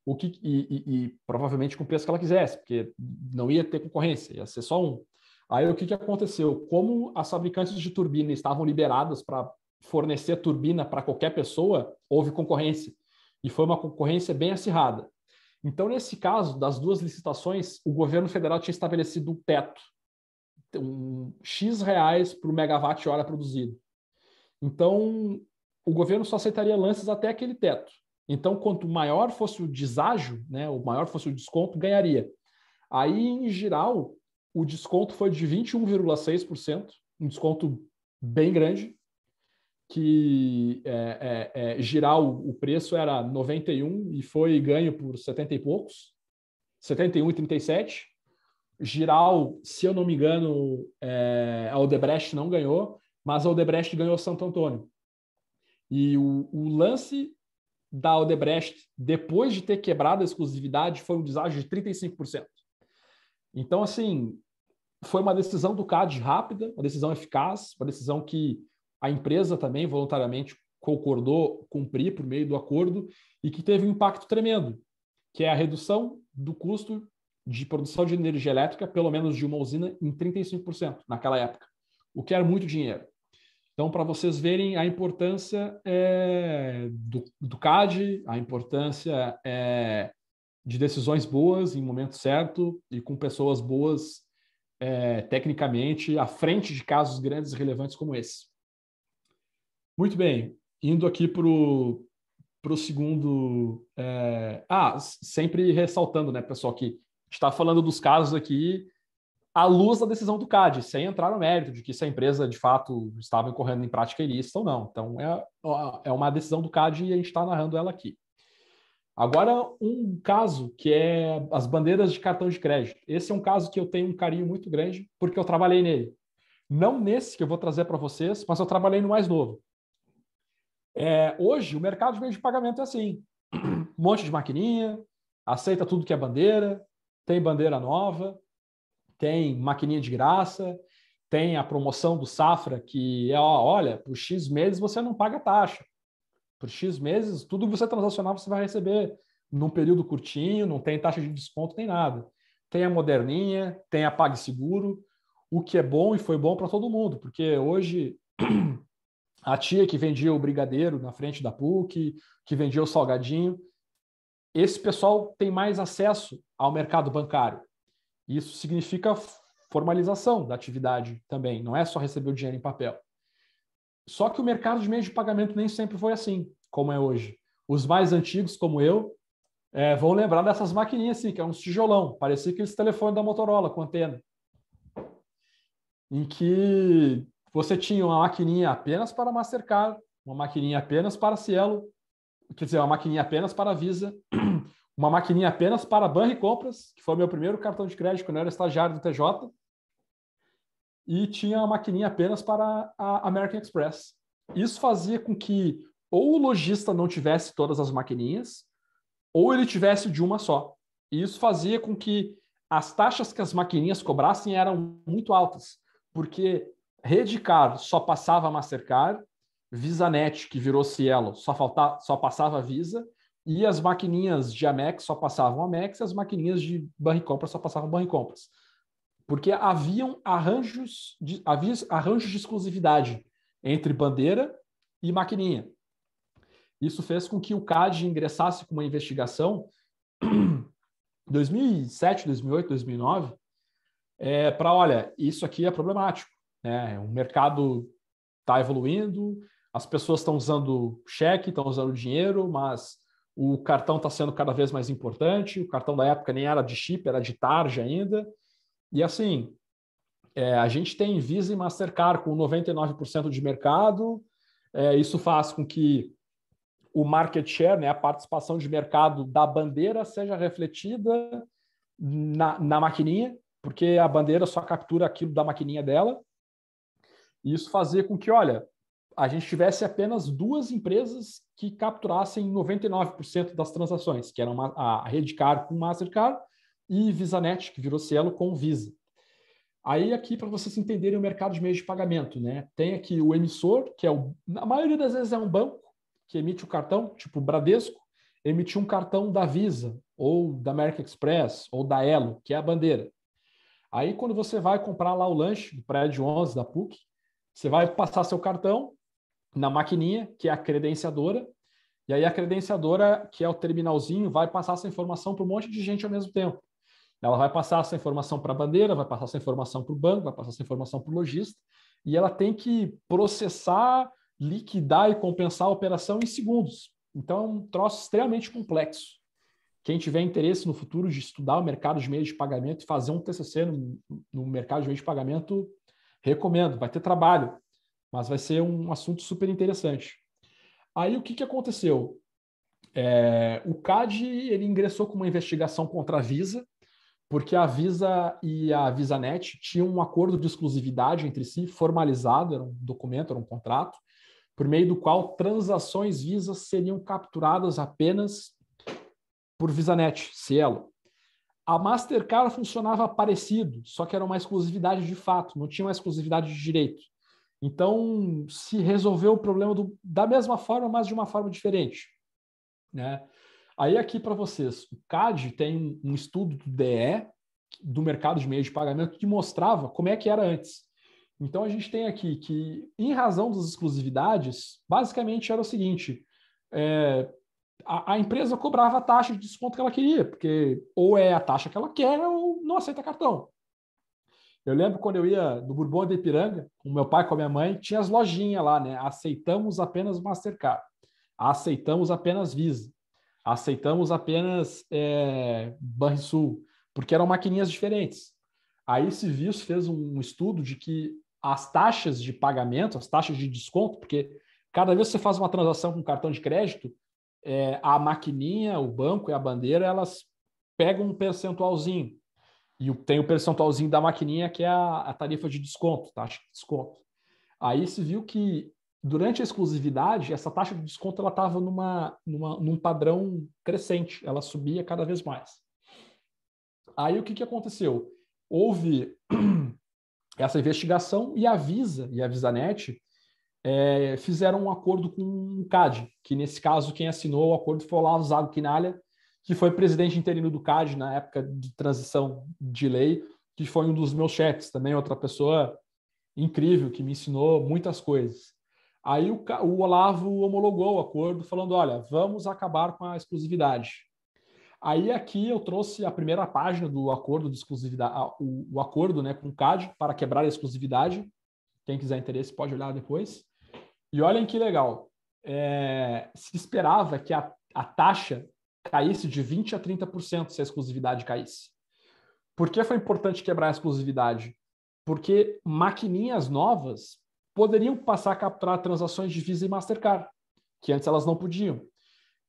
O que, e, e, e provavelmente com o preço que ela quisesse, porque não ia ter concorrência, ia ser só um. Aí o que, que aconteceu? Como as fabricantes de turbina estavam liberadas para fornecer turbina para qualquer pessoa, houve concorrência. E foi uma concorrência bem acirrada. Então, nesse caso, das duas licitações, o governo federal tinha estabelecido um teto, um X reais por megawatt-hora produzido. Então, o governo só aceitaria lances até aquele teto. Então, quanto maior fosse o deságio, né, o maior fosse o desconto, ganharia. Aí, em geral, o desconto foi de 21,6%, um desconto bem grande, que é, é, é, o, preço era 91 e foi ganho por 70 e poucos, 71,37. geral se eu não me engano, é, a Odebrecht não ganhou, mas a Odebrecht ganhou Santo Antônio. E o, o lance da Odebrecht, depois de ter quebrado a exclusividade, foi um deságio de 35%. Então, assim, foi uma decisão do CAD rápida, uma decisão eficaz, uma decisão que a empresa também voluntariamente concordou cumprir por meio do acordo e que teve um impacto tremendo, que é a redução do custo de produção de energia elétrica, pelo menos de uma usina, em 35% naquela época, o que era muito dinheiro. Então, para vocês verem a importância é, do, do, CAD, a importância é, de decisões boas em momento certo e com pessoas boas é, tecnicamente, à frente de casos grandes e relevantes como esse. Muito bem, indo aqui para o segundo. É... Ah, sempre ressaltando, né, pessoal, que está falando dos casos aqui à luz da decisão do CAD, sem entrar no mérito de que se a empresa de fato estava incorrendo em prática ilícita ou não. Então, é, é uma decisão do CAD e a gente está narrando ela aqui. Agora, um caso que é as bandeiras de cartão de crédito. Esse é um caso que eu tenho um carinho muito grande, porque eu trabalhei nele. Não nesse que eu vou trazer para vocês, mas eu trabalhei no mais novo. É, hoje, o mercado de meio de pagamento é assim: um monte de maquininha, aceita tudo que é bandeira, tem bandeira nova, tem maquininha de graça, tem a promoção do Safra, que é, ó, olha, por X meses você não paga taxa por X meses, tudo você transacionar você vai receber num período curtinho, não tem taxa de desconto, nem nada. Tem a Moderninha, tem a PagSeguro, o que é bom e foi bom para todo mundo, porque hoje a tia que vendia o brigadeiro na frente da PUC, que vendia o salgadinho, esse pessoal tem mais acesso ao mercado bancário. Isso significa formalização da atividade também, não é só receber o dinheiro em papel. Só que o mercado de meios de pagamento nem sempre foi assim, como é hoje. Os mais antigos, como eu, é, vão lembrar dessas maquininhas assim, que é um tijolão, parecia aqueles telefones da Motorola com antena. Em que você tinha uma maquininha apenas para Mastercard, uma maquininha apenas para Cielo, quer dizer, uma maquininha apenas para Visa, uma maquininha apenas para Banri Compras, que foi meu primeiro cartão de crédito quando eu era estagiário do TJ, e tinha a maquininha apenas para a American Express. Isso fazia com que ou o lojista não tivesse todas as maquininhas, ou ele tivesse de uma só. E isso fazia com que as taxas que as maquininhas cobrassem eram muito altas, porque Redcar só passava Mastercard, VisaNet, que virou Cielo, só, faltava, só passava Visa, e as maquininhas de Amex só passavam Amex, e as maquininhas de Barricompras só passavam Barricompras porque haviam arranjos de, havia arranjos de exclusividade entre bandeira e maquininha. Isso fez com que o CAD ingressasse com uma investigação 2007, 2008, 2009, é, para, olha, isso aqui é problemático. Né? O mercado está evoluindo, as pessoas estão usando cheque, estão usando dinheiro, mas o cartão está sendo cada vez mais importante. O cartão da época nem era de chip, era de tarja ainda. E assim, é, a gente tem Visa e Mastercard com 99% de mercado, é, isso faz com que o market share, né, a participação de mercado da bandeira, seja refletida na, na maquininha, porque a bandeira só captura aquilo da maquininha dela. E isso fazia com que, olha, a gente tivesse apenas duas empresas que capturassem 99% das transações, que eram a Redcard com Mastercard e VisaNet, que virou Cielo com Visa. Aí aqui para vocês entenderem o mercado de meios de pagamento, né? Tem aqui o emissor, que é o, na maioria das vezes é um banco que emite o cartão, tipo o Bradesco, emitiu um cartão da Visa ou da American Express ou da Elo, que é a bandeira. Aí quando você vai comprar lá o lanche do prédio 11 da PUC, você vai passar seu cartão na maquininha, que é a credenciadora, e aí a credenciadora, que é o terminalzinho, vai passar essa informação para um monte de gente ao mesmo tempo. Ela vai passar essa informação para a bandeira, vai passar essa informação para o banco, vai passar essa informação para o lojista, e ela tem que processar, liquidar e compensar a operação em segundos. Então, é um troço extremamente complexo. Quem tiver interesse no futuro de estudar o mercado de meios de pagamento e fazer um TCC no, no mercado de meios de pagamento, recomendo. Vai ter trabalho, mas vai ser um assunto super interessante. Aí o que, que aconteceu? É, o CAD ele ingressou com uma investigação contra a Visa porque a Visa e a VisaNet tinham um acordo de exclusividade entre si, formalizado, era um documento, era um contrato, por meio do qual transações Visa seriam capturadas apenas por VisaNet, Cielo. A Mastercard funcionava parecido, só que era uma exclusividade de fato, não tinha uma exclusividade de direito. Então, se resolveu o problema do, da mesma forma, mas de uma forma diferente. Né? Aí aqui para vocês, o CAD tem um estudo do DE, do mercado de meios de pagamento, que mostrava como é que era antes. Então a gente tem aqui que, em razão das exclusividades, basicamente era o seguinte: é, a, a, empresa cobrava a taxa de desconto que ela queria, porque ou é a taxa que ela quer ou não aceita cartão. Eu lembro quando eu ia do Bourbon de Ipiranga, com meu pai e com a minha mãe, tinha as lojinhas lá, né? Aceitamos apenas Mastercard, aceitamos apenas Visa aceitamos apenas é, Banrisul, porque eram maquininhas diferentes. Aí Civis fez um estudo de que as taxas de pagamento, as taxas de desconto, porque cada vez que você faz uma transação com cartão de crédito, é, a maquininha, o banco e a bandeira, elas pegam um percentualzinho. E tem o percentualzinho da maquininha, que é a, a tarifa de desconto, taxa de desconto. Aí se viu que durante a exclusividade, essa taxa de desconto ela estava numa, numa, num padrão crescente, ela subia cada vez mais. Aí o que, que aconteceu? Houve essa investigação e a Visa e a VisaNet é, fizeram um acordo com o CAD, que nesse caso quem assinou o acordo foi o Lázaro Zago Quinalha, que foi presidente interino do CAD na época de transição de lei, que foi um dos meus chefes também, outra pessoa incrível que me ensinou muitas coisas. Aí o, o Olavo homologou o acordo, falando: olha, vamos acabar com a exclusividade. Aí aqui eu trouxe a primeira página do acordo de exclusividade, o, o acordo né, com o CAD para quebrar a exclusividade. Quem quiser interesse pode olhar depois. E olhem que legal. É, se esperava que a, a taxa caísse de 20% a 30% se a exclusividade caísse. Por que foi importante quebrar a exclusividade? Porque maquininhas novas poderiam passar a capturar transações de Visa e Mastercard, que antes elas não podiam.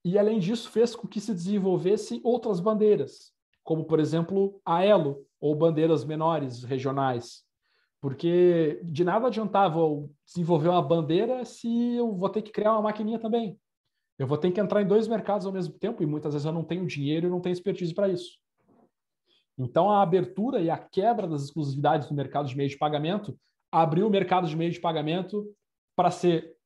E, além disso, fez com que se desenvolvessem outras bandeiras, como, por exemplo, a Elo, ou bandeiras menores, regionais. Porque de nada adiantava eu desenvolver uma bandeira se eu vou ter que criar uma maquininha também. Eu vou ter que entrar em dois mercados ao mesmo tempo e muitas vezes eu não tenho dinheiro e não tenho expertise para isso. Então, a abertura e a quebra das exclusividades do mercado de meio de pagamento abriu o mercado de meio de pagamento para ser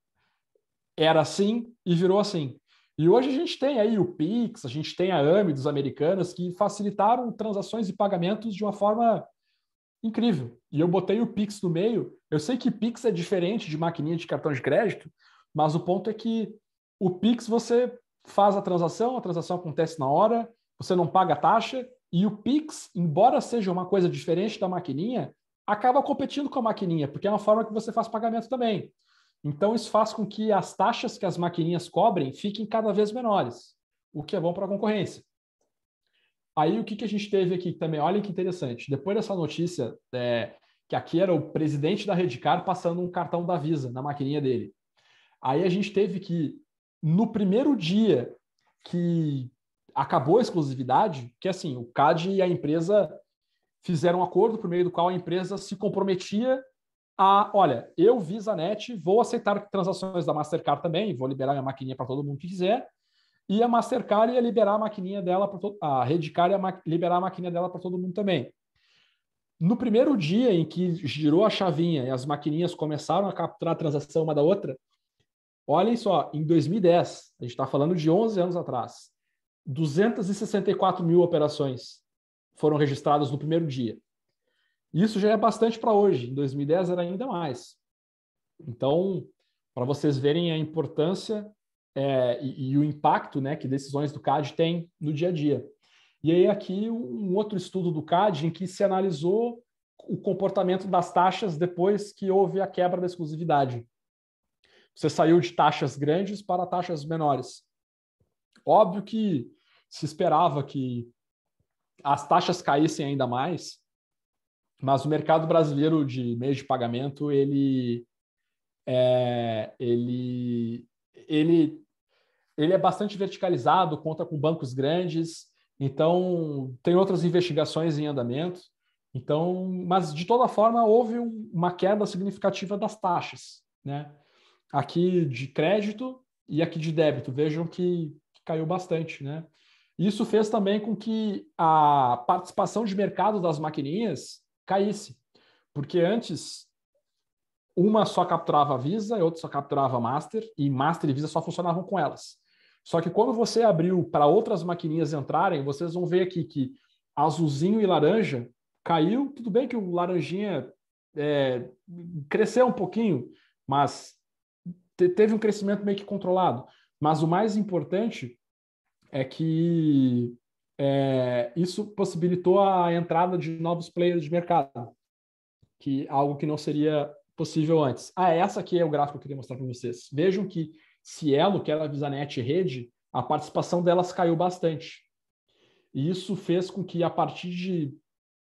era assim e virou assim. E hoje a gente tem aí o Pix, a gente tem a AMI dos americanos que facilitaram transações e pagamentos de uma forma incrível. E eu botei o Pix no meio. Eu sei que Pix é diferente de maquininha de cartão de crédito, mas o ponto é que o Pix você faz a transação, a transação acontece na hora, você não paga a taxa, e o Pix, embora seja uma coisa diferente da maquininha, acaba competindo com a maquininha, porque é uma forma que você faz pagamento também. Então, isso faz com que as taxas que as maquininhas cobrem fiquem cada vez menores, o que é bom para a concorrência. Aí, o que, que a gente teve aqui também? Olha que interessante. Depois dessa notícia, é, que aqui era o presidente da Redcar passando um cartão da Visa na maquininha dele. Aí a gente teve que, no primeiro dia que acabou a exclusividade, que assim, o CAD e a empresa fizeram um acordo por meio do qual a empresa se comprometia a, olha, eu, VisaNet, vou aceitar transações da Mastercard também, vou liberar minha maquininha para todo mundo que quiser, e a Mastercard ia liberar a maquininha dela, para a Redcard ia ma... liberar a maquininha dela para todo mundo também. No primeiro dia em que girou a chavinha e as maquininhas começaram a capturar a transação uma da outra, olhem só, em 2010, a gente está falando de 11 anos atrás, 264 mil operações foram registradas no primeiro dia. Isso já é bastante para hoje, em 2010 era ainda mais. Então, para vocês verem a importância é, e, e, o impacto né, que decisões do CAD têm no dia a dia. E aí, aqui, um outro estudo do CAD em que se analisou o comportamento das taxas depois que houve a quebra da exclusividade. Você saiu de taxas grandes para taxas menores. Óbvio que se esperava que as taxas caíssem ainda mais, mas o mercado brasileiro de meios de pagamento ele é, ele ele ele é bastante verticalizado, conta com bancos grandes, então tem outras investigações em andamento. Então, mas de toda forma houve uma queda significativa das taxas, né? Aqui de crédito e aqui de débito, vejam que, que caiu bastante, né? Isso fez também com que a participação de mercado das maquininhas caísse, porque antes uma só capturava a Visa e outra só capturava a Master, e Master e Visa só funcionavam com elas. Só que quando você abriu para outras maquininhas entrarem, vocês vão ver aqui que azulzinho e laranja caiu. Tudo bem que o laranjinha é, cresceu um pouquinho, mas teve um crescimento meio que controlado. Mas o mais importante é que é, isso possibilitou a entrada de novos players de mercado, que algo que não seria possível antes. Ah, é essa aqui é o gráfico que eu queria mostrar para vocês. Vejam que Cielo, que era a VisaNet rede, a participação delas caiu bastante. E isso fez com que a partir de,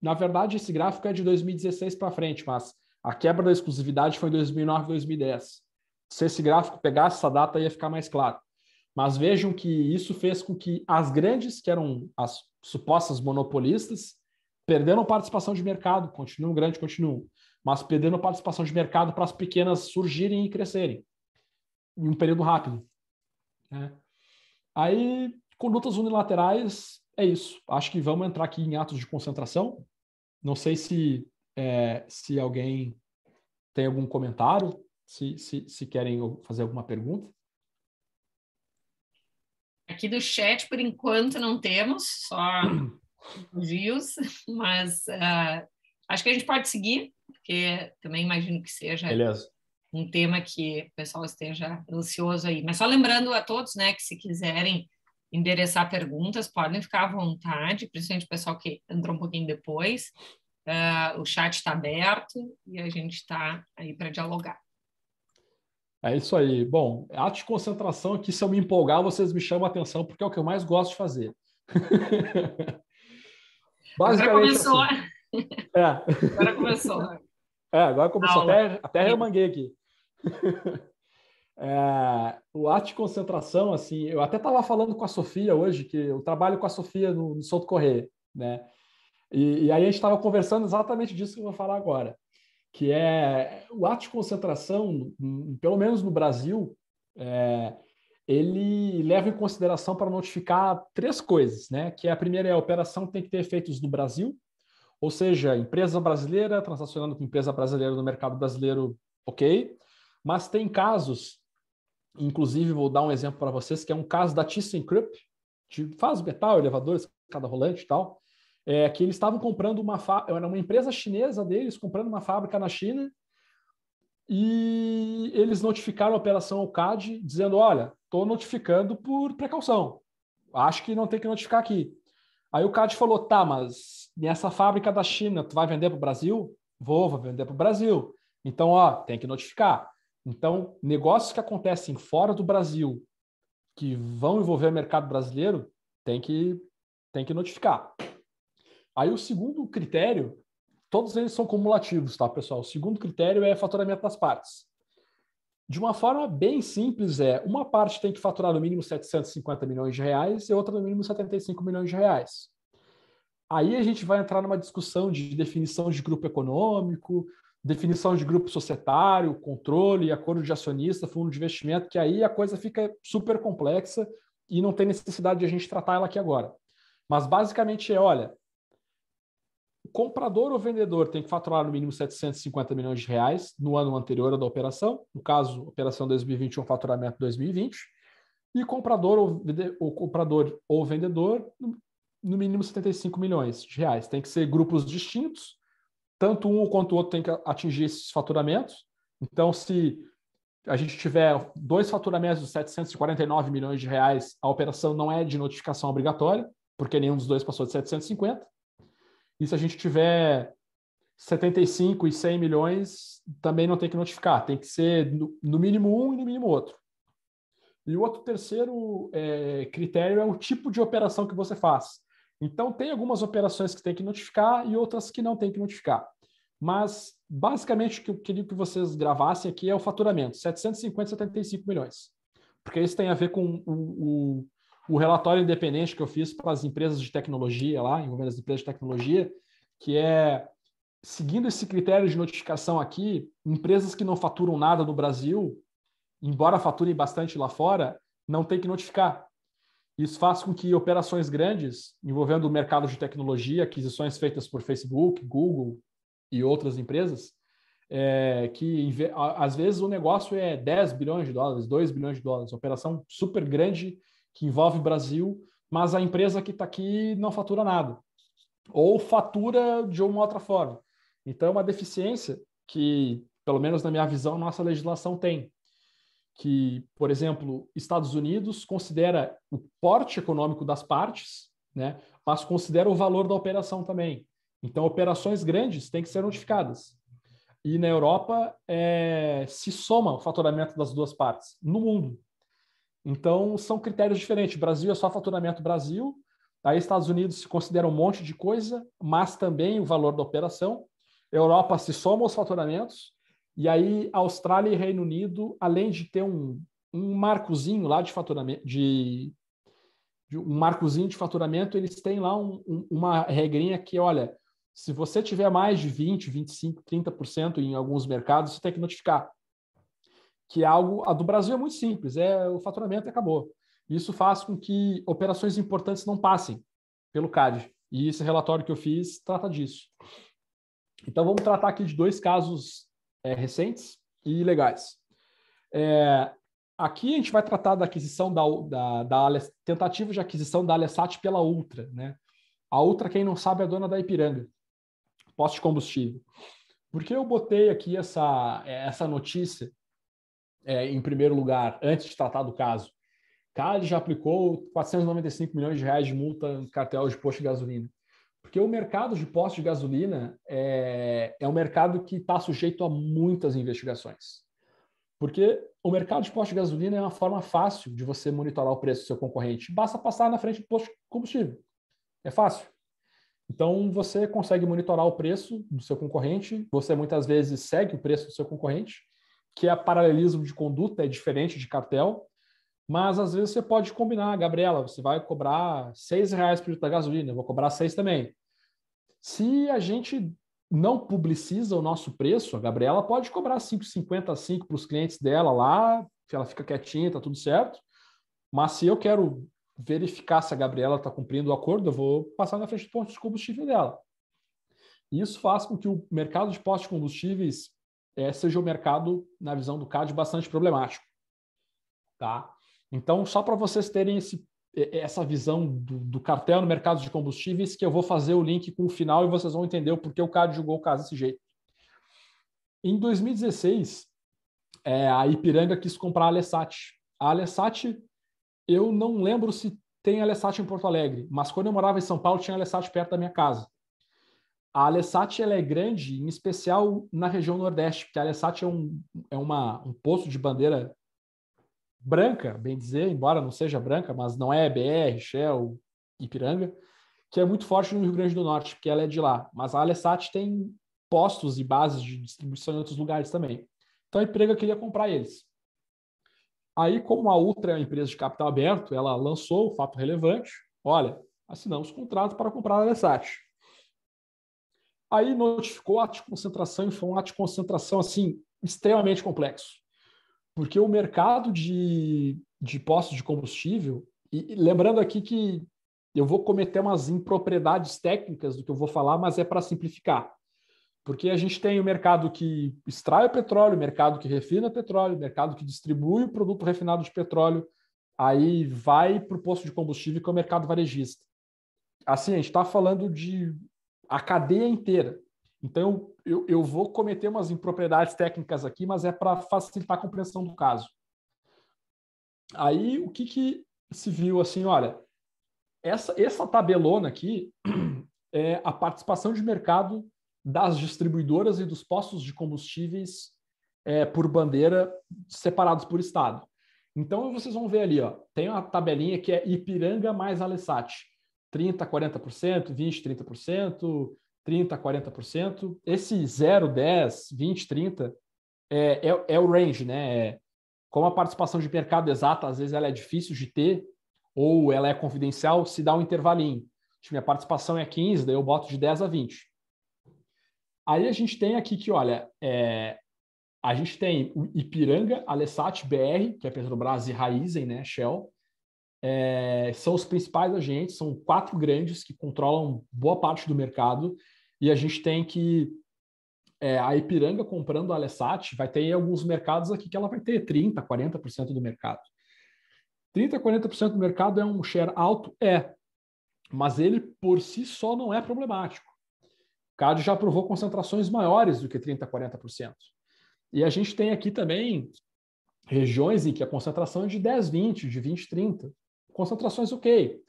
na verdade, esse gráfico é de 2016 para frente, mas a quebra da exclusividade foi em 2009, 2010. Se esse gráfico pegasse essa data, ia ficar mais claro. Mas vejam que isso fez com que as grandes, que eram as supostas monopolistas, perderam participação de mercado, continuam grande, continuam, mas perderam participação de mercado para as pequenas surgirem e crescerem em um período rápido. Né? Aí, condutas unilaterais, é isso. Acho que vamos entrar aqui em atos de concentração. Não sei se, é, se alguém tem algum comentário, se, se, se querem fazer alguma pergunta. Aqui do chat, por enquanto, não temos, só views, mas uh, acho que a gente pode seguir, porque também imagino que seja Beleza. um tema que o pessoal esteja ansioso aí. Mas só lembrando a todos, né, que se quiserem endereçar perguntas, podem ficar à vontade, principalmente o pessoal que entrou um pouquinho depois. Uh, o chat está aberto e a gente está aí para dialogar. É isso aí. Bom, arte de concentração aqui, se eu me empolgar, vocês me chamam a atenção, porque é o que eu mais gosto de fazer. Basicamente. Começou. Assim. É. Agora começou. É, agora começou. Até, até remanguei aqui. É, o arte de concentração, assim, eu até estava falando com a Sofia hoje, que eu trabalho com a Sofia no, no Souto Correr, né? E, e aí a gente estava conversando exatamente disso que eu vou falar agora que é o ato de concentração, hum, pelo menos no Brasil, é, ele leva em consideração para notificar três coisas, né? Que a primeira é a operação tem que ter efeitos no Brasil, ou seja, empresa brasileira transacionando com empresa brasileira no mercado brasileiro, ok. Mas tem casos, inclusive vou dar um exemplo para vocês, que é um caso da ThyssenKrupp, de faz metal, elevadores, cada rolante e tal, é, que eles estavam comprando uma era uma empresa chinesa deles comprando uma fábrica na China e eles notificaram a operação ao CAD dizendo, olha, estou notificando por precaução, acho que não tem que notificar aqui. Aí o CAD falou, tá, mas nessa fábrica da China, tu vai vender para o Brasil? Vou, vou vender para o Brasil. Então, ó, tem que notificar. Então, negócios que acontecem fora do Brasil, que vão envolver o mercado brasileiro, tem que, tem que notificar. Aí o segundo critério, todos eles são cumulativos, tá, pessoal? O segundo critério é faturamento das partes. De uma forma bem simples, é uma parte tem que faturar no mínimo 750 milhões de reais e outra no mínimo 75 milhões de reais. Aí a gente vai entrar numa discussão de definição de grupo econômico, definição de grupo societário, controle, acordo de acionista, fundo de investimento, que aí a coisa fica super complexa e não tem necessidade de a gente tratar ela aqui agora. Mas basicamente é, olha, o comprador ou vendedor tem que faturar no mínimo 750 milhões de reais no ano anterior da operação, no caso, operação 2021, faturamento 2020, e comprador ou, ou comprador ou vendedor no mínimo 75 milhões de reais. Tem que ser grupos distintos, tanto um quanto o outro tem que atingir esses faturamentos. Então, se a gente tiver dois faturamentos de 749 milhões de reais, a operação não é de notificação obrigatória, porque nenhum dos dois passou de 750. E se a gente tiver 75 e 100 milhões, também não tem que notificar, tem que ser no mínimo um e no mínimo outro. E o outro terceiro é, critério é o tipo de operação que você faz. Então, tem algumas operações que tem que notificar e outras que não tem que notificar. Mas, basicamente, o que eu queria que vocês gravassem aqui é o faturamento, 750, 75 milhões. Porque isso tem a ver com o, o o relatório independente que eu fiz para as empresas de tecnologia lá, envolvendo as empresas de tecnologia, que é seguindo esse critério de notificação aqui, empresas que não faturam nada no Brasil, embora faturem bastante lá fora, não tem que notificar. Isso faz com que operações grandes envolvendo o mercado de tecnologia, aquisições feitas por Facebook, Google e outras empresas, é, que às vezes o negócio é 10 bilhões de dólares, 2 bilhões de dólares, operação super grande que envolve o Brasil, mas a empresa que está aqui não fatura nada, ou fatura de uma outra forma. Então, é uma deficiência que, pelo menos na minha visão, nossa legislação tem. Que, por exemplo, Estados Unidos considera o porte econômico das partes, né, mas considera o valor da operação também. Então, operações grandes têm que ser notificadas. E na Europa, é, se soma o faturamento das duas partes, no mundo. Então, são critérios diferentes. Brasil é só faturamento Brasil, aí Estados Unidos se considera um monte de coisa, mas também o valor da operação. Europa se soma os faturamentos, e aí Austrália e Reino Unido, além de ter um, um marcozinho lá de faturamento, de, de, um marcozinho de faturamento, eles têm lá um, um, uma regrinha que, olha, se você tiver mais de 20, 25, 30% em alguns mercados, você tem que notificar que é algo. A do Brasil é muito simples, é o faturamento e acabou. Isso faz com que operações importantes não passem pelo CAD. E esse relatório que eu fiz trata disso. Então, vamos tratar aqui de dois casos é, recentes e legais. É, aqui a gente vai tratar da aquisição da, da, da tentativa de aquisição da Alessat pela Ultra. Né? A Ultra, quem não sabe, é dona da Ipiranga, posto de combustível. Por que eu botei aqui essa, essa notícia? é, em primeiro lugar, antes de tratar do caso, Cali já aplicou 495 milhões de reais de multa no cartel de posto de gasolina. Porque o mercado de posto de gasolina é, é um mercado que está sujeito a muitas investigações. Porque o mercado de posto de gasolina é uma forma fácil de você monitorar o preço do seu concorrente. Basta passar na frente do posto de combustível. É fácil. Então, você consegue monitorar o preço do seu concorrente, você muitas vezes segue o preço do seu concorrente que é paralelismo de conduta, é diferente de cartel, mas às vezes você pode combinar, Gabriela, você vai cobrar seis reais por litro da gasolina, eu vou cobrar seis também. Se a gente não publiciza o nosso preço, a Gabriela pode cobrar 5,50 5 para os clientes dela lá, que ela fica quietinha, tá tudo certo. Mas se eu quero verificar se a Gabriela está cumprindo o acordo, eu vou passar na frente do ponto de combustível dela. Isso faz com que o mercado de postos de combustíveis é, seja o mercado, na visão do CAD, bastante problemático. Tá? Então, só para vocês terem esse, essa visão do, do, cartel no mercado de combustíveis, que eu vou fazer o link com o final e vocês vão entender o porquê o CAD julgou o caso desse jeito. Em 2016, é, a Ipiranga quis comprar a Alessat. A Alessat, eu não lembro se tem Alessat em Porto Alegre, mas quando eu morava em São Paulo, tinha Alessat perto da minha casa. A Alessat ela é grande, em especial na região Nordeste, porque a Alessat é, um, é uma, um posto de bandeira branca, bem dizer, embora não seja branca, mas não é BR, Shell, Ipiranga, que é muito forte no Rio Grande do Norte, porque ela é de lá. Mas a Alessat tem postos e bases de distribuição em outros lugares também. Então a Ipiranga queria comprar eles. Aí, como a Ultra é uma empresa de capital aberto, ela lançou o fato relevante: olha, assinamos contrato para comprar a Alessat. Aí notificou ato de concentração e foi um ato de concentração assim extremamente complexo, porque o mercado de, de postos de combustível, e, e lembrando aqui que eu vou cometer umas impropriedades técnicas do que eu vou falar, mas é para simplificar. Porque a gente tem o mercado que extrai o petróleo, o mercado que refina petróleo, o mercado que distribui o produto refinado de petróleo, aí vai para o posto de combustível, que é o mercado varejista. Assim, a gente está falando de a cadeia inteira. Então, eu, eu vou cometer umas impropriedades técnicas aqui, mas é para facilitar a compreensão do caso. Aí, o que, que se viu assim, olha, essa, essa tabelona aqui é a participação de mercado das distribuidoras e dos postos de combustíveis é, por bandeira separados por estado. Então vocês vão ver ali, ó, tem uma tabelinha que é Ipiranga mais Alessate. 30, 40%, 20, 30%, 30, 40%. Esse 0, 10, 20, 30 é, é, é o range, né? É, como a participação de mercado exata, às vezes ela é difícil de ter, ou ela é confidencial, se dá um intervalinho. Tipo, minha participação é 15, daí eu boto de 10 a 20. Aí a gente tem aqui que, olha, é, a gente tem o Ipiranga, Alessat, BR, que é Petrobras e Raizen, né, Shell, é, são os principais agentes, são quatro grandes que controlam boa parte do mercado, e a gente tem que é, a Ipiranga comprando a Alessat vai ter alguns mercados aqui que ela vai ter 30%, 40% do mercado. 30%, 40% do mercado é um share alto? É. Mas ele por si só não é problemático. O CAD já aprovou concentrações maiores do que 30%, 40%. E a gente tem aqui também regiões em que a concentração é de 10, 20, de 20, 30 concentrações ok.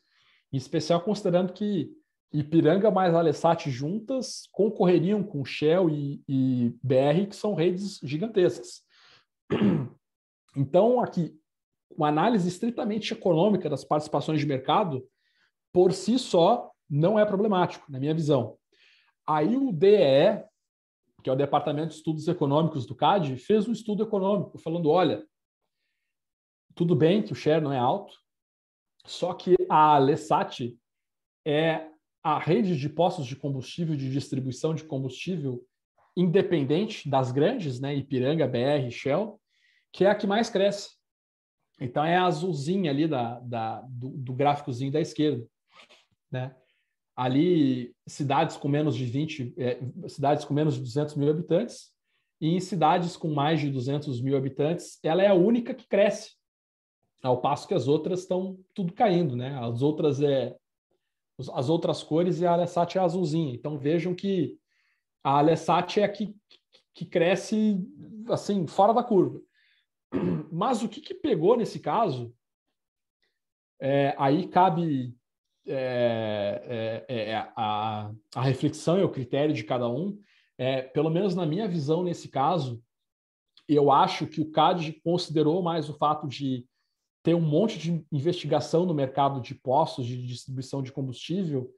Em especial considerando que Ipiranga mais Alessat juntas concorreriam com Shell e, e BR, que são redes gigantescas. Então, aqui, uma análise estritamente econômica das participações de mercado, por si só, não é problemático, na minha visão. Aí o DEE, que é o Departamento de Estudos Econômicos do CAD, fez um estudo econômico falando: olha, tudo bem que o share não é alto, só que a Alessati é a rede de postos de combustível, de distribuição de combustível independente das grandes, né, Ipiranga, BR, Shell, que é a que mais cresce. Então é a azulzinha ali da, da do, do, gráficozinho da esquerda, né? Ali cidades com menos de 20, é, cidades com menos de 200 mil habitantes e em cidades com mais de 200 mil habitantes, ela é a única que cresce. Ao passo que as outras estão tudo caindo, né? As outras é as outras cores e a Alessat é azulzinha. Então vejam que a Alessat é a que, que cresce assim fora da curva. Mas o que, que pegou nesse caso? É, aí cabe é, é, é, é a, a, reflexão e o critério de cada um. É, pelo menos na minha visão, nesse caso, eu acho que o CAD considerou mais o fato de ter um monte de investigação no mercado de postos de distribuição de combustível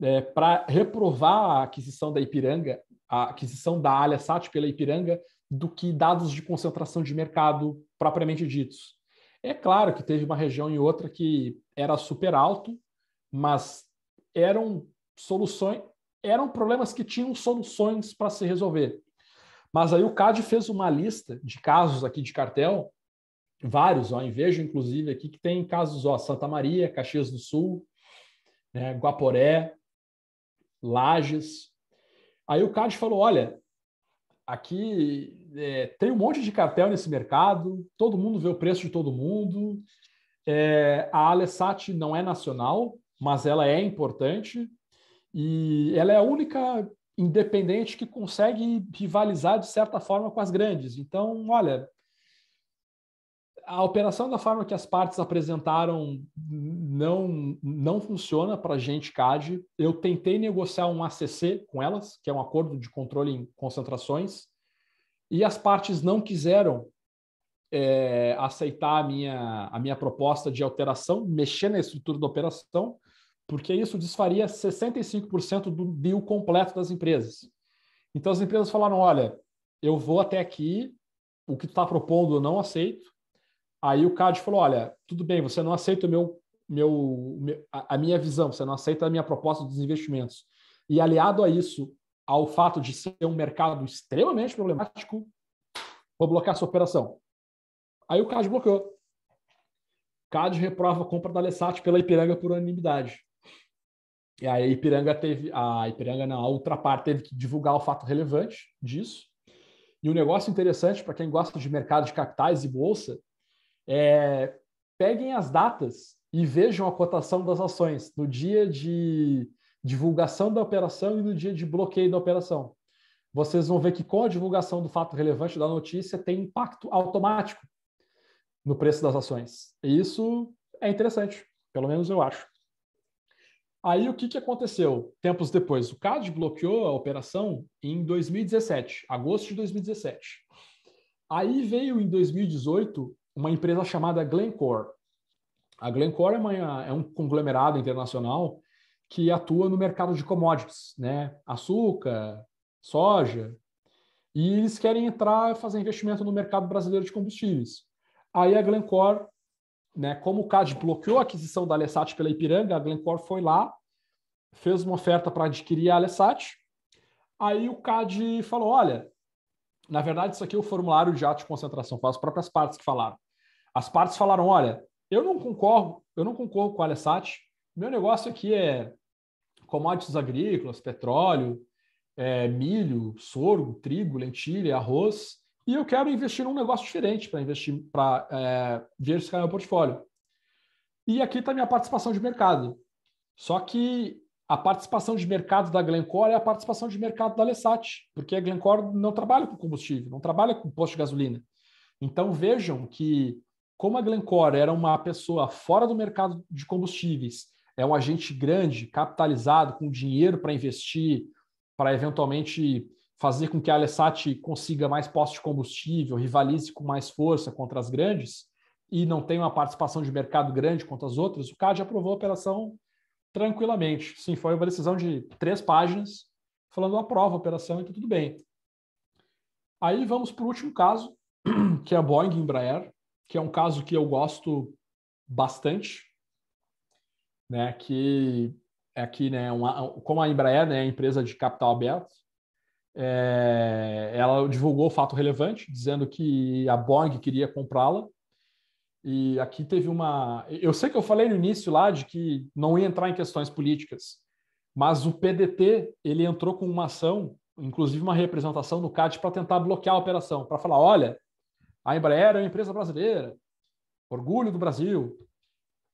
é, para reprovar a aquisição da Ipiranga, a aquisição da Alha Sat pela Ipiranga, do que dados de concentração de mercado propriamente ditos. É claro que teve uma região e outra que era super alto, mas eram soluções, eram problemas que tinham soluções para se resolver. Mas aí o CAD fez uma lista de casos aqui de cartel vários, ó, vejo inclusive aqui que tem casos, ó, Santa Maria, Caxias do Sul, né, Guaporé, Lages. Aí o Cade falou, olha, aqui é, tem um monte de cartel nesse mercado, todo mundo vê o preço de todo mundo, é, a Alessat não é nacional, mas ela é importante e ela é a única independente que consegue rivalizar de certa forma com as grandes. Então, olha, a operação da forma que as partes apresentaram não, não funciona para a gente CAD. Eu tentei negociar um ACC com elas, que é um acordo de controle em concentrações, e as partes não quiseram é, aceitar a minha, a minha proposta de alteração, mexer na estrutura da operação, porque isso desfaria 65% do deal completo das empresas. Então as empresas falaram: olha, eu vou até aqui, o que tu está propondo eu não aceito, Aí o Cade falou: olha, tudo bem, você não aceita o meu, meu, a minha visão, você não aceita a minha proposta dos investimentos. E aliado a isso, ao fato de ser um mercado extremamente problemático, vou bloquear sua operação. Aí o Cade bloqueou. CAD reprova a compra da Alessat pela Ipiranga por unanimidade. E aí a Ipiranga teve, a Ipiranga na parte teve que divulgar o fato relevante disso. E um negócio interessante para quem gosta de mercado de capitais e bolsa é, peguem as datas e vejam a cotação das ações no dia de divulgação da operação e no dia de bloqueio da operação. Vocês vão ver que com a divulgação do fato relevante da notícia tem impacto automático no preço das ações. E isso é interessante, pelo menos eu acho. Aí o que, que aconteceu tempos depois? O CAD bloqueou a operação em 2017, agosto de 2017. Aí veio em 2018 uma empresa chamada Glencore. A Glencore é, uma, é um conglomerado internacional que atua no mercado de commodities, né? Açúcar, soja, e eles querem entrar e fazer investimento no mercado brasileiro de combustíveis. Aí a Glencore, né, como o CAD bloqueou a aquisição da Alessat pela Ipiranga, a Glencore foi lá, fez uma oferta para adquirir a Alessat. Aí o CAD falou: olha, na verdade, isso aqui é o formulário de ato de concentração, faz as próprias partes que falaram. As partes falaram: olha, eu não concordo, eu não concordo com a Alessat, meu negócio aqui é commodities agrícolas, petróleo, é, milho, sorgo, trigo, lentilha, arroz, e eu quero investir num negócio diferente para investir para é, diversificar meu portfólio. E aqui está minha participação de mercado. Só que a participação de mercado da Glencore é a participação de mercado da Alessat, porque a Glencore não trabalha com combustível, não trabalha com posto de gasolina. Então vejam que como a Glencore era uma pessoa fora do mercado de combustíveis, é um agente grande, capitalizado, com dinheiro para investir, para eventualmente fazer com que a Alessat consiga mais postos de combustível, rivalize com mais força contra as grandes e não tenha uma participação de mercado grande contra as outras, o CAD aprovou a operação tranquilamente. Sim, foi uma decisão de três páginas, falando aprova a operação e então tudo bem. Aí vamos para o último caso, que é a Boeing Embraer que é um caso que eu gosto bastante, né? Que é aqui, né? Uma, como a Embraer, né, é empresa de capital aberto, é, ela divulgou o fato relevante, dizendo que a Boeing queria comprá-la. E aqui teve uma. Eu sei que eu falei no início lá de que não ia entrar em questões políticas, mas o PDT ele entrou com uma ação, inclusive uma representação no CAD, para tentar bloquear a operação, para falar: olha, a Embraer é uma empresa brasileira, orgulho do Brasil.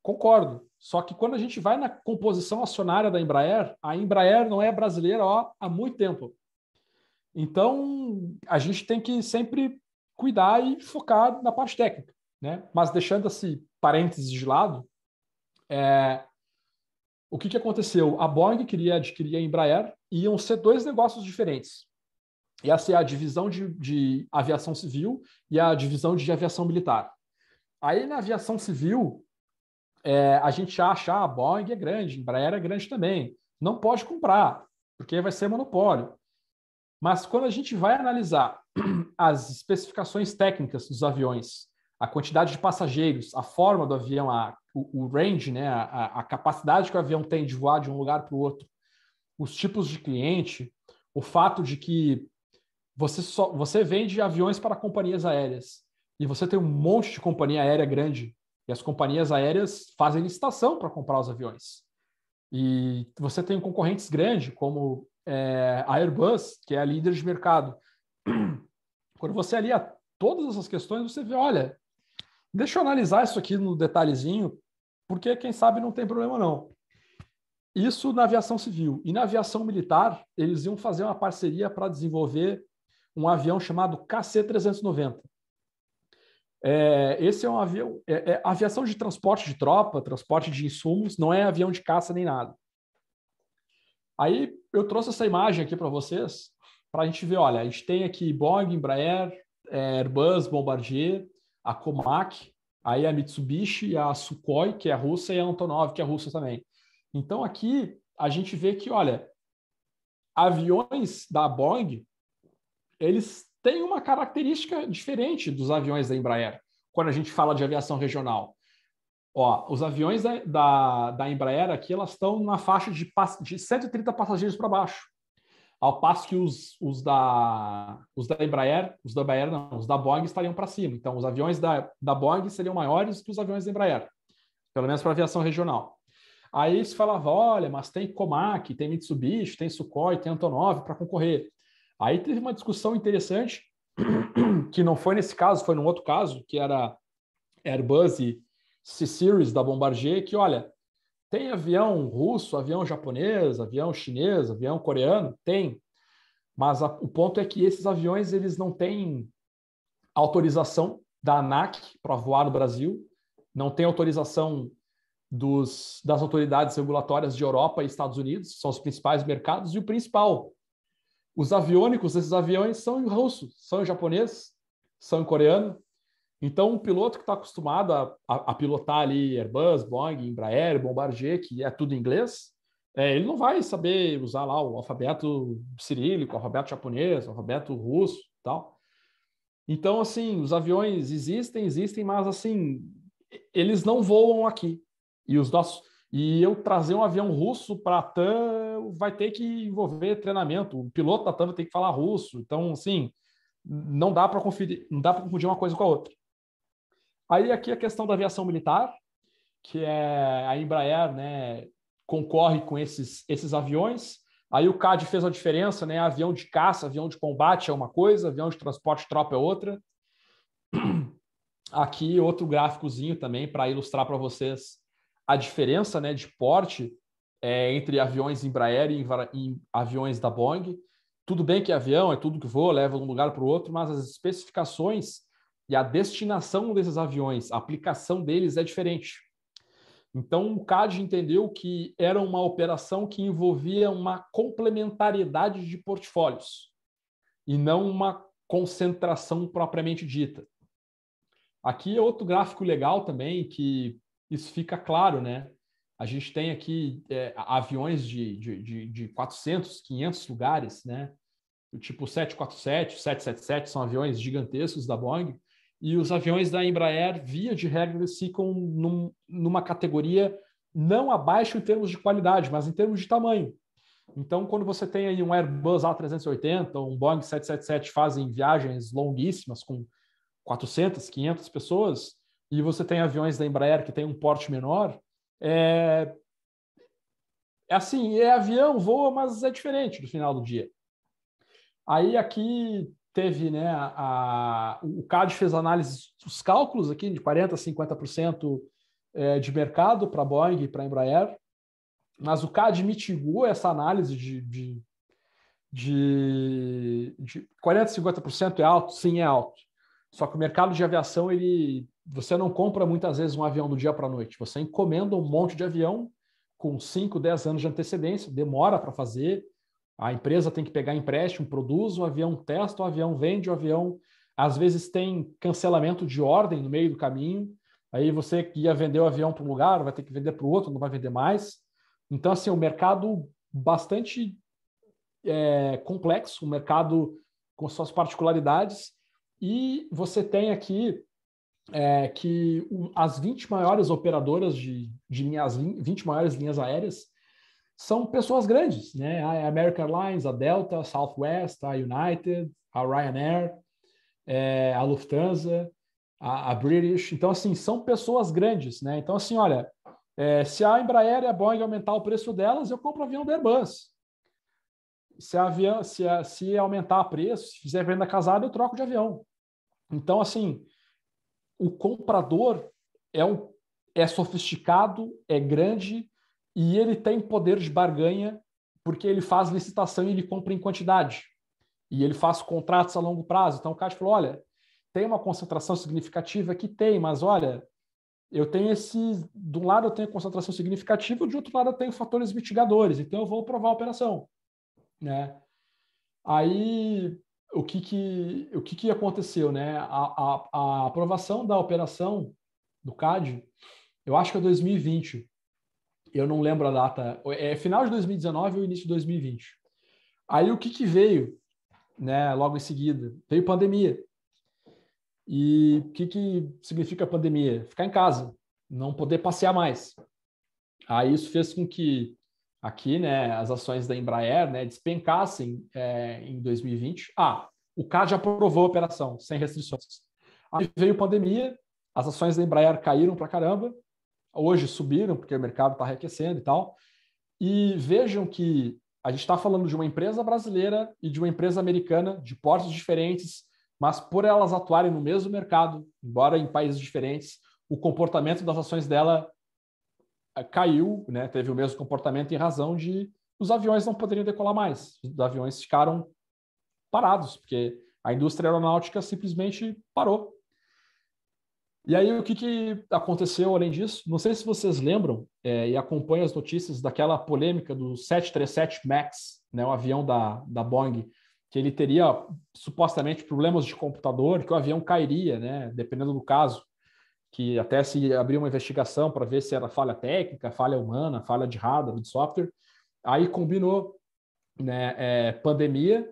Concordo. Só que quando a gente vai na composição acionária da Embraer, a Embraer não é brasileira ó, há muito tempo. Então, a gente tem que sempre cuidar e focar na parte técnica. Né? Mas deixando esse parênteses de lado, é... o que, que aconteceu? A Boeing queria adquirir a Embraer e iam ser dois negócios diferentes ia ser é a divisão de, de aviação civil e a divisão de aviação militar. Aí na aviação civil, é, a gente acha que ah, a Boeing é grande, a Embraer é grande também. Não pode comprar, porque vai ser monopólio. Mas quando a gente vai analisar as especificações técnicas dos aviões, a quantidade de passageiros, a forma do avião, a, o, o range, né, a, a capacidade que o avião tem de voar de um lugar para o outro, os tipos de cliente, o fato de que você só você vende aviões para companhias aéreas e você tem um monte de companhia aérea grande e as companhias aéreas fazem licitação para comprar os aviões. E você tem concorrentes grandes como é, a Airbus, que é a líder de mercado. Quando você alia todas essas questões, você vê, olha, deixa eu analisar isso aqui no detalhezinho, porque quem sabe não tem problema não. Isso na aviação civil. E na aviação militar, eles iam fazer uma parceria para desenvolver um avião chamado KC-390. É, esse é um avião, é, é, aviação de transporte de tropa, transporte de insumos, não é avião de caça nem nada. Aí eu trouxe essa imagem aqui para vocês, para a gente ver, olha, a gente tem aqui Boeing, Embraer, é, Airbus, Bombardier, a Comac, aí a Mitsubishi, a Sukhoi, que é russa, e a Antonov, que é russa também. Então aqui a gente vê que, olha, aviões da Boeing eles têm uma característica diferente dos aviões da Embraer, quando a gente fala de aviação regional. Ó, os aviões da, da, da Embraer aqui, elas estão na faixa de, de 130 passageiros para baixo. Ao passo que os, os, da, os da Embraer, os da Embraer não, os da Boeing estariam para cima. Então, os aviões da, da Boeing seriam maiores que os aviões da Embraer, pelo menos para aviação regional. Aí se falava, olha, mas tem Comac, tem Mitsubishi, tem Sukhoi, tem Antonov para concorrer. Aí teve uma discussão interessante, que não foi nesse caso, foi num outro caso, que era Airbus e C-Series da Bombardier, que olha, tem avião russo, avião japonês, avião chinês, avião coreano? Tem. Mas a, o ponto é que esses aviões eles não têm autorização da ANAC para voar no Brasil, não tem autorização dos, das autoridades regulatórias de Europa e Estados Unidos, são os principais mercados, e o principal, os aviônicos desses aviões são em russo, são em japonês, são em coreano. Então, um piloto que está acostumado a, a, a, pilotar ali Airbus, Boeing, Embraer, Bombardier, que é tudo em inglês, é, ele não vai saber usar lá o alfabeto cirílico, o alfabeto japonês, o alfabeto russo tal. Então, assim, os aviões existem, existem, mas, assim, eles não voam aqui. E os nossos e eu trazer um avião russo para a TAM vai ter que envolver treinamento. O piloto da TAM vai ter que falar russo. Então, assim, não dá para confundir, não dá para confundir uma coisa com a outra. Aí aqui a questão da aviação militar, que é a Embraer, né, concorre com esses, esses aviões. Aí o CAD fez a diferença, né? Avião de caça, avião de combate é uma coisa, avião de transporte de tropa é outra. Aqui outro gráficozinho também para ilustrar para vocês a diferença né, de porte é, entre aviões Embraer e, e aviões da Boeing. Tudo bem que é avião é tudo que voa, leva de um lugar para o outro, mas as especificações e a destinação desses aviões, a aplicação deles é diferente. Então, o CAD entendeu que era uma operação que envolvia uma complementariedade de portfólios e não uma concentração propriamente dita. Aqui é outro gráfico legal também que isso fica claro, né? A gente tem aqui é, aviões de, de, de, de 400, 500 lugares, né? O tipo 747, 777 são aviões gigantescos da Boeing, e os aviões da Embraer, via de regra, ficam num, numa categoria não abaixo em termos de qualidade, mas em termos de tamanho. Então, quando você tem aí um Airbus A380 ou um Boeing 777 fazem viagens longuíssimas com 400, 500 pessoas, e você tem aviões da Embraer que tem um porte menor, é, é assim, é avião, voa, mas é diferente no final do dia. Aí aqui teve, né, a, a o CAD fez análise, os cálculos aqui de 40% a 50% é, de mercado para Boeing e para Embraer, mas o CAD mitigou essa análise de, de, de, de 40% a 50% é alto? Sim, é alto. Só que o mercado de aviação, ele você não compra muitas vezes um avião do dia para a noite. Você encomenda um monte de avião com 5, 10 anos de antecedência, demora para fazer. A empresa tem que pegar empréstimo, produz o avião, testa o avião, vende o avião. Às vezes tem cancelamento de ordem no meio do caminho. Aí você que ia vender o avião para um lugar, vai ter que vender para o outro, não vai vender mais. Então, assim, é um mercado bastante é, complexo, um mercado com suas particularidades. E você tem aqui é que o, as 20 maiores operadoras de, de linhas, 20 maiores linhas aéreas são pessoas grandes, né? A American Airlines, a Delta, a Southwest, a United, a Ryanair, é, a Lufthansa, a, a, British. Então, assim, são pessoas grandes, né? Então, assim, olha, é, se a Embraer e a Boeing aumentar o preço delas, eu compro avião da Airbus. Se, avião, se, a, se aumentar o preço, se fizer venda casada, eu troco de avião. Então, assim, o comprador é, um, é sofisticado, é grande e ele tem poder de barganha porque ele faz licitação e ele compra em quantidade. E ele faz contratos a longo prazo. Então o Cátia falou: olha, tem uma concentração significativa que tem, mas olha, eu tenho esse. De um lado eu tenho concentração significativa, de outro lado eu tenho fatores mitigadores, então eu vou provar a operação. Né? Aí o que, que, o que, que aconteceu, né? A, a, a aprovação da operação do CAD, eu acho que é 2020. Eu não lembro a data. É final de 2019 ou início de 2020. Aí o que, que veio, né? Logo em seguida veio pandemia. E o que, que significa pandemia? Ficar em casa, não poder passear mais. Aí isso fez com que aqui, né, as ações da Embraer né, despencassem é, em 2020. Ah, o CAD aprovou a operação, sem restrições. Aí veio pandemia, as ações da Embraer caíram para caramba, hoje subiram, porque o mercado está reaquecendo e tal. E vejam que a gente está falando de uma empresa brasileira e de uma empresa americana, de portes diferentes, mas por elas atuarem no mesmo mercado, embora em países diferentes, o comportamento das ações dela eh, caiu, né, teve o mesmo comportamento em razão de os aviões não poderiam decolar mais. Os aviões ficaram parados, porque a indústria aeronáutica simplesmente parou. E aí, o que, que aconteceu além disso? Não sei se vocês lembram é, e acompanham as notícias daquela polêmica do 737 MAX, né, o avião da, da Boeing, que ele teria supostamente problemas de computador, que o avião cairia, né, dependendo do caso que até se abriu uma investigação para ver se era falha técnica, falha humana, falha de hardware, de software. Aí combinou né, é, pandemia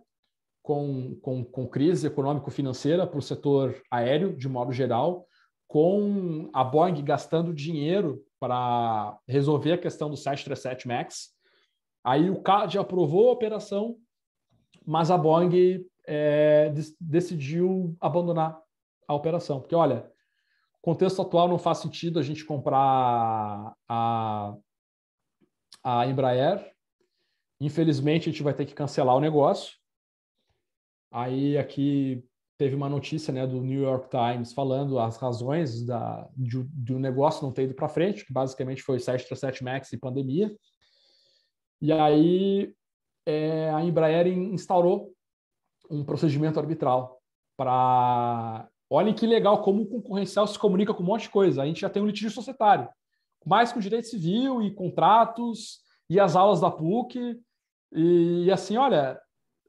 com, com, com crise econômico-financeira para o setor aéreo, de modo geral, com a Boeing gastando dinheiro para resolver a questão do 737 MAX. Aí o CAD aprovou a operação, mas a Boeing é, decidiu abandonar a operação. Porque, olha, contexto atual não faz sentido a gente comprar a, a Embraer. Infelizmente, a gente vai ter que cancelar o negócio. Aí aqui teve uma notícia né, do New York Times falando as razões da, de, de um negócio não ter ido para frente, que basicamente foi 737 MAX e pandemia. E aí é, a Embraer instaurou um procedimento arbitral para Olhem que legal como o concorrencial se comunica com um monte de coisa. A gente já tem um litígio societário, mais com direito civil e contratos e as aulas da PUC. E, e assim, olha,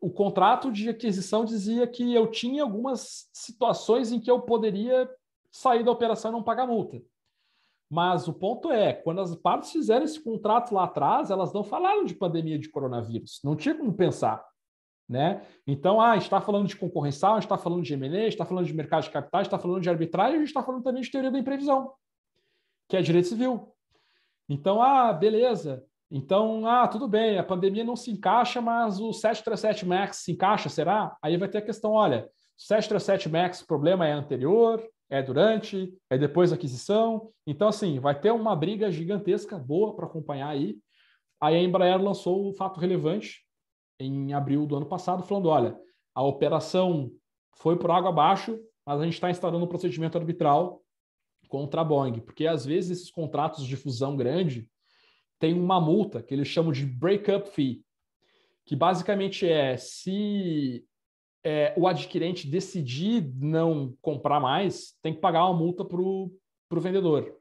o contrato de aquisição dizia que eu tinha algumas situações em que eu poderia sair da operação e não pagar multa. Mas o ponto é, quando as partes fizeram esse contrato lá atrás, elas não falaram de pandemia de coronavírus. Não tinha como pensar. Né? Então, ah, está falando de concorrencial, está falando de M&A, está falando de mercado de capitais, está falando de arbitragem, a gente está falando também de teoria da imprevisão, que é direito civil. Então, ah, beleza. Então, ah, tudo bem, a pandemia não se encaixa, mas o 737 MAX se encaixa, será? Aí vai ter a questão, olha, 737 MAX, o problema é anterior, é durante, é depois da aquisição. Então, assim, vai ter uma briga gigantesca boa para acompanhar aí. Aí a Embraer lançou o fato relevante, em abril do ano passado, falando: olha, a operação foi por água abaixo, mas a gente está instaurando um procedimento arbitral contra a Boeing, porque às vezes esses contratos de fusão grande tem uma multa que eles chamam de breakup fee, que basicamente é se é, o adquirente decidir não comprar mais, tem que pagar uma multa para o vendedor.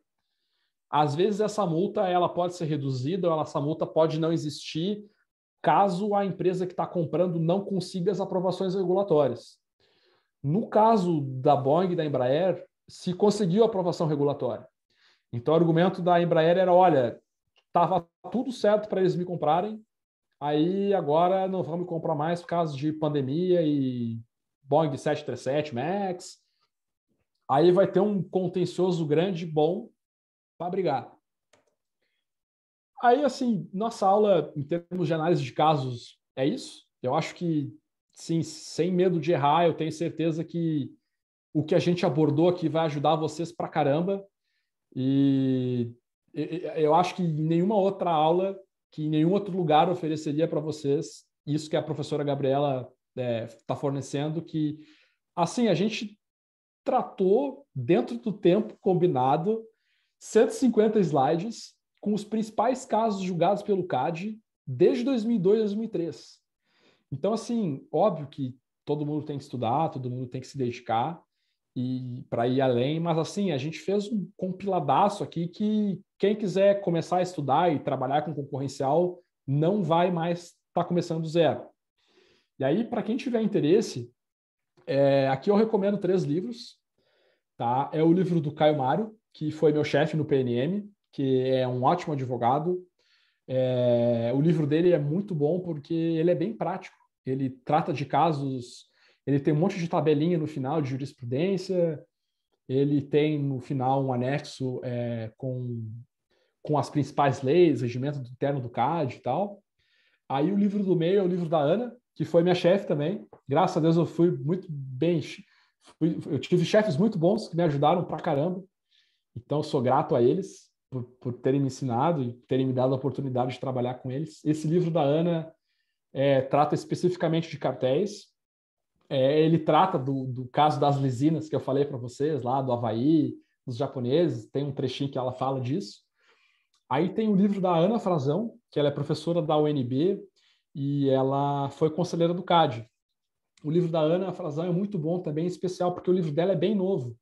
Às vezes essa multa ela pode ser reduzida, ou essa multa pode não existir, caso a empresa que está comprando não consiga as aprovações regulatórias. No caso da Boeing e da Embraer, se conseguiu a aprovação regulatória. Então, o argumento da Embraer era: olha, estava tudo certo para eles me comprarem, aí agora não vão me comprar mais por causa de pandemia e Boeing 737 MAX. Aí vai ter um contencioso grande bom para brigar. Aí, assim, nossa aula, em termos de análise de casos, é isso. Eu acho que, sim, sem medo de errar, eu tenho certeza que o que a gente abordou aqui vai ajudar vocês pra caramba. E eu acho que nenhuma outra aula, que nenhum outro lugar ofereceria para vocês isso que a professora Gabriela está é, tá fornecendo, que, assim, a gente tratou, dentro do tempo combinado, 150 slides, com os principais casos julgados pelo CAD desde 2002 e 2003. Então, assim, óbvio que todo mundo tem que estudar, todo mundo tem que se dedicar e para ir além, mas assim, a gente fez um compiladaço aqui que quem quiser começar a estudar e trabalhar com concorrencial não vai mais estar tá começando do zero. E aí, para quem tiver interesse, é, aqui eu recomendo três livros. Tá? É o livro do Caio Mário, que foi meu chefe no PNM, que é um ótimo advogado. É, o livro dele é muito bom porque ele é bem prático. Ele trata de casos, ele tem um monte de tabelinha no final de jurisprudência, ele tem no final um anexo é, com, com as principais leis, regimento interno do CAD e tal. Aí o livro do meio é o livro da Ana, que foi minha chefe também. Graças a Deus eu fui muito bem, fui, eu tive chefes muito bons que me ajudaram pra caramba. Então sou grato a eles por, por terem me ensinado e terem me dado a oportunidade de trabalhar com eles. Esse livro da Ana é, trata especificamente de cartéis. É, ele trata do, do caso das lisinas que eu falei para vocês lá do Havaí, dos japoneses. Tem um trechinho que ela fala disso. Aí tem o livro da Ana Frazão, que ela é professora da UNB e ela foi conselheira do CAD. O livro da Ana Frazão é muito bom também, em especial porque o livro dela é bem novo.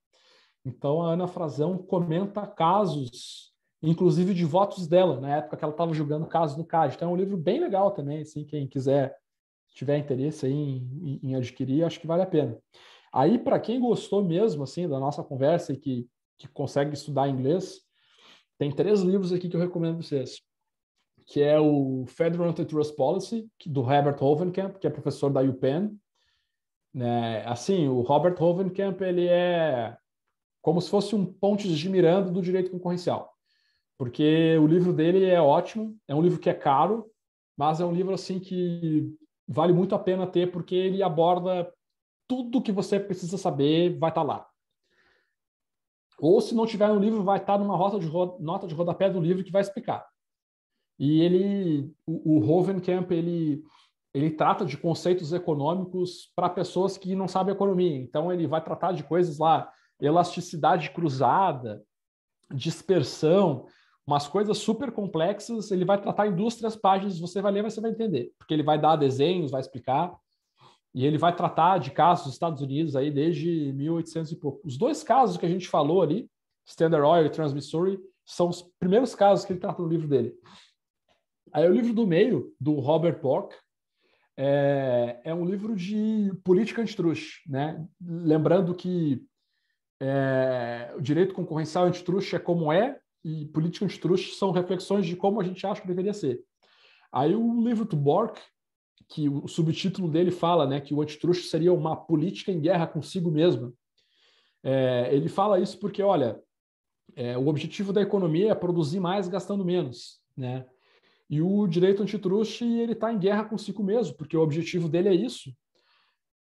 Então a Ana Frazão comenta casos inclusive de votos dela, na época que ela estava julgando casos caso do CAD. Então é um livro bem legal também, assim, quem quiser, tiver interesse em, em, adquirir, acho que vale a pena. Aí, para quem gostou mesmo, assim, da nossa conversa e que, que consegue estudar inglês, tem três livros aqui que eu recomendo para vocês, que é o Federal Antitrust Policy, do Herbert Hovenkamp, que é professor da UPenn. Né? Assim, o Robert Hovenkamp, ele é como se fosse um ponte de Miranda do direito concorrencial porque o livro dele é ótimo, é um livro que é caro, mas é um livro assim que vale muito a pena ter porque ele aborda tudo que você precisa saber, vai estar tá lá. Ou se não tiver no livro, vai estar tá numa de nota de rodapé do livro que vai explicar. E ele, o, o Hovenkamp, ele ele trata de conceitos econômicos para pessoas que não sabem economia. Então ele vai tratar de coisas lá, elasticidade cruzada, dispersão, umas coisas super complexas, ele vai tratar em duas, três páginas, você vai ler, você vai entender, porque ele vai dar desenhos, vai explicar, e ele vai tratar de casos dos Estados Unidos aí desde 1800 e pouco. Os dois casos que a gente falou ali, Standard Oil e Transmissory, são os primeiros casos que ele trata no livro dele. Aí o livro do meio, do Robert Bork, é, é um livro de política antitruste, né? Lembrando que é, o direito concorrencial antitruste é como é, e política estruxo são reflexões de como a gente acha que deveria ser. Aí o livro do Bork, que o subtítulo dele fala né, que o antitruste seria uma política em guerra consigo mesma. É, ele fala isso porque, olha, é, o objetivo da economia é produzir mais gastando menos, né? E o direito antitruste ele está em guerra consigo mesmo, porque o objetivo dele é isso.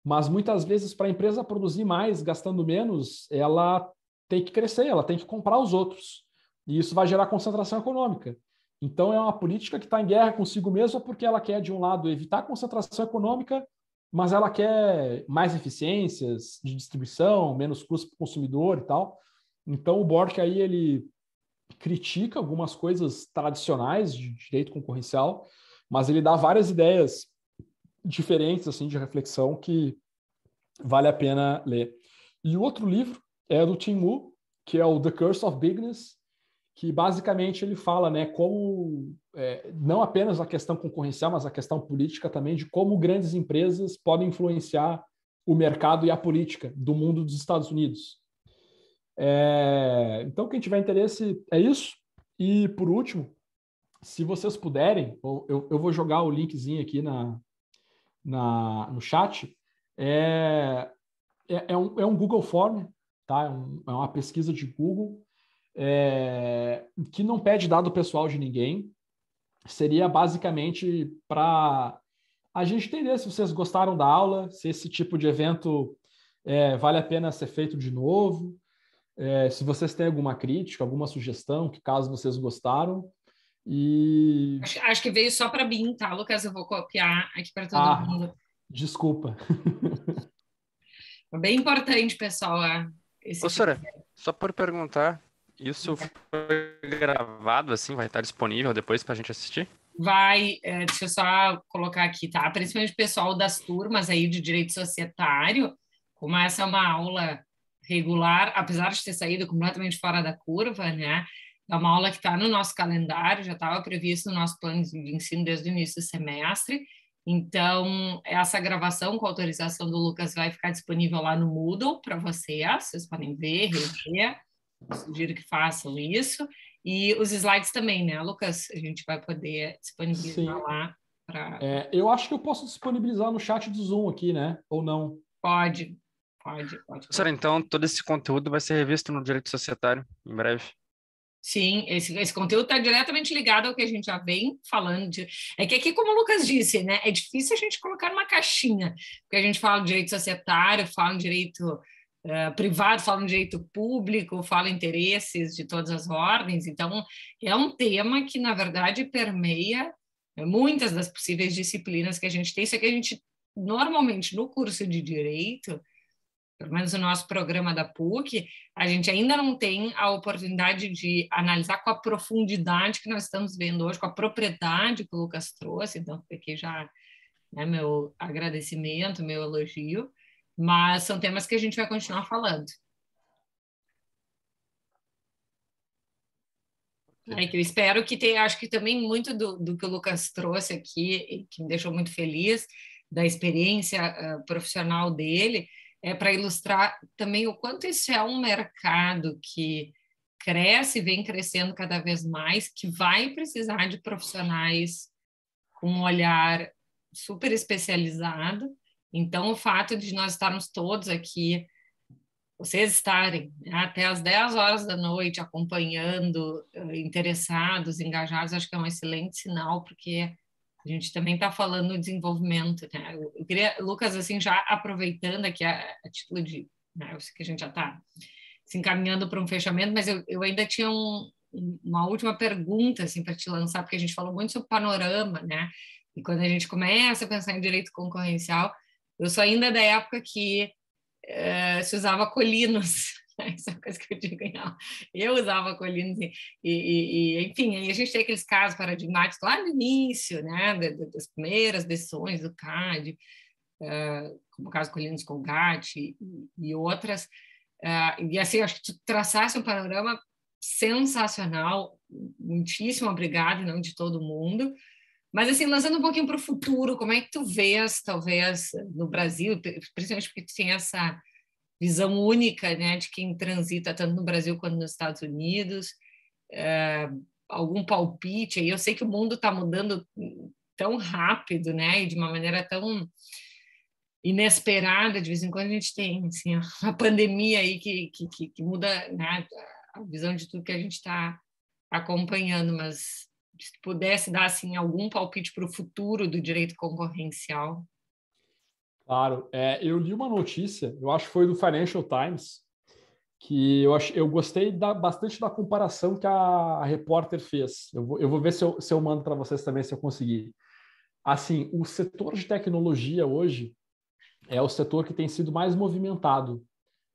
Mas muitas vezes para a empresa produzir mais gastando menos, ela tem que crescer, ela tem que comprar os outros. E isso vai gerar concentração econômica. Então, é uma política que está em guerra consigo mesma, porque ela quer, de um lado, evitar concentração econômica, mas ela quer mais eficiências de distribuição, menos custo para o consumidor e tal. Então, o Bork aí ele critica algumas coisas tradicionais de direito concorrencial, mas ele dá várias ideias diferentes assim de reflexão que vale a pena ler. E o outro livro é do Tim Wu, que é o The Curse of Bigness, que basicamente ele fala, né, como é, não apenas a questão concorrencial, mas a questão política também de como grandes empresas podem influenciar o mercado e a política do mundo dos Estados Unidos. É, então, quem tiver interesse, é isso. E por último, se vocês puderem, eu, eu vou jogar o linkzinho aqui na, na no chat. É, é, é, um, é um Google Form, tá? É, um, é uma pesquisa de Google é, que não pede dado pessoal de ninguém. Seria basicamente para a gente entender se vocês gostaram da aula, se esse tipo de evento é, vale a pena ser feito de novo, é, se vocês têm alguma crítica, alguma sugestão, que caso vocês gostaram. E... Acho, acho que veio só para mim, tá, Lucas? Eu vou copiar aqui para todo ah, mundo. Desculpa. bem importante, pessoal. Esse Ô, tipo de... só por perguntar, isso foi gravado, assim, vai estar disponível depois para a gente assistir? Vai, é, deixa eu só colocar aqui, tá? Principalmente o pessoal das turmas aí de direito societário, como essa é uma aula regular, apesar de ter saído completamente fora da curva, né? É uma aula que está no nosso calendário, já estava previsto no nosso plano de ensino desde o início do semestre. Então, essa gravação com autorização do Lucas vai ficar disponível lá no Moodle para vocês, vocês podem ver, rever sugiro que façam isso. E os slides também, né, Lucas? A gente vai poder disponibilizar Sim. lá. Pra... É, eu acho que eu posso disponibilizar no chat do Zoom aqui, né? Ou não? Pode, pode, pode. então todo esse conteúdo vai ser revisto no Direito Societário em breve. Sim, esse, esse conteúdo está diretamente ligado ao que a gente já vem falando. De, é que aqui, como o Lucas disse, né, é difícil a gente colocar numa caixinha, porque a gente fala de direito societário, fala em direito eh, privado, fala no direito público, fala interesses de todas as ordens. Então, é um tema que, na verdade, permeia eh, muitas das possíveis disciplinas que a gente tem, só que a gente, normalmente, no curso de direito, pelo menos o no nosso programa da PUC, a gente ainda não tem a oportunidade de analisar com a profundidade que nós estamos vendo hoje, com a propriedade que o Lucas trouxe, então, aqui já né, meu agradecimento, meu elogio, mas são temas que a gente vai continuar falando. É que eu espero que tenha, acho que também muito do, do que o Lucas trouxe aqui, que me deixou muito feliz, da experiência uh, profissional dele, é para ilustrar também o quanto isso é um mercado que cresce, vem crescendo cada vez mais, que vai precisar de profissionais com um olhar super especializado então, o fato de nós estarmos todos aqui, vocês estarem né, até as 10 horas da noite acompanhando, interessados, engajados, acho que é um excelente sinal, porque a gente também está falando do desenvolvimento. Né? Eu queria, Lucas, assim, já aproveitando aqui a, a título de. Né, eu sei que a gente já está se encaminhando para um fechamento, mas eu, eu ainda tinha um, uma última pergunta assim, para te lançar, porque a gente falou muito sobre panorama, né? E quando a gente começa a pensar em direito concorrencial, eu sou ainda da época que uh, se usava colinos. Essa é uma coisa que eu digo, aula. Eu usava colinos e, e, e, enfim, aí a gente tem aqueles casos paradigmáticos lá no início, né, das primeiras decisões do CAD, uh, como o caso Colinos Colgate e, e outras. Uh, e assim, acho que tu traçasse um panorama sensacional, muitíssimo obrigado, em nome de todo mundo. Mas assim, lançando um pouquinho para o futuro, como é que tu vês, talvez, no Brasil, principalmente porque tu tem essa visão única, né, de quem transita tanto no Brasil quanto nos Estados Unidos, é, algum palpite aí? Eu sei que o mundo está mudando tão rápido, né, e de uma maneira tão inesperada, de vez em quando a gente tem, assim, a pandemia aí que, que, que muda, né, a visão de tudo que a gente está acompanhando, mas se pudesse dar assim, algum palpite para o futuro do direito concorrencial? Claro, é, eu li uma notícia, eu acho que foi do Financial Times, que eu, ach, eu gostei da, bastante da comparação que a, a repórter fez. Eu vou, eu vou ver se eu, se eu mando para vocês também, se eu conseguir. Assim, o setor de tecnologia hoje é o setor que tem sido mais movimentado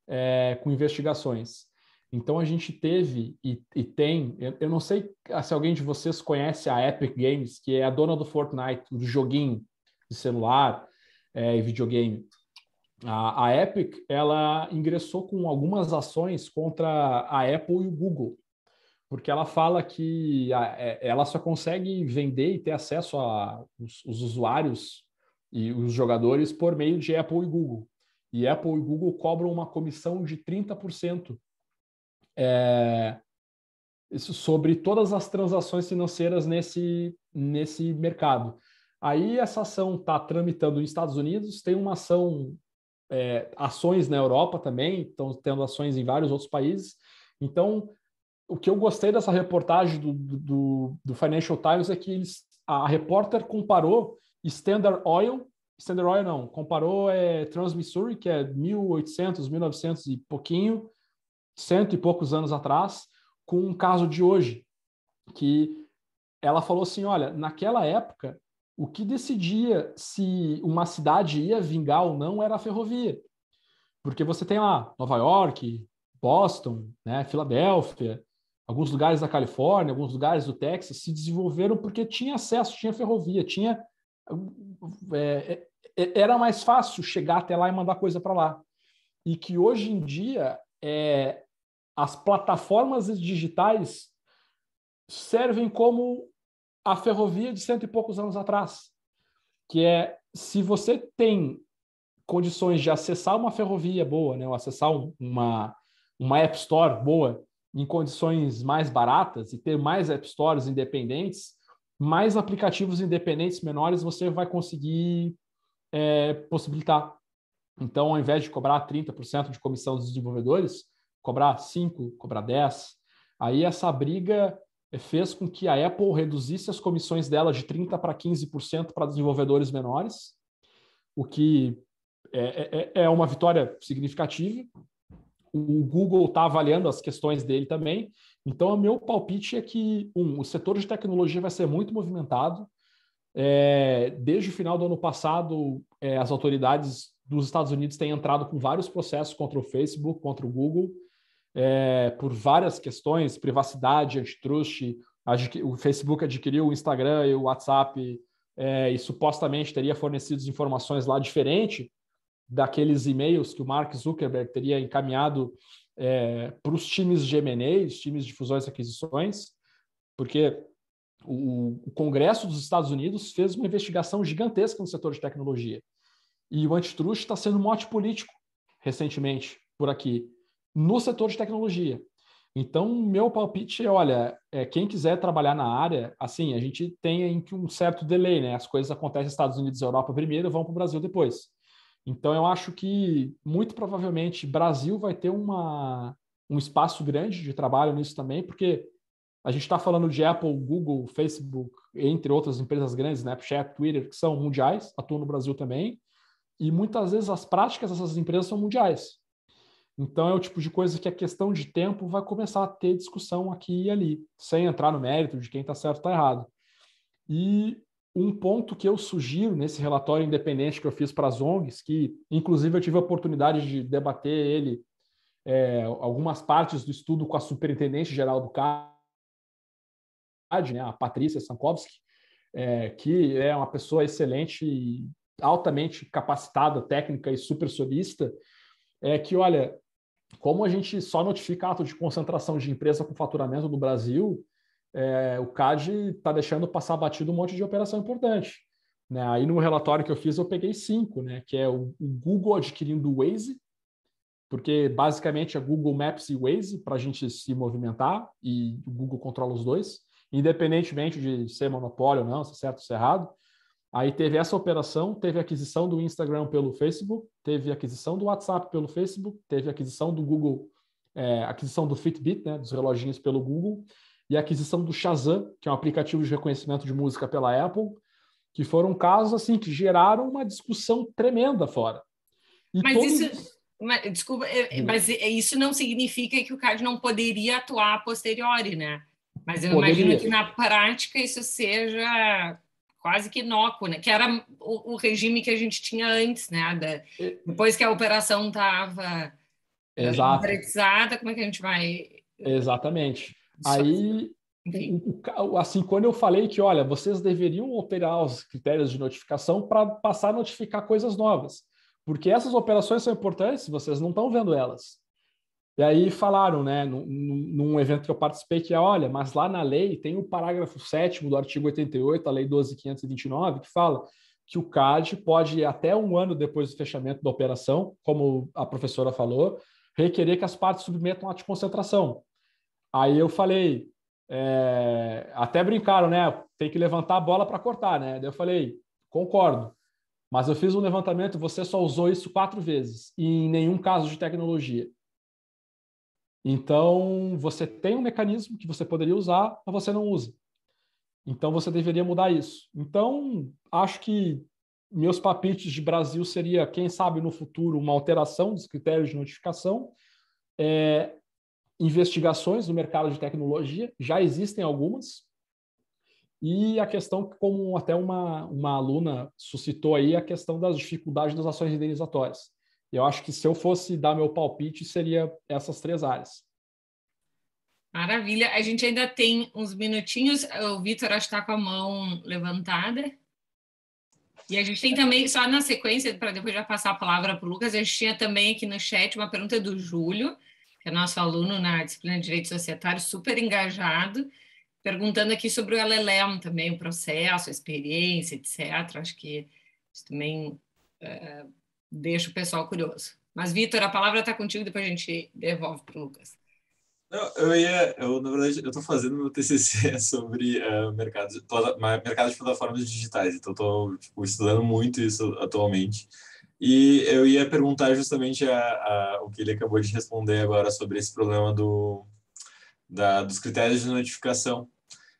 é, com investigações. Então a gente teve e, e tem, eu, eu, não sei ah, se alguém de vocês conhece a Epic Games, que é a dona do Fortnite, do joguinho de celular é, e videogame. A, a, Epic ela ingressou com algumas ações contra a Apple e o Google, porque ela fala que a, é, ela só consegue vender e ter acesso a os, os usuários e os jogadores por meio de Apple e Google. E Apple e Google cobram uma comissão de 30% é, sobre todas as transações financeiras nesse, nesse mercado. Aí essa ação está tramitando nos Estados Unidos, tem uma ação, é, ações na Europa também, estão tendo ações em vários outros países. Então, o que eu gostei dessa reportagem do, do, do Financial Times é que eles, a repórter comparou Standard Oil, Standard Oil não, comparou é, Transmissuri, que é 1800, 1900 e pouquinho, cento e poucos anos atrás com um caso de hoje, que ela falou assim: olha, naquela época, o que decidia se uma cidade ia vingar ou não era a ferrovia. Porque você tem lá Nova York, Boston, né, Filadélfia, alguns lugares da Califórnia, alguns lugares do Texas se desenvolveram porque tinha acesso, tinha ferrovia, tinha é, é, é era mais fácil chegar até lá e mandar coisa para lá. E que hoje em dia é, as plataformas digitais servem como a ferrovia de cento e poucos anos atrás, que é se você tem condições de acessar uma ferrovia boa, né, ou acessar uma, uma App Store boa em condições mais baratas e ter mais App Stores independentes, mais aplicativos independentes menores você vai conseguir é, possibilitar. Então, ao invés de cobrar 30% de comissão dos desenvolvedores, cobrar 5, cobrar 10. Aí essa briga fez com que a Apple reduzisse as comissões dela de 30% para 15% para desenvolvedores menores, o que é, é, é, é uma vitória significativa. O Google está avaliando as questões dele também. Então, o meu palpite é que, um, o setor de tecnologia vai ser muito movimentado. É, desde o final do ano passado, é, as autoridades dos Estados Unidos têm entrado com vários processos contra o Facebook, contra o Google é, por várias questões, privacidade, antitrust, o Facebook adquiriu o Instagram e o WhatsApp é, e supostamente teria fornecido informações lá diferente daqueles e-mails que o Mark Zuckerberg teria encaminhado é, para os times de M&A, os times de fusões e aquisições, porque o, o Congresso dos Estados Unidos fez uma investigação gigantesca no setor de tecnologia. E o antitrust está sendo mote político recentemente por aqui no setor de tecnologia. Então, meu palpite é, olha, é, quem quiser trabalhar na área, assim, a gente tem um certo delay, né? As coisas acontecem nos Estados Unidos e Europa primeiro, vão para o Brasil depois. Então, eu acho que, muito provavelmente, Brasil vai ter uma, um espaço grande de trabalho nisso também, porque a gente está falando de Apple, Google, Facebook, entre outras empresas grandes, Snapchat, Twitter, que são mundiais, atuam no Brasil também, e muitas vezes as práticas dessas empresas são mundiais. Então, é o tipo de coisa que a questão de tempo vai começar a ter discussão aqui e ali, sem entrar no mérito de quem está certo e está errado. E um ponto que eu sugiro nesse relatório independente que eu fiz para as ONGs, que inclusive eu tive a oportunidade de debater ele, é, algumas partes do estudo com a superintendente geral do CAD, né, a Patrícia Sankowski, é, que é uma pessoa excelente altamente capacitada, técnica e super solista, é que, olha, como a gente só notifica ato de concentração de empresa com faturamento no Brasil, é, o CAD está deixando passar batido um monte de operação importante. Né? Aí no relatório que eu fiz, eu peguei cinco, né? que é o, o Google adquirindo o Waze, porque basicamente é Google Maps e Waze para a gente se movimentar e o Google controla os dois, independentemente de ser monopólio ou não, se é certo ou se é errado. Aí teve essa operação, teve aquisição do Instagram pelo Facebook, teve aquisição do WhatsApp pelo Facebook, teve aquisição do Google, é, aquisição do Fitbit, né, dos reloginhos pelo Google, e aquisição do Shazam, que é um aplicativo de reconhecimento de música pela Apple, que foram casos assim que geraram uma discussão tremenda fora. E Mas todos... isso é, é, mas, desculpa, é, mas isso não significa que o Cade não poderia atuar a posteriori, né? Mas eu poderia. imagino que na prática isso seja quase que inócuo, né? Que era o, o, regime que a gente tinha antes, né? Da, depois que a operação estava concretizada, como é que a gente vai... Exatamente. Aí, assim, quando eu falei que, olha, vocês deveriam operar os critérios de notificação para passar a notificar coisas novas, porque essas operações são importantes, vocês não estão vendo elas. E aí falaram, né, num, num, evento que eu participei, que é, olha, mas lá na lei tem o parágrafo 7 do artigo 88, a lei 12.529, que fala que o CAD pode, até um ano depois do fechamento da operação, como a professora falou, requerer que as partes submetam a ato de concentração. Aí eu falei, é, até brincaram, né, tem que levantar a bola para cortar, né? Daí eu falei, concordo. Mas eu fiz um levantamento, você só usou isso quatro vezes, e em nenhum caso de tecnologia. Então, você tem um mecanismo que você poderia usar, mas você não usa. Então, você deveria mudar isso. Então, acho que meus papites de Brasil seria, quem sabe no futuro, uma alteração dos critérios de notificação, é, investigações no mercado de tecnologia, já existem algumas, e a questão, como até uma, uma aluna suscitou aí, a questão das dificuldades das ações indenizatórias. Eu acho que se eu fosse dar meu palpite, seria essas três áreas. Maravilha. A gente ainda tem uns minutinhos. O Vitor acho que está com a mão levantada. E a gente tem também, só na sequência, para depois já passar a palavra para o Lucas, a gente tinha também aqui no chat uma pergunta do Júlio, que é nosso aluno na disciplina de Direito Societário, super engajado, perguntando aqui sobre o LLM também, o processo, a experiência, etc. Acho que isso também uh, deixa o pessoal curioso. Mas, Vitor, a palavra está contigo, depois a gente devolve para o Lucas. Não, eu ia, eu, na verdade, eu estou fazendo meu TCC sobre uh, mercado, de, mercado de plataformas digitais, então estou tipo, estudando muito isso atualmente. E eu ia perguntar justamente a, a, o que ele acabou de responder agora sobre esse problema do, da, dos critérios de notificação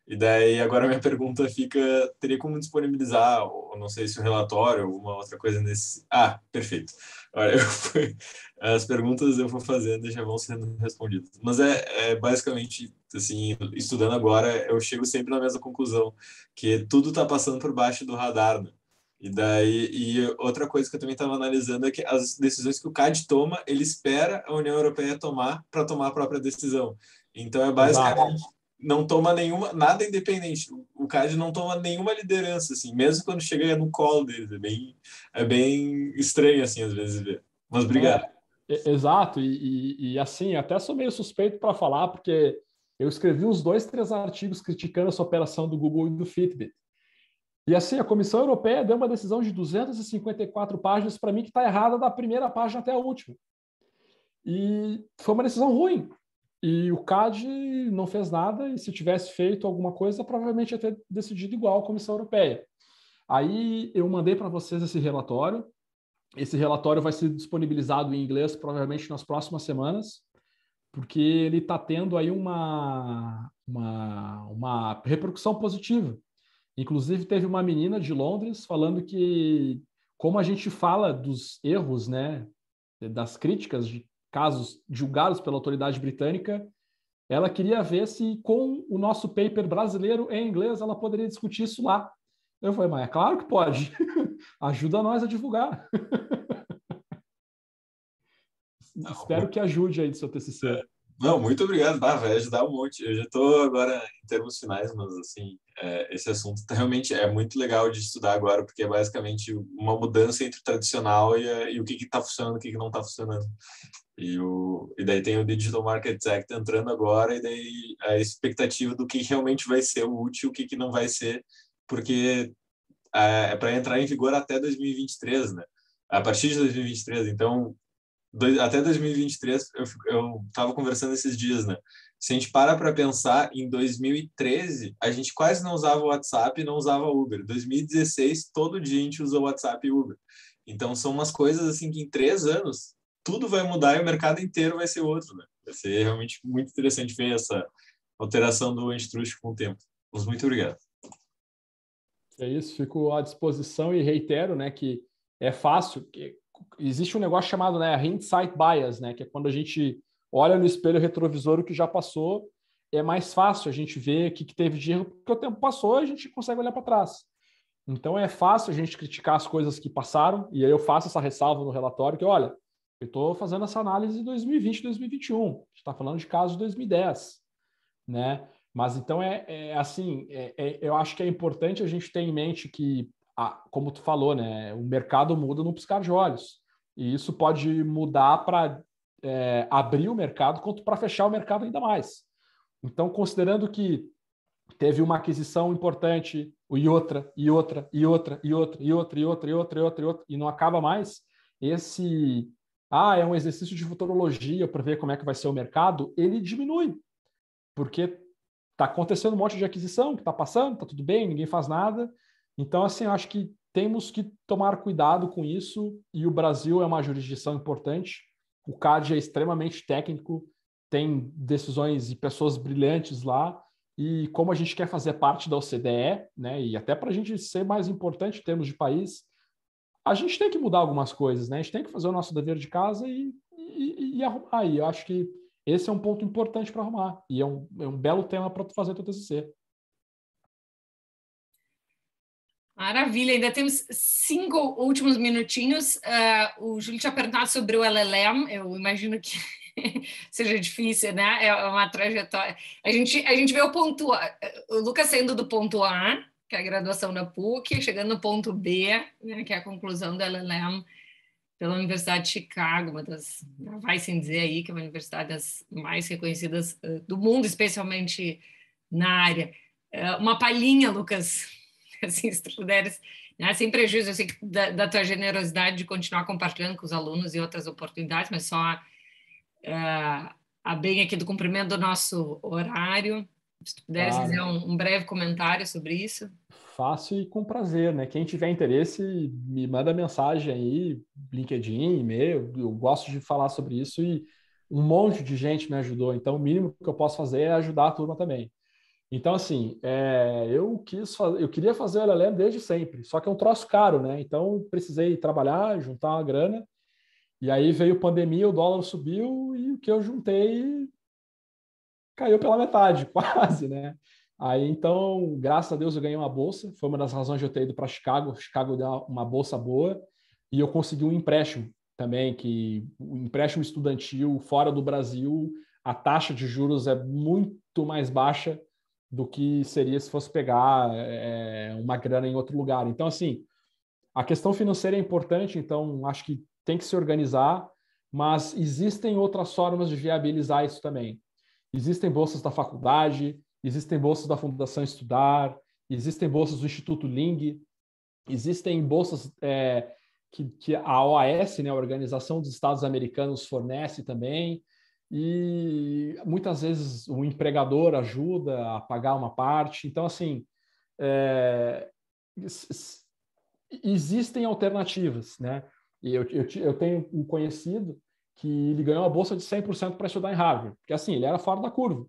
e daí agora minha pergunta fica, teria como disponibilizar, ou não sei se um relatório, alguma outra coisa nesse... Ah, perfeito. Olha, fui... as perguntas eu vou fazendo e já vão sendo respondidas. Mas é, é, basicamente, assim, estudando agora, eu chego sempre na mesma conclusão, que tudo está passando por baixo do radar, né? E daí, e outra coisa que eu também estava analisando é que as decisões que o CAD toma, ele espera a União Europeia tomar para tomar a própria decisão. Então é basicamente não toma nenhuma nada independente. O Cade não toma nenhuma liderança assim, mesmo quando chega no colo deles, é bem é bem estranho assim às vezes ver. Mas obrigado. É, é exato e, e, e, assim até sou meio suspeito para falar porque eu escrevi uns dois três artigos criticando essa operação do Google e do Fitbit. E assim, a Comissão Europeia deu uma decisão de 254 páginas para mim que está errada da primeira página até a última. E foi uma decisão ruim, e o CAD não fez nada, e se tivesse feito alguma coisa, provavelmente ia ter decidido igual a Comissão Europeia. Aí eu mandei para vocês esse relatório. Esse relatório vai ser disponibilizado em inglês provavelmente nas próximas semanas, porque ele está tendo aí uma, uma, uma repercussão positiva. Inclusive, teve uma menina de Londres falando que, como a gente fala dos erros, né, das críticas de, casos julgados pela autoridade britânica, ela queria ver se com o nosso paper brasileiro em inglês ela poderia discutir isso lá. Eu falei, mas é claro que pode. Ajuda nós a divulgar. Espero que ajude aí do seu TCC. Não, muito obrigado. Ah, vai ajudar um monte. Eu já estou agora em termos finais, mas assim, é, esse assunto tá, realmente é muito legal de estudar agora, porque é basicamente uma mudança entre o tradicional e, e o que está funcionando, o que, que não está funcionando. E, o, e daí tem o Digital Market Act entrando agora, e daí a expectativa do que realmente vai ser útil, o que, que não vai ser, porque é, é para entrar em vigor até 2023, né? A partir de 2023, então até 2023, eu, eu tava conversando esses dias, né? Se a gente para para pensar, em 2013, a gente quase não usava o WhatsApp e não usava Uber. 2016, todo dia a gente usou WhatsApp e Uber. Então, são umas coisas assim que em três anos, tudo vai mudar e o mercado inteiro vai ser outro, né? Vai ser realmente muito interessante ver essa alteração do antitrust com o tempo. Mas muito obrigado. É isso, fico à disposição e reitero, né, que é fácil, que existe um negócio chamado né, hindsight bias, né, que é quando a gente olha no espelho retrovisor o que já passou, é mais fácil a gente ver o que, que teve de erro, porque o tempo passou a gente consegue olhar para trás. Então é fácil a gente criticar as coisas que passaram, e aí eu faço essa ressalva no relatório que, olha, eu estou fazendo essa análise de 2020 2021, a gente está falando de casos de 2010, né? Mas então é, é assim, é, é, eu acho que é importante a gente ter em mente que a, como tu falou, né, o mercado muda num piscar de olhos. E isso pode mudar para é, abrir o mercado, quanto para fechar o mercado ainda mais. Então, considerando que teve uma aquisição importante, e outra, e outra, e outra, e outra, e outra, e outra, e outra, e outra, e outra, e não acaba mais, esse ah, é um exercício de futurologia para ver como é que vai ser o mercado, ele diminui. Porque está acontecendo um monte de aquisição que está passando, está tudo bem, ninguém faz nada, então, assim, eu acho que temos que tomar cuidado com isso e o Brasil é uma jurisdição importante. O CAD é extremamente técnico, tem decisões e pessoas brilhantes lá. E como a gente quer fazer parte da OCDE, né, e até para a gente ser mais importante em termos de país, a gente tem que mudar algumas coisas, né? A gente tem que fazer o nosso dever de casa e, e, e arrumar. E eu acho que esse é um ponto importante para arrumar. E é um, é um belo tema para fazer teu TCC. Maravilha, ainda temos cinco últimos minutinhos. Uh, o Júlio tinha perguntado sobre o LLM, eu imagino que seja difícil, né? É uma trajetória. A gente, a gente vê o ponto A, o Lucas saindo do ponto A, que é a graduação da PUC, chegando no ponto B, né, que é a conclusão do LLM pela Universidade de Chicago, uma das, vai sem dizer aí, que é uma universidade das mais reconhecidas ah, do mundo, especialmente na área. Uh, uma palhinha, Lucas, assim, se tu puderes, né, sem prejuízo, da, da, tua generosidade de continuar compartilhando com os alunos e outras oportunidades, mas só uh, a bem aqui do cumprimento do nosso horário, se tu puderes claro. fazer um, um, breve comentário sobre isso. Fácil e com prazer, né? Quem tiver interesse, me manda mensagem aí, LinkedIn, e-mail, eu gosto de falar sobre isso e um monte de gente me ajudou, então o mínimo que eu posso fazer é ajudar a turma também. Então, assim, é, eu quis fazer, eu queria fazer o LLM desde sempre, só que é um troço caro, né? Então, precisei trabalhar, juntar uma grana, e aí veio a pandemia, o dólar subiu, e o que eu juntei caiu pela metade, quase, né? Aí, então, graças a Deus, eu ganhei uma bolsa, foi uma das razões de eu ter ido para Chicago, Chicago dá uma bolsa boa, e eu consegui um empréstimo também, que o um empréstimo estudantil fora do Brasil, a taxa de juros é muito mais baixa do que seria se fosse pegar é, uma grana em outro lugar. Então, assim, a questão financeira é importante, então acho que tem que se organizar, mas existem outras formas de viabilizar isso também. Existem bolsas da faculdade, existem bolsas da Fundação Estudar, existem bolsas do Instituto Ling, existem bolsas é, que, que, a OAS, né, a Organização dos Estados Americanos, fornece também e muitas vezes o empregador ajuda a pagar uma parte. Então, assim, é, existem alternativas, né? E eu, eu, eu, tenho um conhecido que ele ganhou uma bolsa de 100% para estudar em Harvard, porque assim, ele era fora da curva.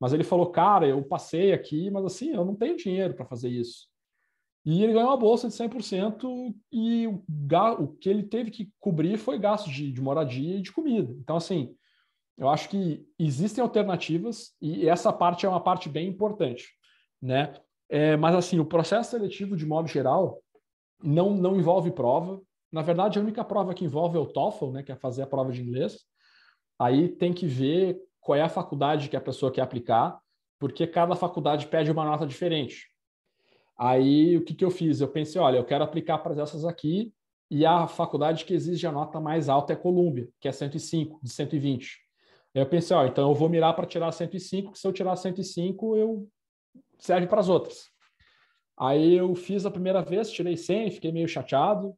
Mas ele falou, cara, eu passei aqui, mas assim, eu não tenho dinheiro para fazer isso. E ele ganhou uma bolsa de 100% e o, o que ele teve que cobrir foi gasto de, de moradia e de comida. Então, assim, eu acho que existem alternativas e essa parte é uma parte bem importante, né? É, mas assim, o processo seletivo de modo geral não não envolve prova. Na verdade, a única prova que envolve é o TOEFL, né, que é fazer a prova de inglês. Aí tem que ver qual é a faculdade que a pessoa quer aplicar, porque cada faculdade pede uma nota diferente. Aí o que, que eu fiz? Eu pensei, olha, eu quero aplicar para essas aqui e a faculdade que exige a nota mais alta é a Colômbia, que é 105 de 120 eu pensei, ó, então eu vou mirar para tirar 105, que se eu tirar 105, eu serve para as outras. Aí eu fiz a primeira vez, tirei 100, fiquei meio chateado.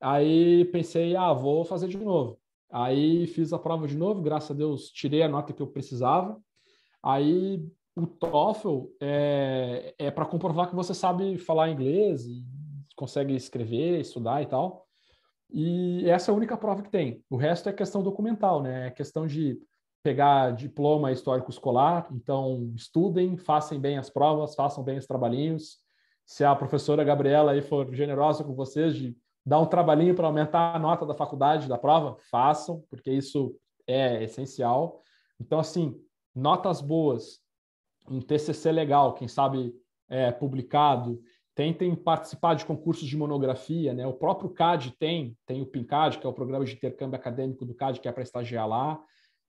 Aí pensei, ah, vou fazer de novo. Aí fiz a prova de novo, graças a Deus tirei a nota que eu precisava. Aí o TOEFL é, é para comprovar que você sabe falar inglês e consegue escrever, estudar e tal. E essa é a única prova que tem. O resto é questão documental, né? É questão de pegar diploma histórico escolar, então estudem, façam bem as provas, façam bem os trabalhinhos. Se a professora Gabriela aí for generosa com vocês de dar um trabalhinho para aumentar a nota da faculdade, da prova, façam, porque isso é essencial. Então, assim, notas boas, um TCC legal, quem sabe é, publicado, tentem participar de concursos de monografia, né? O próprio CAD tem, tem o PINCAD, que é o Programa de Intercâmbio Acadêmico do CAD, que é para estagiar lá.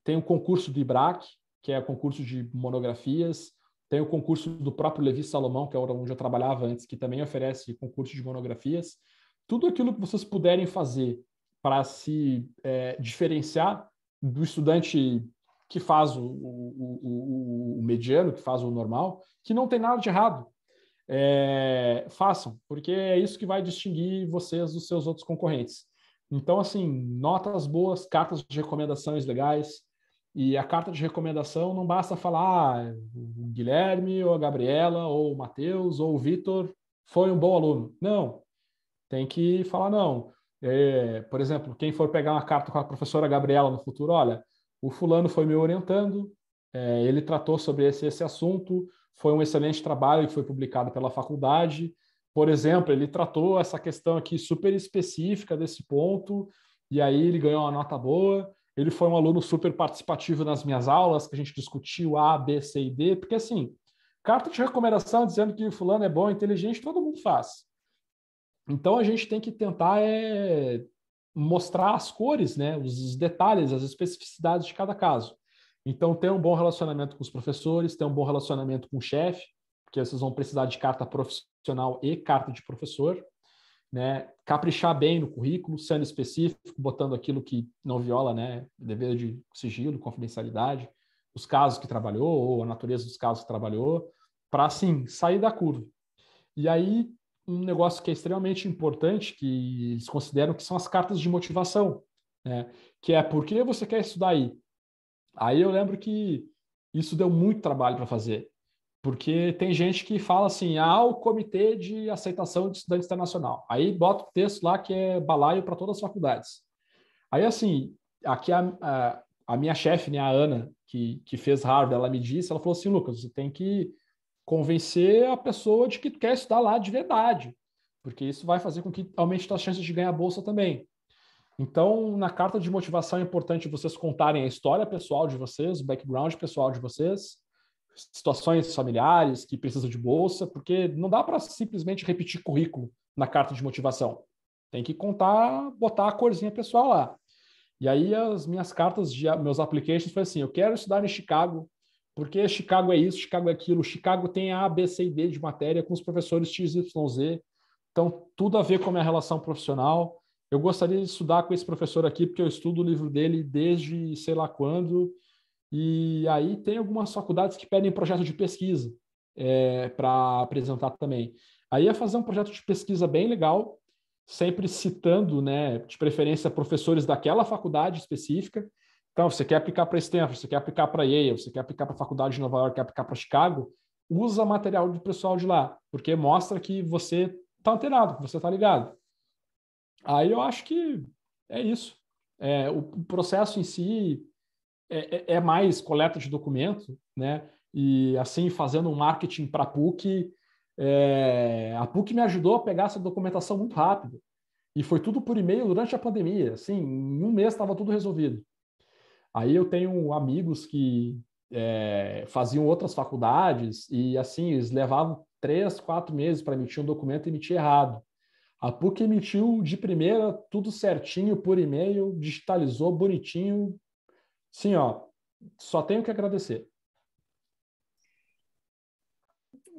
Tem o concurso do IBRAC, que é o concurso de monografias. Tem o concurso do próprio Levi Salomão, que é onde eu trabalhava antes, que também oferece concurso de monografias. Tudo aquilo que vocês puderem fazer para se é, diferenciar do estudante que faz o, o, o, o, mediano, que faz o normal, que não tem nada de errado. É, façam, porque é isso que vai distinguir vocês dos seus outros concorrentes. Então, assim, notas boas, cartas de recomendações legais, e a carta de recomendação não basta falar ah, o Guilherme ou a Gabriela ou o Matheus ou o Vitor foi um bom aluno. Não, tem que falar não. É, por exemplo, quem for pegar uma carta com a professora Gabriela no futuro, olha, o fulano foi me orientando, é, ele tratou sobre esse, esse assunto, foi um excelente trabalho que foi publicado pela faculdade. Por exemplo, ele tratou essa questão aqui super específica desse ponto, e aí ele ganhou uma nota boa ele foi um aluno super participativo nas minhas aulas, que a gente discutiu A, B, C e D, porque assim, carta de recomendação dizendo que fulano é bom, inteligente, todo mundo faz. Então a gente tem que tentar é, mostrar as cores, né, os detalhes, as especificidades de cada caso. Então ter um bom relacionamento com os professores, ter um bom relacionamento com o chefe, porque vocês vão precisar de carta profissional e carta de professor né, caprichar bem no currículo, sendo específico, botando aquilo que não viola, né, dever de sigilo, confidencialidade, os casos que trabalhou ou a natureza dos casos que trabalhou, para assim sair da curva. E aí um negócio que é extremamente importante que eles consideram que são as cartas de motivação, né, que é por que você quer estudar aí. Aí eu lembro que isso deu muito trabalho para fazer. Porque tem gente que fala assim, ah, o Comitê de Aceitação de Estudante Internacional. Aí bota o texto lá que é balaio para todas as faculdades. Aí, assim, aqui a, a, a minha chefe, né, a Ana, que, que fez Harvard, ela me disse, ela falou assim, Lucas, você tem que convencer a pessoa de que tu quer estudar lá de verdade, porque isso vai fazer com que aumente as chances de ganhar bolsa também. Então, na carta de motivação é importante vocês contarem a história pessoal de vocês, o background pessoal de vocês, situações familiares que precisam de bolsa, porque não dá para simplesmente repetir currículo na carta de motivação. Tem que contar, botar a corzinha pessoal lá. E aí as minhas cartas de meus applications foi assim: eu quero estudar em Chicago, porque Chicago é isso, Chicago é aquilo, Chicago tem A, B, C e D de matéria com os professores XYZ. Então, tudo a ver com a minha relação profissional. Eu gostaria de estudar com esse professor aqui, porque eu estudo o livro dele desde sei lá quando e aí tem algumas faculdades que pedem projeto de pesquisa é, para apresentar também. Aí é fazer um projeto de pesquisa bem legal, sempre citando, né, de preferência, professores daquela faculdade específica. Então, você quer aplicar para Stanford, você quer aplicar para Yale, você quer aplicar para a faculdade de Nova York, quer aplicar para Chicago, usa material do pessoal de lá, porque mostra que você está antenado, que você está ligado. Aí eu acho que é isso. É, o processo em si é, é, é mais coleta de documento, né? E assim, fazendo um marketing para a PUC, é, a PUC me ajudou a pegar essa documentação muito rápido. E foi tudo por e-mail durante a pandemia. Assim, em um mês estava tudo resolvido. Aí eu tenho amigos que é, faziam outras faculdades e, assim, eles levavam três, quatro meses para emitir um documento e emitir errado. A PUC emitiu de primeira tudo certinho por e-mail, digitalizou bonitinho, Sim, ó, só tenho que agradecer.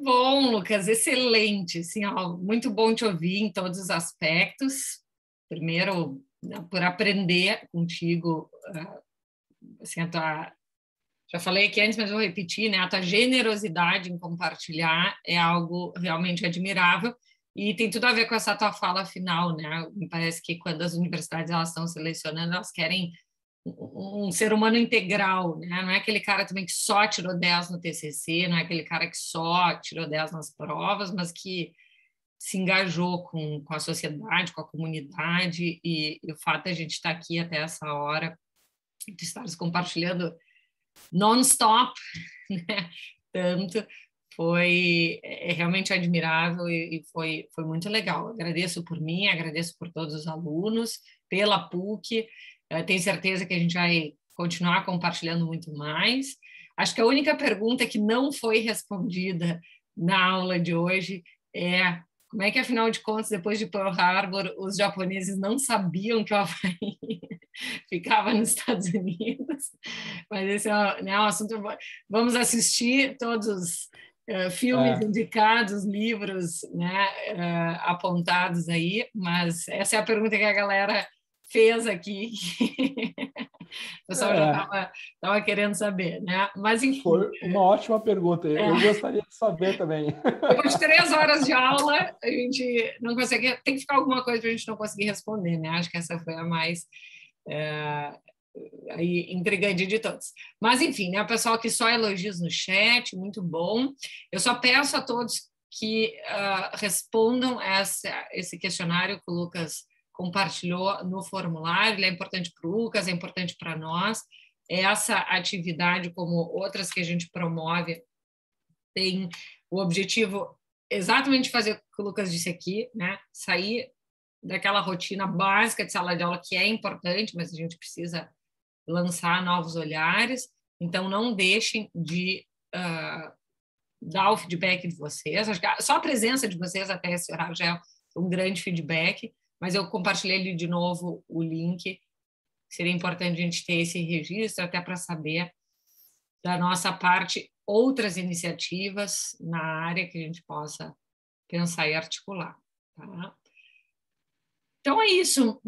Bom, Lucas, excelente. sim ó, muito bom te ouvir em todos os aspectos. Primeiro, né, por aprender contigo, ah, assim, a tua, já falei aqui antes, mas vou repetir, né? A tua generosidade em compartilhar é algo realmente admirável e tem tudo a ver com essa tua fala final, né? Me parece que quando as universidades elas estão selecionando, elas querem um ser humano integral, né? Não é aquele cara também que só tirou 10 no TCC, não é aquele cara que só tirou 10 nas provas, mas que se engajou com, com a sociedade, com a comunidade e, e o fato de a gente estar tá aqui até essa hora, de estar compartilhando non-stop, né? Tanto foi é, é realmente admirável e, e foi foi muito legal. Agradeço por mim, agradeço por todos os alunos, pela PUC tenho certeza que a gente vai continuar compartilhando muito mais. Acho que a única pergunta que não foi respondida na aula de hoje é como é que, afinal de contas, depois de Pearl Harbor, os japoneses não sabiam que o Havaí ficava nos Estados Unidos? Mas esse é né, é um assunto. Vamos assistir todos os uh, filmes é. indicados, livros né, uh, apontados aí, mas essa é a pergunta que a galera fez aqui. o pessoal é. já estava querendo saber, né? Mas enfim. Foi uma ótima pergunta. Eu é. gostaria de saber também. Depois de três horas de aula, a gente não consegue. Tem que ficar alguma coisa para a gente não conseguir responder, né? Acho que essa foi a mais. É, aí, intrigante de todos. Mas, enfim, né, o pessoal que só elogios no chat, muito bom. Eu só peço a todos que uh, respondam essa, esse questionário que o Lucas compartilhou no formulário, ele é importante para o Lucas, é importante para nós. Essa atividade, como outras que a gente promove, tem o objetivo exatamente fazer o que o Lucas disse aqui, né? Sair daquela rotina básica de sala de aula que é importante, mas a gente precisa lançar novos olhares. Então, não deixem de uh, dar o feedback de vocês. Acho que só a presença de vocês até esse horário já é um grande feedback. Mas eu compartilhei ali de novo o link. Seria importante a gente ter esse registro até para saber da nossa parte outras iniciativas na área que a gente possa pensar e articular. Tá? Então é isso.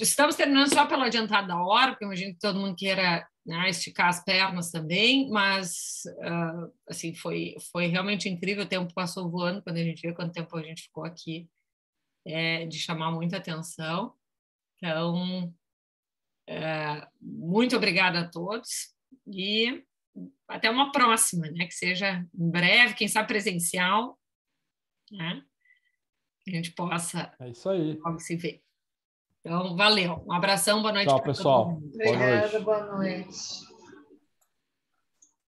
Estamos terminando só pelo adiantado da hora, porque imagino que todo mundo queira né, esticar as pernas também, mas uh, assim foi foi realmente incrível. O tempo passou voando quando a gente vê quanto tempo a gente ficou aqui é, de chamar muita atenção. Então, é, muito obrigada a todos e até uma próxima, né? Que seja em breve, quem sabe presencial, né? Que a gente possa é isso aí. logo se ver. Então, valeu. Um abração, boa noite. Tchau, pessoal. Boa noite. Obrigada, boa noite.